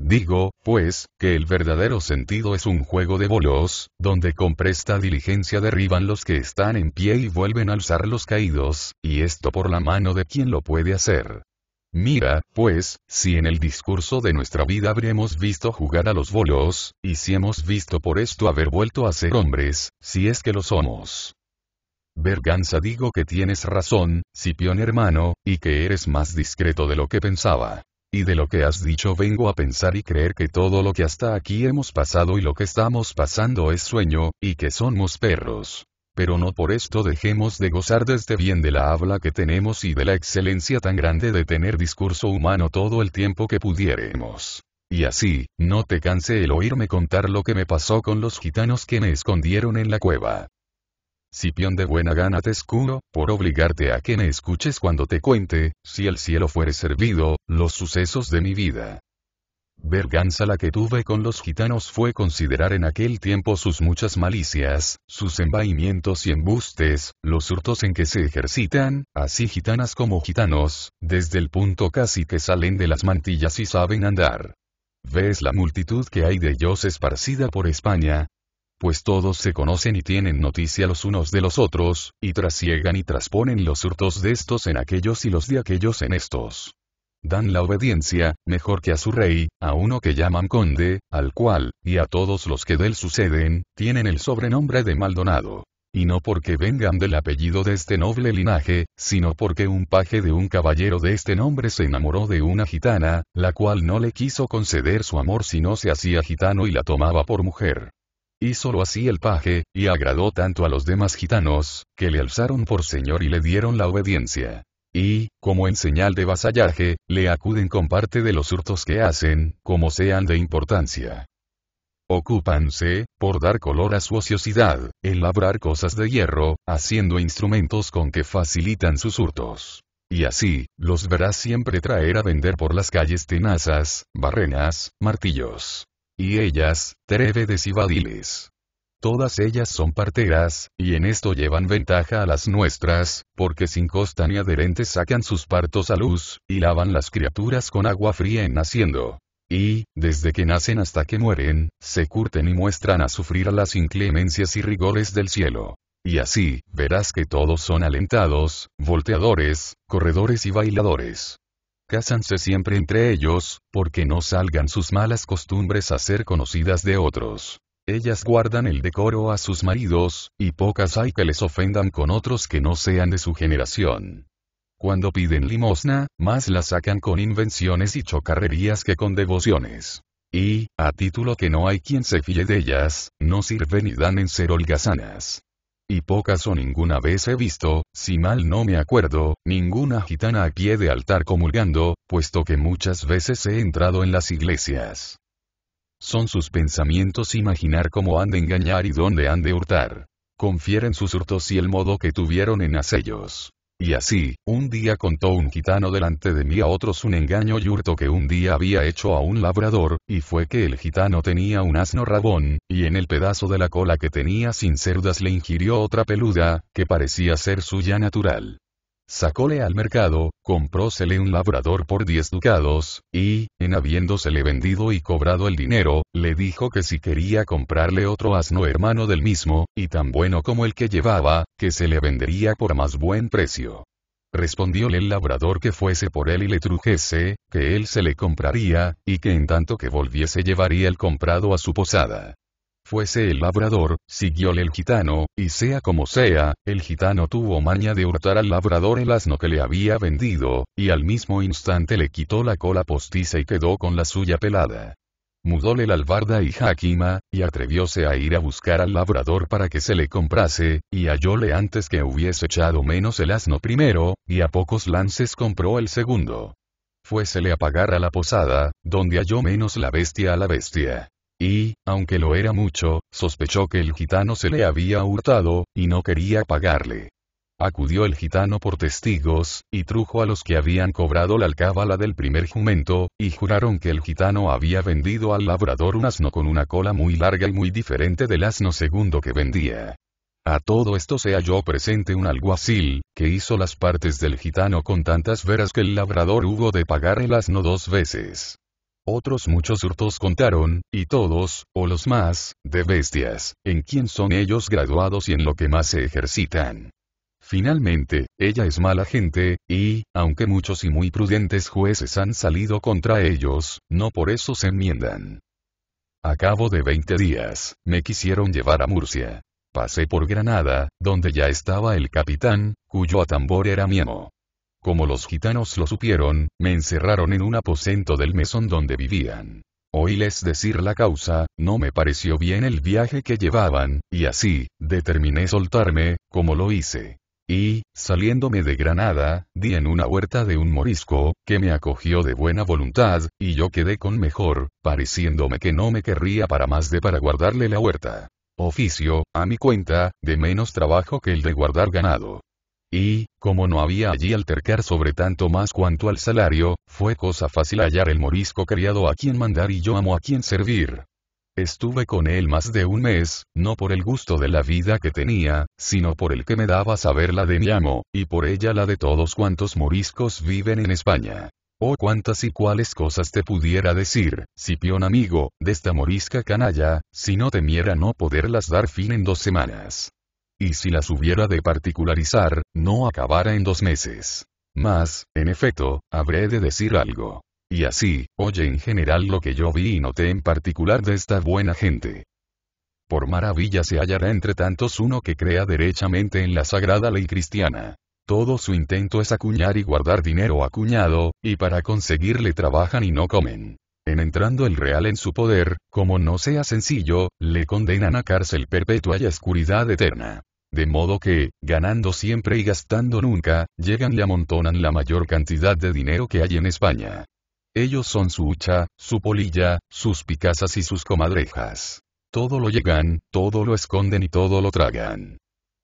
Digo, pues, que el verdadero sentido es un juego de bolos, donde con presta diligencia derriban los que están en pie y vuelven a alzar los caídos, y esto por la mano de quien lo puede hacer. Mira, pues, si en el discurso de nuestra vida habremos visto jugar a los bolos, y si hemos visto por esto haber vuelto a ser hombres, si es que lo somos. Berganza digo que tienes razón, Cipión hermano, y que eres más discreto de lo que pensaba. Y de lo que has dicho vengo a pensar y creer que todo lo que hasta aquí hemos pasado y lo que estamos pasando es sueño, y que somos perros. Pero no por esto dejemos de gozar desde este bien de la habla que tenemos y de la excelencia tan grande de tener discurso humano todo el tiempo que pudiéramos. Y así, no te canse el oírme contar lo que me pasó con los gitanos que me escondieron en la cueva. Cipión de buena gana te escudo, por obligarte a que me escuches cuando te cuente, si el cielo fuere servido, los sucesos de mi vida. Verganza la que tuve con los gitanos fue considerar en aquel tiempo sus muchas malicias, sus envaimientos y embustes, los hurtos en que se ejercitan, así gitanas como gitanos, desde el punto casi que salen de las mantillas y saben andar. Ves la multitud que hay de ellos esparcida por España, pues todos se conocen y tienen noticia los unos de los otros, y trasiegan y trasponen los hurtos de estos en aquellos y los de aquellos en estos. Dan la obediencia, mejor que a su rey, a uno que llaman conde, al cual, y a todos los que del suceden, tienen el sobrenombre de Maldonado. Y no porque vengan del apellido de este noble linaje, sino porque un paje de un caballero de este nombre se enamoró de una gitana, la cual no le quiso conceder su amor si no se hacía gitano y la tomaba por mujer solo así el paje, y agradó tanto a los demás gitanos, que le alzaron por señor y le dieron la obediencia. Y, como en señal de vasallaje, le acuden con parte de los hurtos que hacen, como sean de importancia. Ocúpanse, por dar color a su ociosidad, en labrar cosas de hierro, haciendo instrumentos con que facilitan sus hurtos. Y así, los verás siempre traer a vender por las calles tenazas, barrenas, martillos, y ellas, trévedes y vadiles. Todas ellas son parteras, y en esto llevan ventaja a las nuestras, porque sin costa ni adherentes sacan sus partos a luz, y lavan las criaturas con agua fría en naciendo. Y, desde que nacen hasta que mueren, se curten y muestran a sufrir a las inclemencias y rigores del cielo. Y así, verás que todos son alentados, volteadores, corredores y bailadores cásanse siempre entre ellos, porque no salgan sus malas costumbres a ser conocidas de otros. Ellas guardan el decoro a sus maridos, y pocas hay que les ofendan con otros que no sean de su generación. Cuando piden limosna, más la sacan con invenciones y chocarrerías que con devociones. Y, a título que no hay quien se fíe de ellas, no sirven y dan en ser holgazanas y pocas o ninguna vez he visto, si mal no me acuerdo, ninguna gitana a pie de altar comulgando, puesto que muchas veces he entrado en las iglesias. Son sus pensamientos imaginar cómo han de engañar y dónde han de hurtar. Confieren sus hurtos y el modo que tuvieron en hacellos. Y así, un día contó un gitano delante de mí a otros un engaño y hurto que un día había hecho a un labrador, y fue que el gitano tenía un asno rabón, y en el pedazo de la cola que tenía sin cerdas le ingirió otra peluda, que parecía ser suya natural sacóle al mercado, comprósele un labrador por diez ducados, y, en habiéndosele vendido y cobrado el dinero, le dijo que si quería comprarle otro asno hermano del mismo, y tan bueno como el que llevaba, que se le vendería por más buen precio. Respondióle el labrador que fuese por él y le trujese, que él se le compraría, y que en tanto que volviese llevaría el comprado a su posada fuese el labrador, siguióle el gitano, y sea como sea, el gitano tuvo maña de hurtar al labrador el asno que le había vendido, y al mismo instante le quitó la cola postiza y quedó con la suya pelada. Mudóle la albarda y Jaquima y atrevióse a ir a buscar al labrador para que se le comprase, y hallóle antes que hubiese echado menos el asno primero, y a pocos lances compró el segundo. Fuésele a pagar a la posada, donde halló menos la bestia a la bestia. Y, aunque lo era mucho, sospechó que el gitano se le había hurtado, y no quería pagarle. Acudió el gitano por testigos, y trujo a los que habían cobrado la alcábala del primer jumento, y juraron que el gitano había vendido al labrador un asno con una cola muy larga y muy diferente del asno segundo que vendía. A todo esto se halló presente un alguacil, que hizo las partes del gitano con tantas veras que el labrador hubo de pagar el asno dos veces. Otros muchos hurtos contaron, y todos, o los más, de bestias, en quién son ellos graduados y en lo que más se ejercitan. Finalmente, ella es mala gente, y, aunque muchos y muy prudentes jueces han salido contra ellos, no por eso se enmiendan. A cabo de 20 días, me quisieron llevar a Murcia. Pasé por Granada, donde ya estaba el capitán, cuyo atambor era mi amo. Como los gitanos lo supieron, me encerraron en un aposento del mesón donde vivían. Oíles decir la causa, no me pareció bien el viaje que llevaban, y así, determiné soltarme, como lo hice. Y, saliéndome de Granada, di en una huerta de un morisco, que me acogió de buena voluntad, y yo quedé con mejor, pareciéndome que no me querría para más de para guardarle la huerta. Oficio, a mi cuenta, de menos trabajo que el de guardar ganado. Y, como no había allí altercar sobre tanto más cuanto al salario, fue cosa fácil hallar el morisco criado a quien mandar y yo amo a quien servir. Estuve con él más de un mes, no por el gusto de la vida que tenía, sino por el que me daba saber la de mi amo, y por ella la de todos cuantos moriscos viven en España. Oh cuántas y cuáles cosas te pudiera decir, Cipión amigo, de esta morisca canalla, si no temiera no poderlas dar fin en dos semanas y si las hubiera de particularizar, no acabara en dos meses. Mas, en efecto, habré de decir algo. Y así, oye en general lo que yo vi y noté en particular de esta buena gente. Por maravilla se hallará entre tantos uno que crea derechamente en la sagrada ley cristiana. Todo su intento es acuñar y guardar dinero acuñado, y para conseguirle trabajan y no comen. En entrando el real en su poder, como no sea sencillo, le condenan a cárcel perpetua y oscuridad eterna. De modo que, ganando siempre y gastando nunca, llegan y amontonan la mayor cantidad de dinero que hay en España. Ellos son su hucha, su polilla, sus picazas y sus comadrejas. Todo lo llegan, todo lo esconden y todo lo tragan.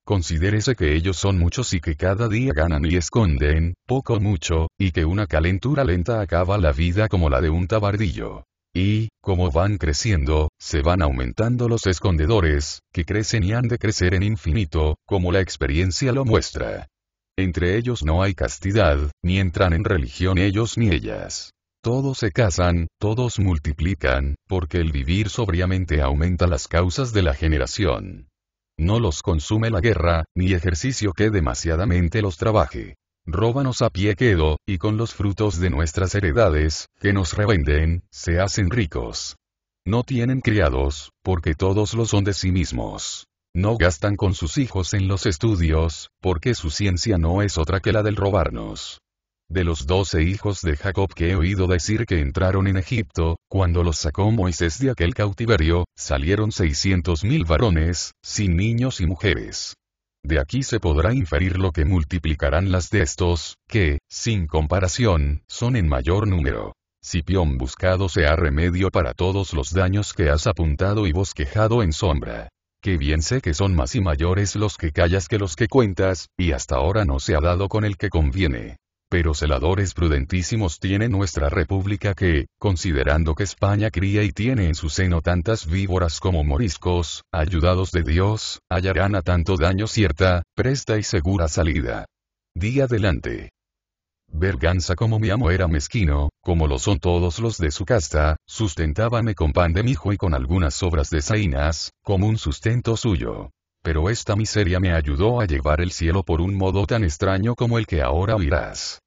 Considérese que ellos son muchos y que cada día ganan y esconden, poco mucho, y que una calentura lenta acaba la vida como la de un tabardillo. Y, como van creciendo, se van aumentando los escondedores, que crecen y han de crecer en infinito, como la experiencia lo muestra. Entre ellos no hay castidad, ni entran en religión ellos ni ellas. Todos se casan, todos multiplican, porque el vivir sobriamente aumenta las causas de la generación. No los consume la guerra, ni ejercicio que demasiadamente los trabaje. Róbanos a pie quedo, y con los frutos de nuestras heredades, que nos revenden, se hacen ricos. No tienen criados, porque todos lo son de sí mismos. No gastan con sus hijos en los estudios, porque su ciencia no es otra que la del robarnos. De los doce hijos de Jacob que he oído decir que entraron en Egipto, cuando los sacó Moisés de aquel cautiverio, salieron seiscientos mil varones, sin niños y mujeres. De aquí se podrá inferir lo que multiplicarán las de estos, que, sin comparación, son en mayor número. pión buscado sea remedio para todos los daños que has apuntado y bosquejado en sombra. Que bien sé que son más y mayores los que callas que los que cuentas, y hasta ahora no se ha dado con el que conviene pero celadores prudentísimos tiene nuestra república que, considerando que España cría y tiene en su seno tantas víboras como moriscos, ayudados de Dios, hallarán a tanto daño cierta, presta y segura salida. Día adelante. Berganza como mi amo era mezquino, como lo son todos los de su casta, sustentábame con pan de mijo y con algunas sobras de sainas, como un sustento suyo. Pero esta miseria me ayudó a llevar el cielo por un modo tan extraño como el que ahora oirás.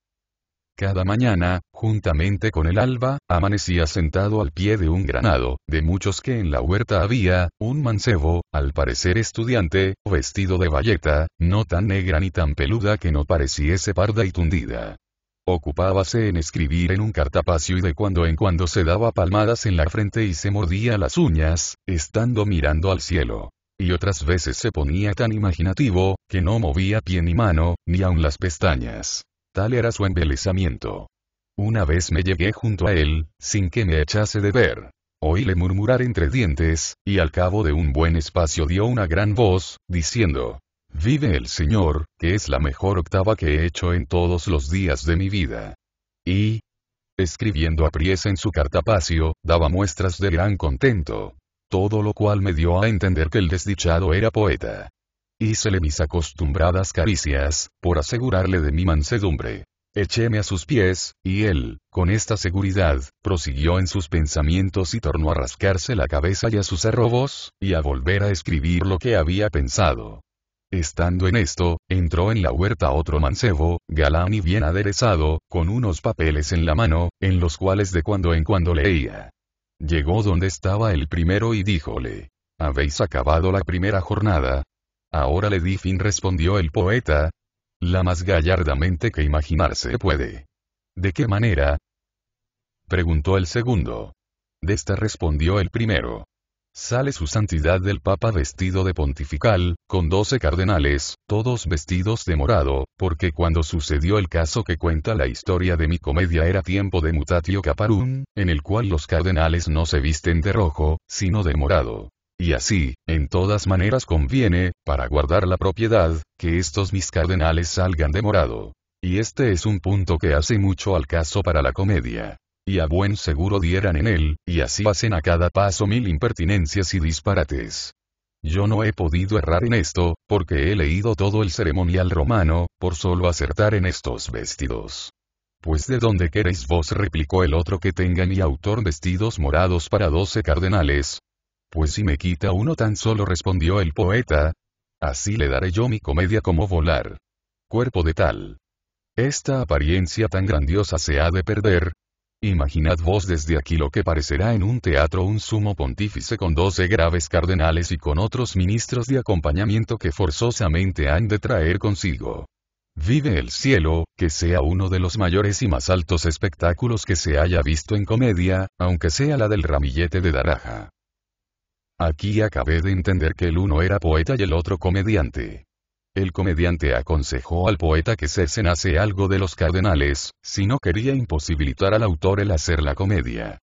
Cada mañana, juntamente con el alba, amanecía sentado al pie de un granado, de muchos que en la huerta había, un mancebo, al parecer estudiante, vestido de bayeta, no tan negra ni tan peluda que no pareciese parda y tundida. Ocupábase en escribir en un cartapacio y de cuando en cuando se daba palmadas en la frente y se mordía las uñas, estando mirando al cielo y otras veces se ponía tan imaginativo, que no movía pie ni mano, ni aun las pestañas. Tal era su embelezamiento. Una vez me llegué junto a él, sin que me echase de ver. Oíle murmurar entre dientes, y al cabo de un buen espacio dio una gran voz, diciendo, Vive el Señor, que es la mejor octava que he hecho en todos los días de mi vida. Y, escribiendo a en su cartapacio, daba muestras de gran contento todo lo cual me dio a entender que el desdichado era poeta. Hícele mis acostumbradas caricias, por asegurarle de mi mansedumbre. Echéme a sus pies, y él, con esta seguridad, prosiguió en sus pensamientos y tornó a rascarse la cabeza y a sus arrobos, y a volver a escribir lo que había pensado. Estando en esto, entró en la huerta otro mancebo, galán y bien aderezado, con unos papeles en la mano, en los cuales de cuando en cuando leía. Llegó donde estaba el primero y díjole, ¿habéis acabado la primera jornada? Ahora le di fin, respondió el poeta, la más gallardamente que imaginarse puede. ¿De qué manera? preguntó el segundo. De esta respondió el primero. Sale su santidad del Papa vestido de pontifical, con doce cardenales, todos vestidos de morado, porque cuando sucedió el caso que cuenta la historia de mi comedia era tiempo de mutatio caparún, en el cual los cardenales no se visten de rojo, sino de morado. Y así, en todas maneras conviene, para guardar la propiedad, que estos mis cardenales salgan de morado. Y este es un punto que hace mucho al caso para la comedia y a buen seguro dieran en él, y así hacen a cada paso mil impertinencias y disparates. Yo no he podido errar en esto, porque he leído todo el ceremonial romano, por solo acertar en estos vestidos. Pues de dónde queréis vos, replicó el otro que tenga mi autor vestidos morados para doce cardenales. Pues si me quita uno tan solo, respondió el poeta. Así le daré yo mi comedia como volar. Cuerpo de tal. Esta apariencia tan grandiosa se ha de perder, Imaginad vos desde aquí lo que parecerá en un teatro un sumo pontífice con doce graves cardenales y con otros ministros de acompañamiento que forzosamente han de traer consigo. Vive el cielo, que sea uno de los mayores y más altos espectáculos que se haya visto en comedia, aunque sea la del ramillete de Daraja. Aquí acabé de entender que el uno era poeta y el otro comediante el comediante aconsejó al poeta que se hace algo de los cardenales, si no quería imposibilitar al autor el hacer la comedia.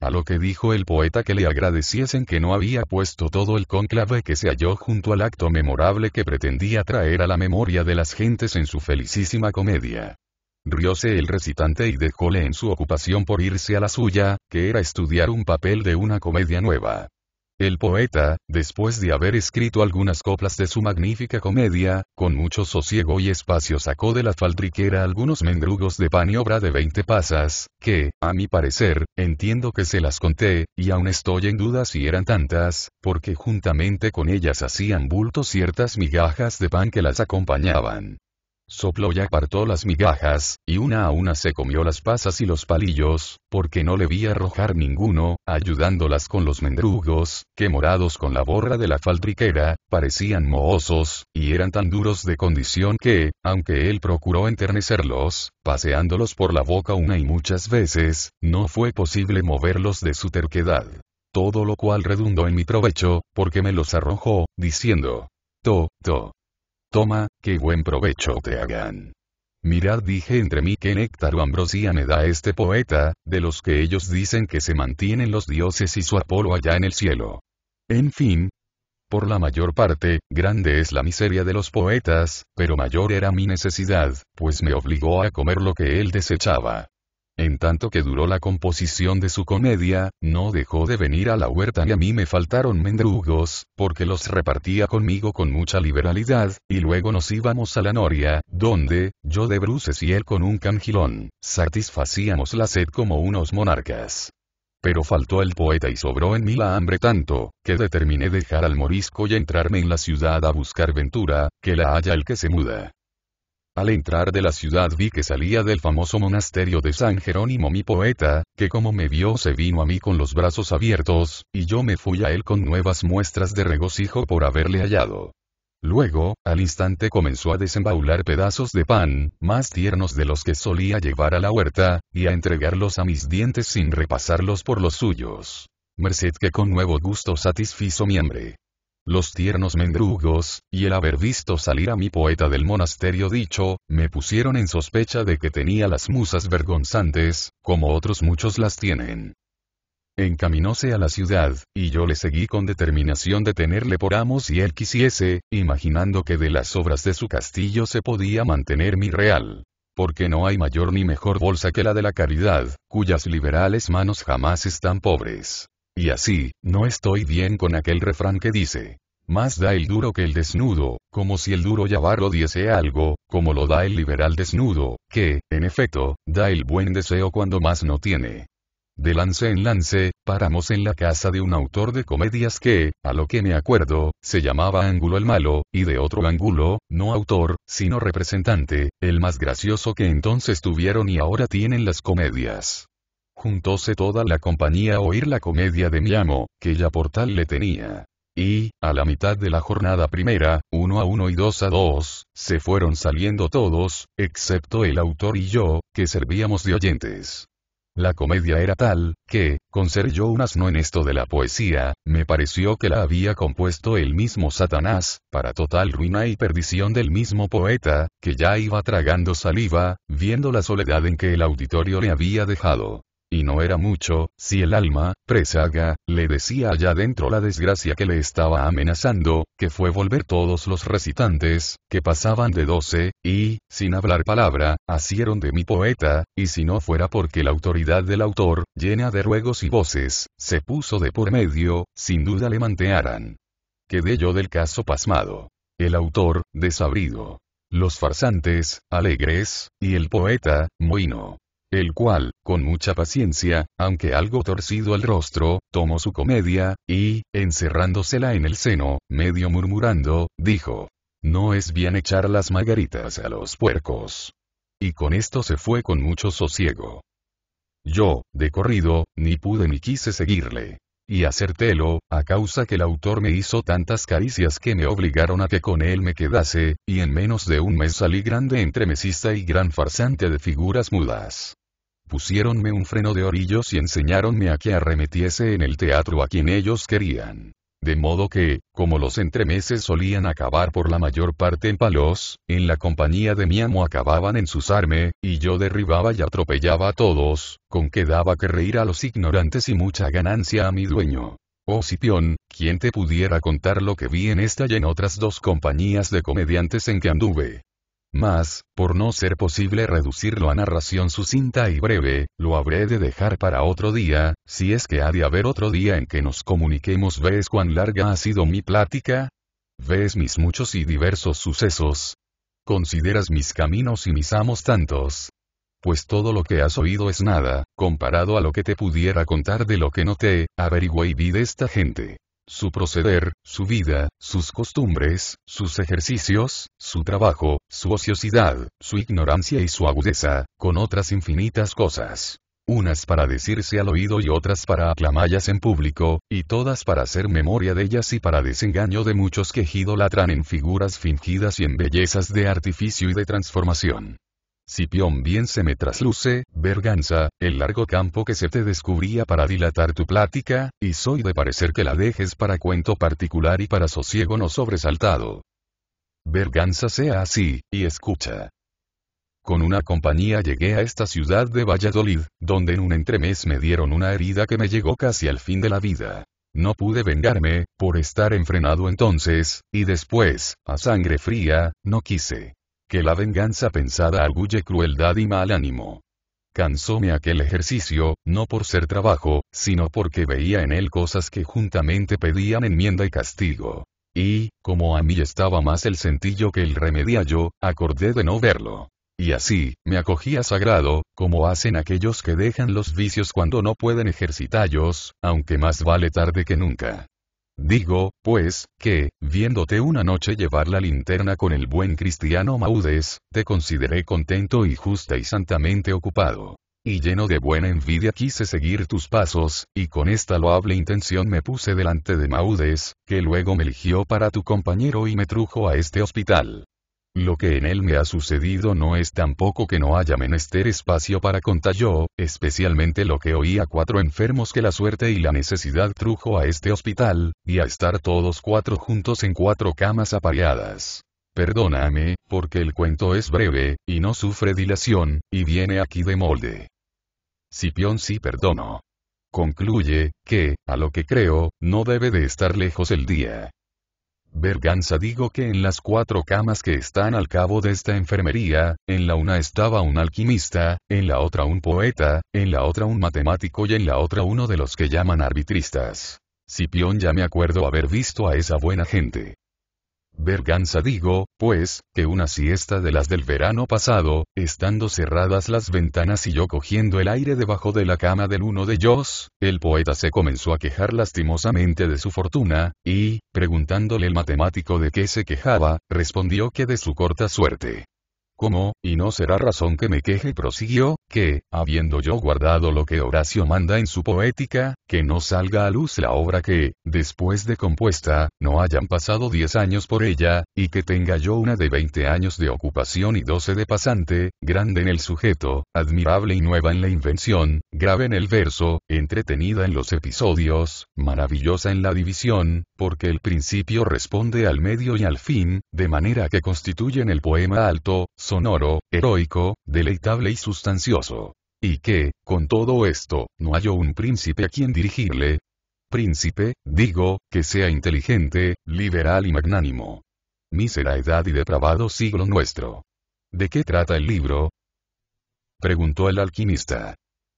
A lo que dijo el poeta que le agradeciesen que no había puesto todo el cónclave que se halló junto al acto memorable que pretendía traer a la memoria de las gentes en su felicísima comedia. Rióse el recitante y dejóle en su ocupación por irse a la suya, que era estudiar un papel de una comedia nueva. El poeta, después de haber escrito algunas coplas de su magnífica comedia, con mucho sosiego y espacio sacó de la faltriquera algunos mendrugos de pan y obra de 20 pasas, que, a mi parecer, entiendo que se las conté, y aún estoy en duda si eran tantas, porque juntamente con ellas hacían bulto ciertas migajas de pan que las acompañaban. Sopló y apartó las migajas, y una a una se comió las pasas y los palillos, porque no le vi arrojar ninguno, ayudándolas con los mendrugos, que morados con la borra de la faltriquera, parecían mohosos, y eran tan duros de condición que, aunque él procuró enternecerlos, paseándolos por la boca una y muchas veces, no fue posible moverlos de su terquedad. Todo lo cual redundó en mi provecho, porque me los arrojó, diciendo, To, to, Toma, qué buen provecho te hagan. Mirad dije entre mí que néctar o ambrosía me da este poeta, de los que ellos dicen que se mantienen los dioses y su Apolo allá en el cielo. En fin, por la mayor parte, grande es la miseria de los poetas, pero mayor era mi necesidad, pues me obligó a comer lo que él desechaba. En tanto que duró la composición de su comedia, no dejó de venir a la huerta y a mí me faltaron mendrugos, porque los repartía conmigo con mucha liberalidad, y luego nos íbamos a la noria, donde, yo de bruces y él con un cangilón, satisfacíamos la sed como unos monarcas. Pero faltó el poeta y sobró en mí la hambre tanto, que determiné dejar al morisco y entrarme en la ciudad a buscar ventura, que la haya el que se muda. Al entrar de la ciudad vi que salía del famoso monasterio de San Jerónimo mi poeta, que como me vio se vino a mí con los brazos abiertos, y yo me fui a él con nuevas muestras de regocijo por haberle hallado. Luego, al instante comenzó a desembaular pedazos de pan, más tiernos de los que solía llevar a la huerta, y a entregarlos a mis dientes sin repasarlos por los suyos. Merced que con nuevo gusto satisfizo mi hambre los tiernos mendrugos, y el haber visto salir a mi poeta del monasterio dicho, me pusieron en sospecha de que tenía las musas vergonzantes, como otros muchos las tienen. Encaminóse a la ciudad, y yo le seguí con determinación de tenerle por amo si él quisiese, imaginando que de las obras de su castillo se podía mantener mi real. Porque no hay mayor ni mejor bolsa que la de la caridad, cuyas liberales manos jamás están pobres. Y así, no estoy bien con aquel refrán que dice, más da el duro que el desnudo, como si el duro y diese algo, como lo da el liberal desnudo, que, en efecto, da el buen deseo cuando más no tiene. De lance en lance, paramos en la casa de un autor de comedias que, a lo que me acuerdo, se llamaba Ángulo el Malo, y de otro Ángulo, no autor, sino representante, el más gracioso que entonces tuvieron y ahora tienen las comedias juntóse toda la compañía a oír la comedia de mi amo, que ya por tal le tenía. Y, a la mitad de la jornada primera, uno a uno y dos a dos, se fueron saliendo todos, excepto el autor y yo, que servíamos de oyentes. La comedia era tal, que, con ser yo un asno en esto de la poesía, me pareció que la había compuesto el mismo Satanás, para total ruina y perdición del mismo poeta, que ya iba tragando saliva, viendo la soledad en que el auditorio le había dejado y no era mucho, si el alma, presaga, le decía allá dentro la desgracia que le estaba amenazando, que fue volver todos los recitantes, que pasaban de doce, y, sin hablar palabra, asieron de mi poeta, y si no fuera porque la autoridad del autor, llena de ruegos y voces, se puso de por medio, sin duda le mantearan. Quedé yo del caso pasmado. El autor, desabrido. Los farsantes, alegres, y el poeta, mohino el cual, con mucha paciencia, aunque algo torcido al rostro, tomó su comedia, y, encerrándosela en el seno, medio murmurando, dijo, No es bien echar las margaritas a los puercos. Y con esto se fue con mucho sosiego. Yo, de corrido, ni pude ni quise seguirle. Y acertélo, a causa que el autor me hizo tantas caricias que me obligaron a que con él me quedase, y en menos de un mes salí grande entremesista y gran farsante de figuras mudas pusiéronme un freno de orillos y enseñáronme a que arremetiese en el teatro a quien ellos querían. De modo que, como los entremeses solían acabar por la mayor parte en palos, en la compañía de mi amo acababan en susarme, y yo derribaba y atropellaba a todos, con que daba que reír a los ignorantes y mucha ganancia a mi dueño. Oh Cipión, ¿quién te pudiera contar lo que vi en esta y en otras dos compañías de comediantes en que anduve? Mas, por no ser posible reducirlo a narración sucinta y breve, lo habré de dejar para otro día, si es que ha de haber otro día en que nos comuniquemos. ¿Ves cuán larga ha sido mi plática? ¿Ves mis muchos y diversos sucesos? ¿Consideras mis caminos y mis amos tantos? Pues todo lo que has oído es nada, comparado a lo que te pudiera contar de lo que noté, averigüé y vi de esta gente su proceder, su vida, sus costumbres, sus ejercicios, su trabajo, su ociosidad, su ignorancia y su agudeza, con otras infinitas cosas. Unas para decirse al oído y otras para aclamallas en público, y todas para hacer memoria de ellas y para desengaño de muchos que idolatran en figuras fingidas y en bellezas de artificio y de transformación. Cipión bien se me trasluce, verganza, el largo campo que se te descubría para dilatar tu plática, y soy de parecer que la dejes para cuento particular y para sosiego no sobresaltado. Verganza sea así, y escucha. Con una compañía llegué a esta ciudad de Valladolid, donde en un entremés me dieron una herida que me llegó casi al fin de la vida. No pude vengarme, por estar enfrenado entonces, y después, a sangre fría, no quise que la venganza pensada arguye crueldad y mal ánimo. Cansóme aquel ejercicio, no por ser trabajo, sino porque veía en él cosas que juntamente pedían enmienda y castigo. Y, como a mí estaba más el sentillo que el yo, acordé de no verlo. Y así, me acogía sagrado, como hacen aquellos que dejan los vicios cuando no pueden ejercitallos, aunque más vale tarde que nunca. Digo, pues, que, viéndote una noche llevar la linterna con el buen cristiano Maudes, te consideré contento y justa y santamente ocupado. Y lleno de buena envidia quise seguir tus pasos, y con esta loable intención me puse delante de Maudes, que luego me eligió para tu compañero y me trujo a este hospital. Lo que en él me ha sucedido no es tampoco que no haya menester espacio para contar yo, especialmente lo que oí a cuatro enfermos que la suerte y la necesidad trujo a este hospital, y a estar todos cuatro juntos en cuatro camas apareadas. Perdóname, porque el cuento es breve, y no sufre dilación, y viene aquí de molde. Cipión sí perdono. Concluye, que, a lo que creo, no debe de estar lejos el día. Berganza digo que en las cuatro camas que están al cabo de esta enfermería, en la una estaba un alquimista, en la otra un poeta, en la otra un matemático y en la otra uno de los que llaman arbitristas. Cipión ya me acuerdo haber visto a esa buena gente. Berganza digo, pues, que una siesta de las del verano pasado, estando cerradas las ventanas y yo cogiendo el aire debajo de la cama del uno de ellos, el poeta se comenzó a quejar lastimosamente de su fortuna, y, preguntándole el matemático de qué se quejaba, respondió que de su corta suerte como, Y no será razón que me queje, prosiguió, que, habiendo yo guardado lo que Horacio manda en su poética, que no salga a luz la obra que, después de compuesta, no hayan pasado diez años por ella, y que tenga yo una de veinte años de ocupación y doce de pasante, grande en el sujeto, admirable y nueva en la invención, grave en el verso, entretenida en los episodios, maravillosa en la división, porque el principio responde al medio y al fin, de manera que constituyen el poema alto, sonoro, heroico, deleitable y sustancioso. Y que, con todo esto, no hallo un príncipe a quien dirigirle. Príncipe, digo, que sea inteligente, liberal y magnánimo. Mísera edad y depravado siglo nuestro. ¿De qué trata el libro? Preguntó el alquimista.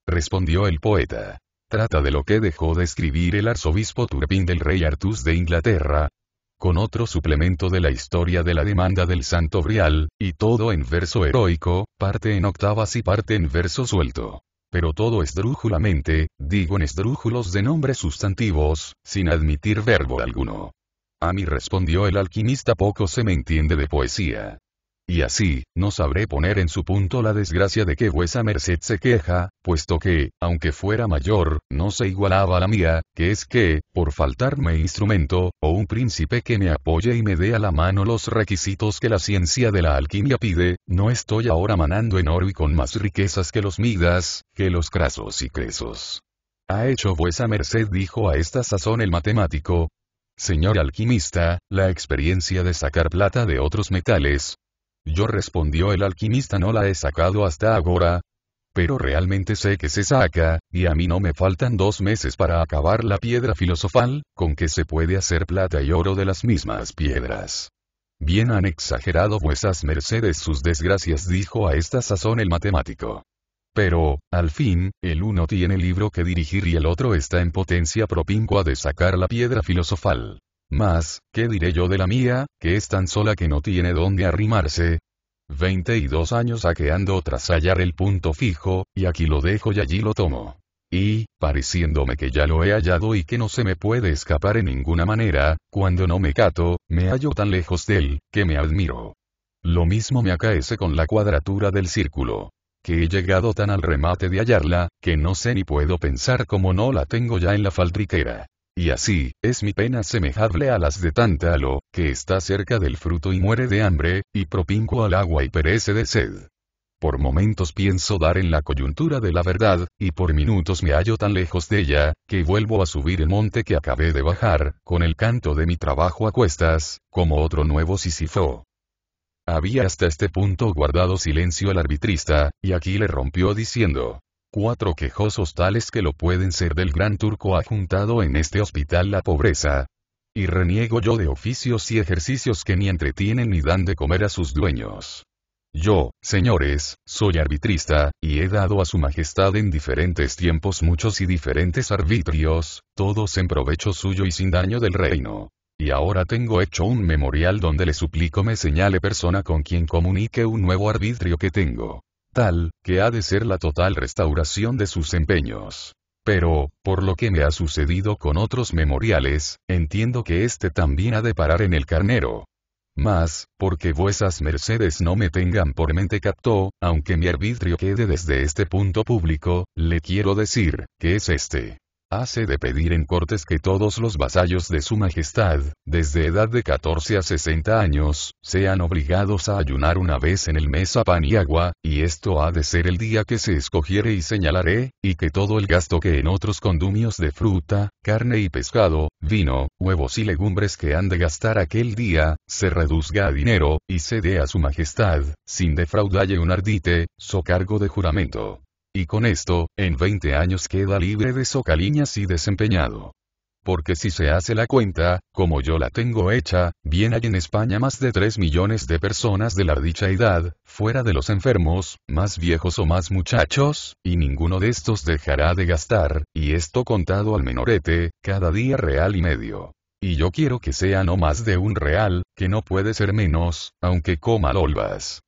Respondió el poeta. Trata de lo que dejó de escribir el arzobispo Turpin del rey Artus de Inglaterra, con otro suplemento de la historia de la demanda del Santo brial, y todo en verso heroico, parte en octavas y parte en verso suelto. Pero todo esdrújulamente, digo en esdrújulos de nombres sustantivos, sin admitir verbo alguno. A mí respondió el alquimista poco se me entiende de poesía. Y así, no sabré poner en su punto la desgracia de que vuesa merced se queja, puesto que, aunque fuera mayor, no se igualaba a la mía, que es que, por faltarme instrumento, o un príncipe que me apoye y me dé a la mano los requisitos que la ciencia de la alquimia pide, no estoy ahora manando en oro y con más riquezas que los midas, que los crasos y cresos. Ha hecho vuesa merced, dijo a esta sazón el matemático, Señor alquimista, la experiencia de sacar plata de otros metales, yo respondió el alquimista no la he sacado hasta ahora. Pero realmente sé que se saca, y a mí no me faltan dos meses para acabar la piedra filosofal, con que se puede hacer plata y oro de las mismas piedras. Bien han exagerado vuesas mercedes sus desgracias, dijo a esta sazón el matemático. Pero, al fin, el uno tiene libro que dirigir y el otro está en potencia propincua de sacar la piedra filosofal. Más, ¿qué diré yo de la mía, que es tan sola que no tiene dónde arrimarse? Veinte y dos años saqueando tras hallar el punto fijo, y aquí lo dejo y allí lo tomo. Y, pareciéndome que ya lo he hallado y que no se me puede escapar en ninguna manera, cuando no me cato, me hallo tan lejos de él, que me admiro. Lo mismo me acaece con la cuadratura del círculo. Que he llegado tan al remate de hallarla, que no sé ni puedo pensar cómo no la tengo ya en la faltriquera. Y así, es mi pena semejable a las de Tántalo, que está cerca del fruto y muere de hambre, y propinco al agua y perece de sed. Por momentos pienso dar en la coyuntura de la verdad, y por minutos me hallo tan lejos de ella, que vuelvo a subir el monte que acabé de bajar, con el canto de mi trabajo a cuestas, como otro nuevo Sísifo. Había hasta este punto guardado silencio al arbitrista, y aquí le rompió diciendo, cuatro quejosos tales que lo pueden ser del gran turco ha juntado en este hospital la pobreza. Y reniego yo de oficios y ejercicios que ni entretienen ni dan de comer a sus dueños. Yo, señores, soy arbitrista, y he dado a su majestad en diferentes tiempos muchos y diferentes arbitrios, todos en provecho suyo y sin daño del reino. Y ahora tengo hecho un memorial donde le suplico me señale persona con quien comunique un nuevo arbitrio que tengo tal, que ha de ser la total restauración de sus empeños. Pero, por lo que me ha sucedido con otros memoriales, entiendo que este también ha de parar en el carnero. Mas, porque vuesas mercedes no me tengan por mente captó, aunque mi arbitrio quede desde este punto público, le quiero decir, que es este hace de pedir en cortes que todos los vasallos de su majestad, desde edad de 14 a 60 años, sean obligados a ayunar una vez en el mes a pan y agua, y esto ha de ser el día que se escogiere y señalaré, y que todo el gasto que en otros condumios de fruta, carne y pescado, vino, huevos y legumbres que han de gastar aquel día, se reduzga a dinero, y se dé a su majestad, sin defraudalle un ardite, so cargo de juramento. Y con esto, en 20 años queda libre de socaliñas y desempeñado. Porque si se hace la cuenta, como yo la tengo hecha, bien hay en España más de 3 millones de personas de la dicha edad, fuera de los enfermos, más viejos o más muchachos, y ninguno de estos dejará de gastar, y esto contado al menorete, cada día real y medio y yo quiero que sea no más de un real, que no puede ser menos, aunque coma lolvas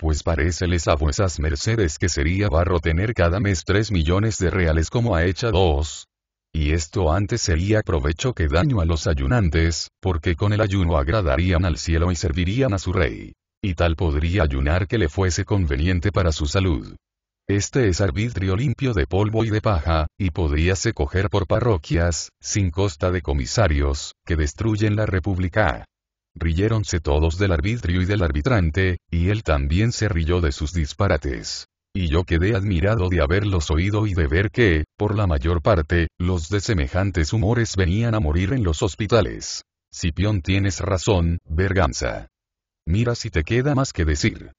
pues paréceles a vuesas mercedes que sería barro tener cada mes tres millones de reales como ha hecha dos. Y esto antes sería provecho que daño a los ayunantes, porque con el ayuno agradarían al cielo y servirían a su rey. Y tal podría ayunar que le fuese conveniente para su salud. Este es arbitrio limpio de polvo y de paja, y podríase coger por parroquias, sin costa de comisarios, que destruyen la república. Riyéronse todos del arbitrio y del arbitrante, y él también se rió de sus disparates. Y yo quedé admirado de haberlos oído y de ver que, por la mayor parte, los de semejantes humores venían a morir en los hospitales. Cipión tienes razón, Berganza. Mira si te queda más que decir.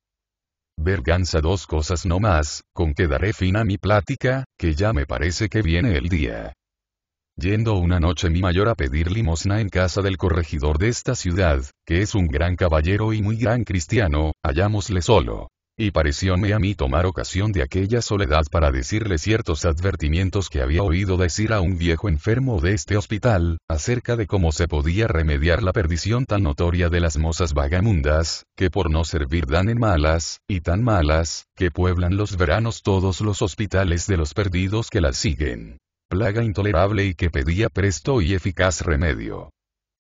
Berganza dos cosas no más, con que daré fin a mi plática, que ya me parece que viene el día yendo una noche mi mayor a pedir limosna en casa del corregidor de esta ciudad, que es un gran caballero y muy gran cristiano, hallámosle solo. Y parecióme a mí tomar ocasión de aquella soledad para decirle ciertos advertimientos que había oído decir a un viejo enfermo de este hospital, acerca de cómo se podía remediar la perdición tan notoria de las mozas vagamundas, que por no servir dan en malas, y tan malas, que pueblan los veranos todos los hospitales de los perdidos que las siguen plaga intolerable y que pedía presto y eficaz remedio.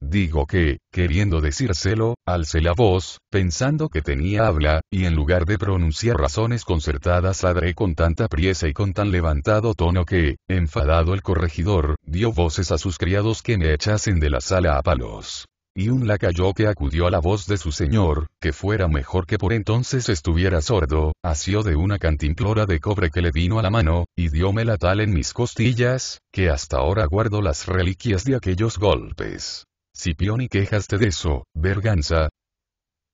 Digo que, queriendo decírselo, alcé la voz, pensando que tenía habla, y en lugar de pronunciar razones concertadas ladré con tanta priesa y con tan levantado tono que, enfadado el corregidor, dio voces a sus criados que me echasen de la sala a palos. Y un lacayo que acudió a la voz de su señor, que fuera mejor que por entonces estuviera sordo, asió de una cantimplora de cobre que le vino a la mano, y diómela tal en mis costillas, que hasta ahora guardo las reliquias de aquellos golpes. Cipión y quejaste de eso, Berganza,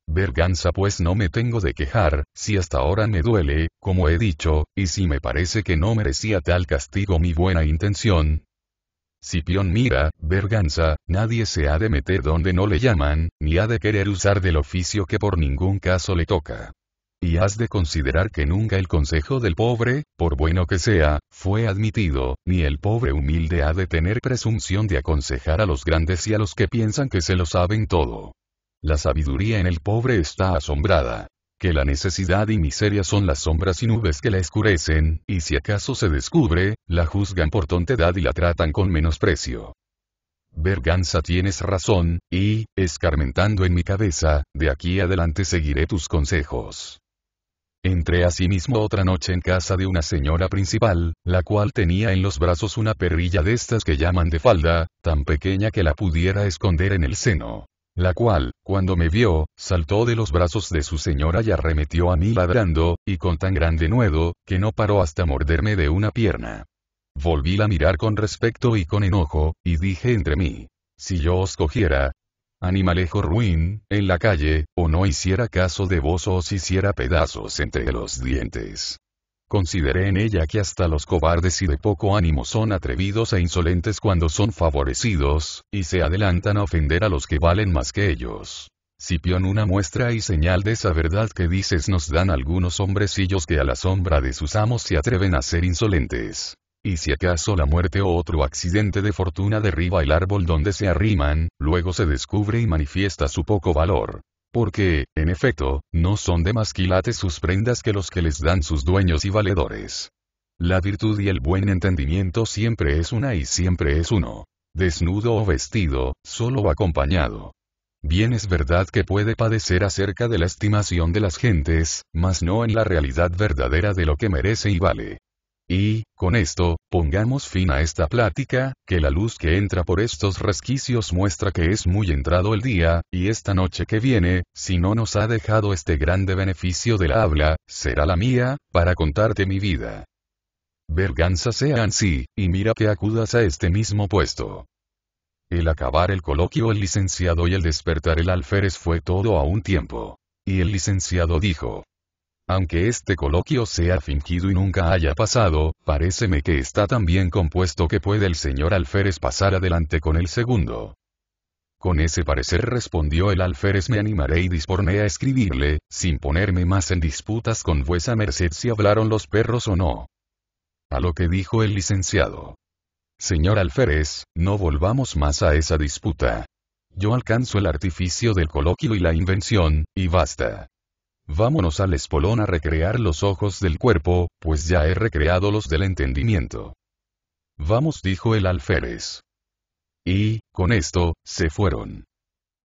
Verganza pues no me tengo de quejar, si hasta ahora me duele, como he dicho, y si me parece que no merecía tal castigo mi buena intención, Cipión mira, verganza, nadie se ha de meter donde no le llaman, ni ha de querer usar del oficio que por ningún caso le toca. Y has de considerar que nunca el consejo del pobre, por bueno que sea, fue admitido, ni el pobre humilde ha de tener presunción de aconsejar a los grandes y a los que piensan que se lo saben todo. La sabiduría en el pobre está asombrada que la necesidad y miseria son las sombras y nubes que la escurecen, y si acaso se descubre, la juzgan por tontedad y la tratan con menosprecio. Berganza tienes razón, y, escarmentando en mi cabeza, de aquí adelante seguiré tus consejos. Entré asimismo otra noche en casa de una señora principal, la cual tenía en los brazos una perrilla de estas que llaman de falda, tan pequeña que la pudiera esconder en el seno la cual, cuando me vio, saltó de los brazos de su señora y arremetió a mí ladrando, y con tan gran denuedo, que no paró hasta morderme de una pierna. Volví a mirar con respecto y con enojo, y dije entre mí, si yo os cogiera, animalejo ruin, en la calle, o no hiciera caso de vos o os hiciera pedazos entre los dientes. Consideré en ella que hasta los cobardes y de poco ánimo son atrevidos e insolentes cuando son favorecidos, y se adelantan a ofender a los que valen más que ellos. Cipión una muestra y señal de esa verdad que dices nos dan algunos hombrecillos que a la sombra de sus amos se atreven a ser insolentes. Y si acaso la muerte o otro accidente de fortuna derriba el árbol donde se arriman, luego se descubre y manifiesta su poco valor porque, en efecto, no son de más quilates sus prendas que los que les dan sus dueños y valedores. La virtud y el buen entendimiento siempre es una y siempre es uno. Desnudo o vestido, solo acompañado. Bien es verdad que puede padecer acerca de la estimación de las gentes, mas no en la realidad verdadera de lo que merece y vale. Y, con esto, pongamos fin a esta plática, que la luz que entra por estos resquicios muestra que es muy entrado el día, y esta noche que viene, si no nos ha dejado este grande beneficio de la habla, será la mía, para contarte mi vida. Verganza sea sí, y mira que acudas a este mismo puesto. El acabar el coloquio el licenciado y el despertar el alférez fue todo a un tiempo. Y el licenciado dijo, aunque este coloquio sea fingido y nunca haya pasado, paréceme que está tan bien compuesto que puede el señor alférez pasar adelante con el segundo. Con ese parecer respondió el alférez me animaré y disporné a escribirle, sin ponerme más en disputas con vuesa merced si hablaron los perros o no. A lo que dijo el licenciado. Señor alférez, no volvamos más a esa disputa. Yo alcanzo el artificio del coloquio y la invención, y basta. Vámonos al espolón a recrear los ojos del cuerpo, pues ya he recreado los del entendimiento. Vamos, dijo el alférez. Y, con esto, se fueron.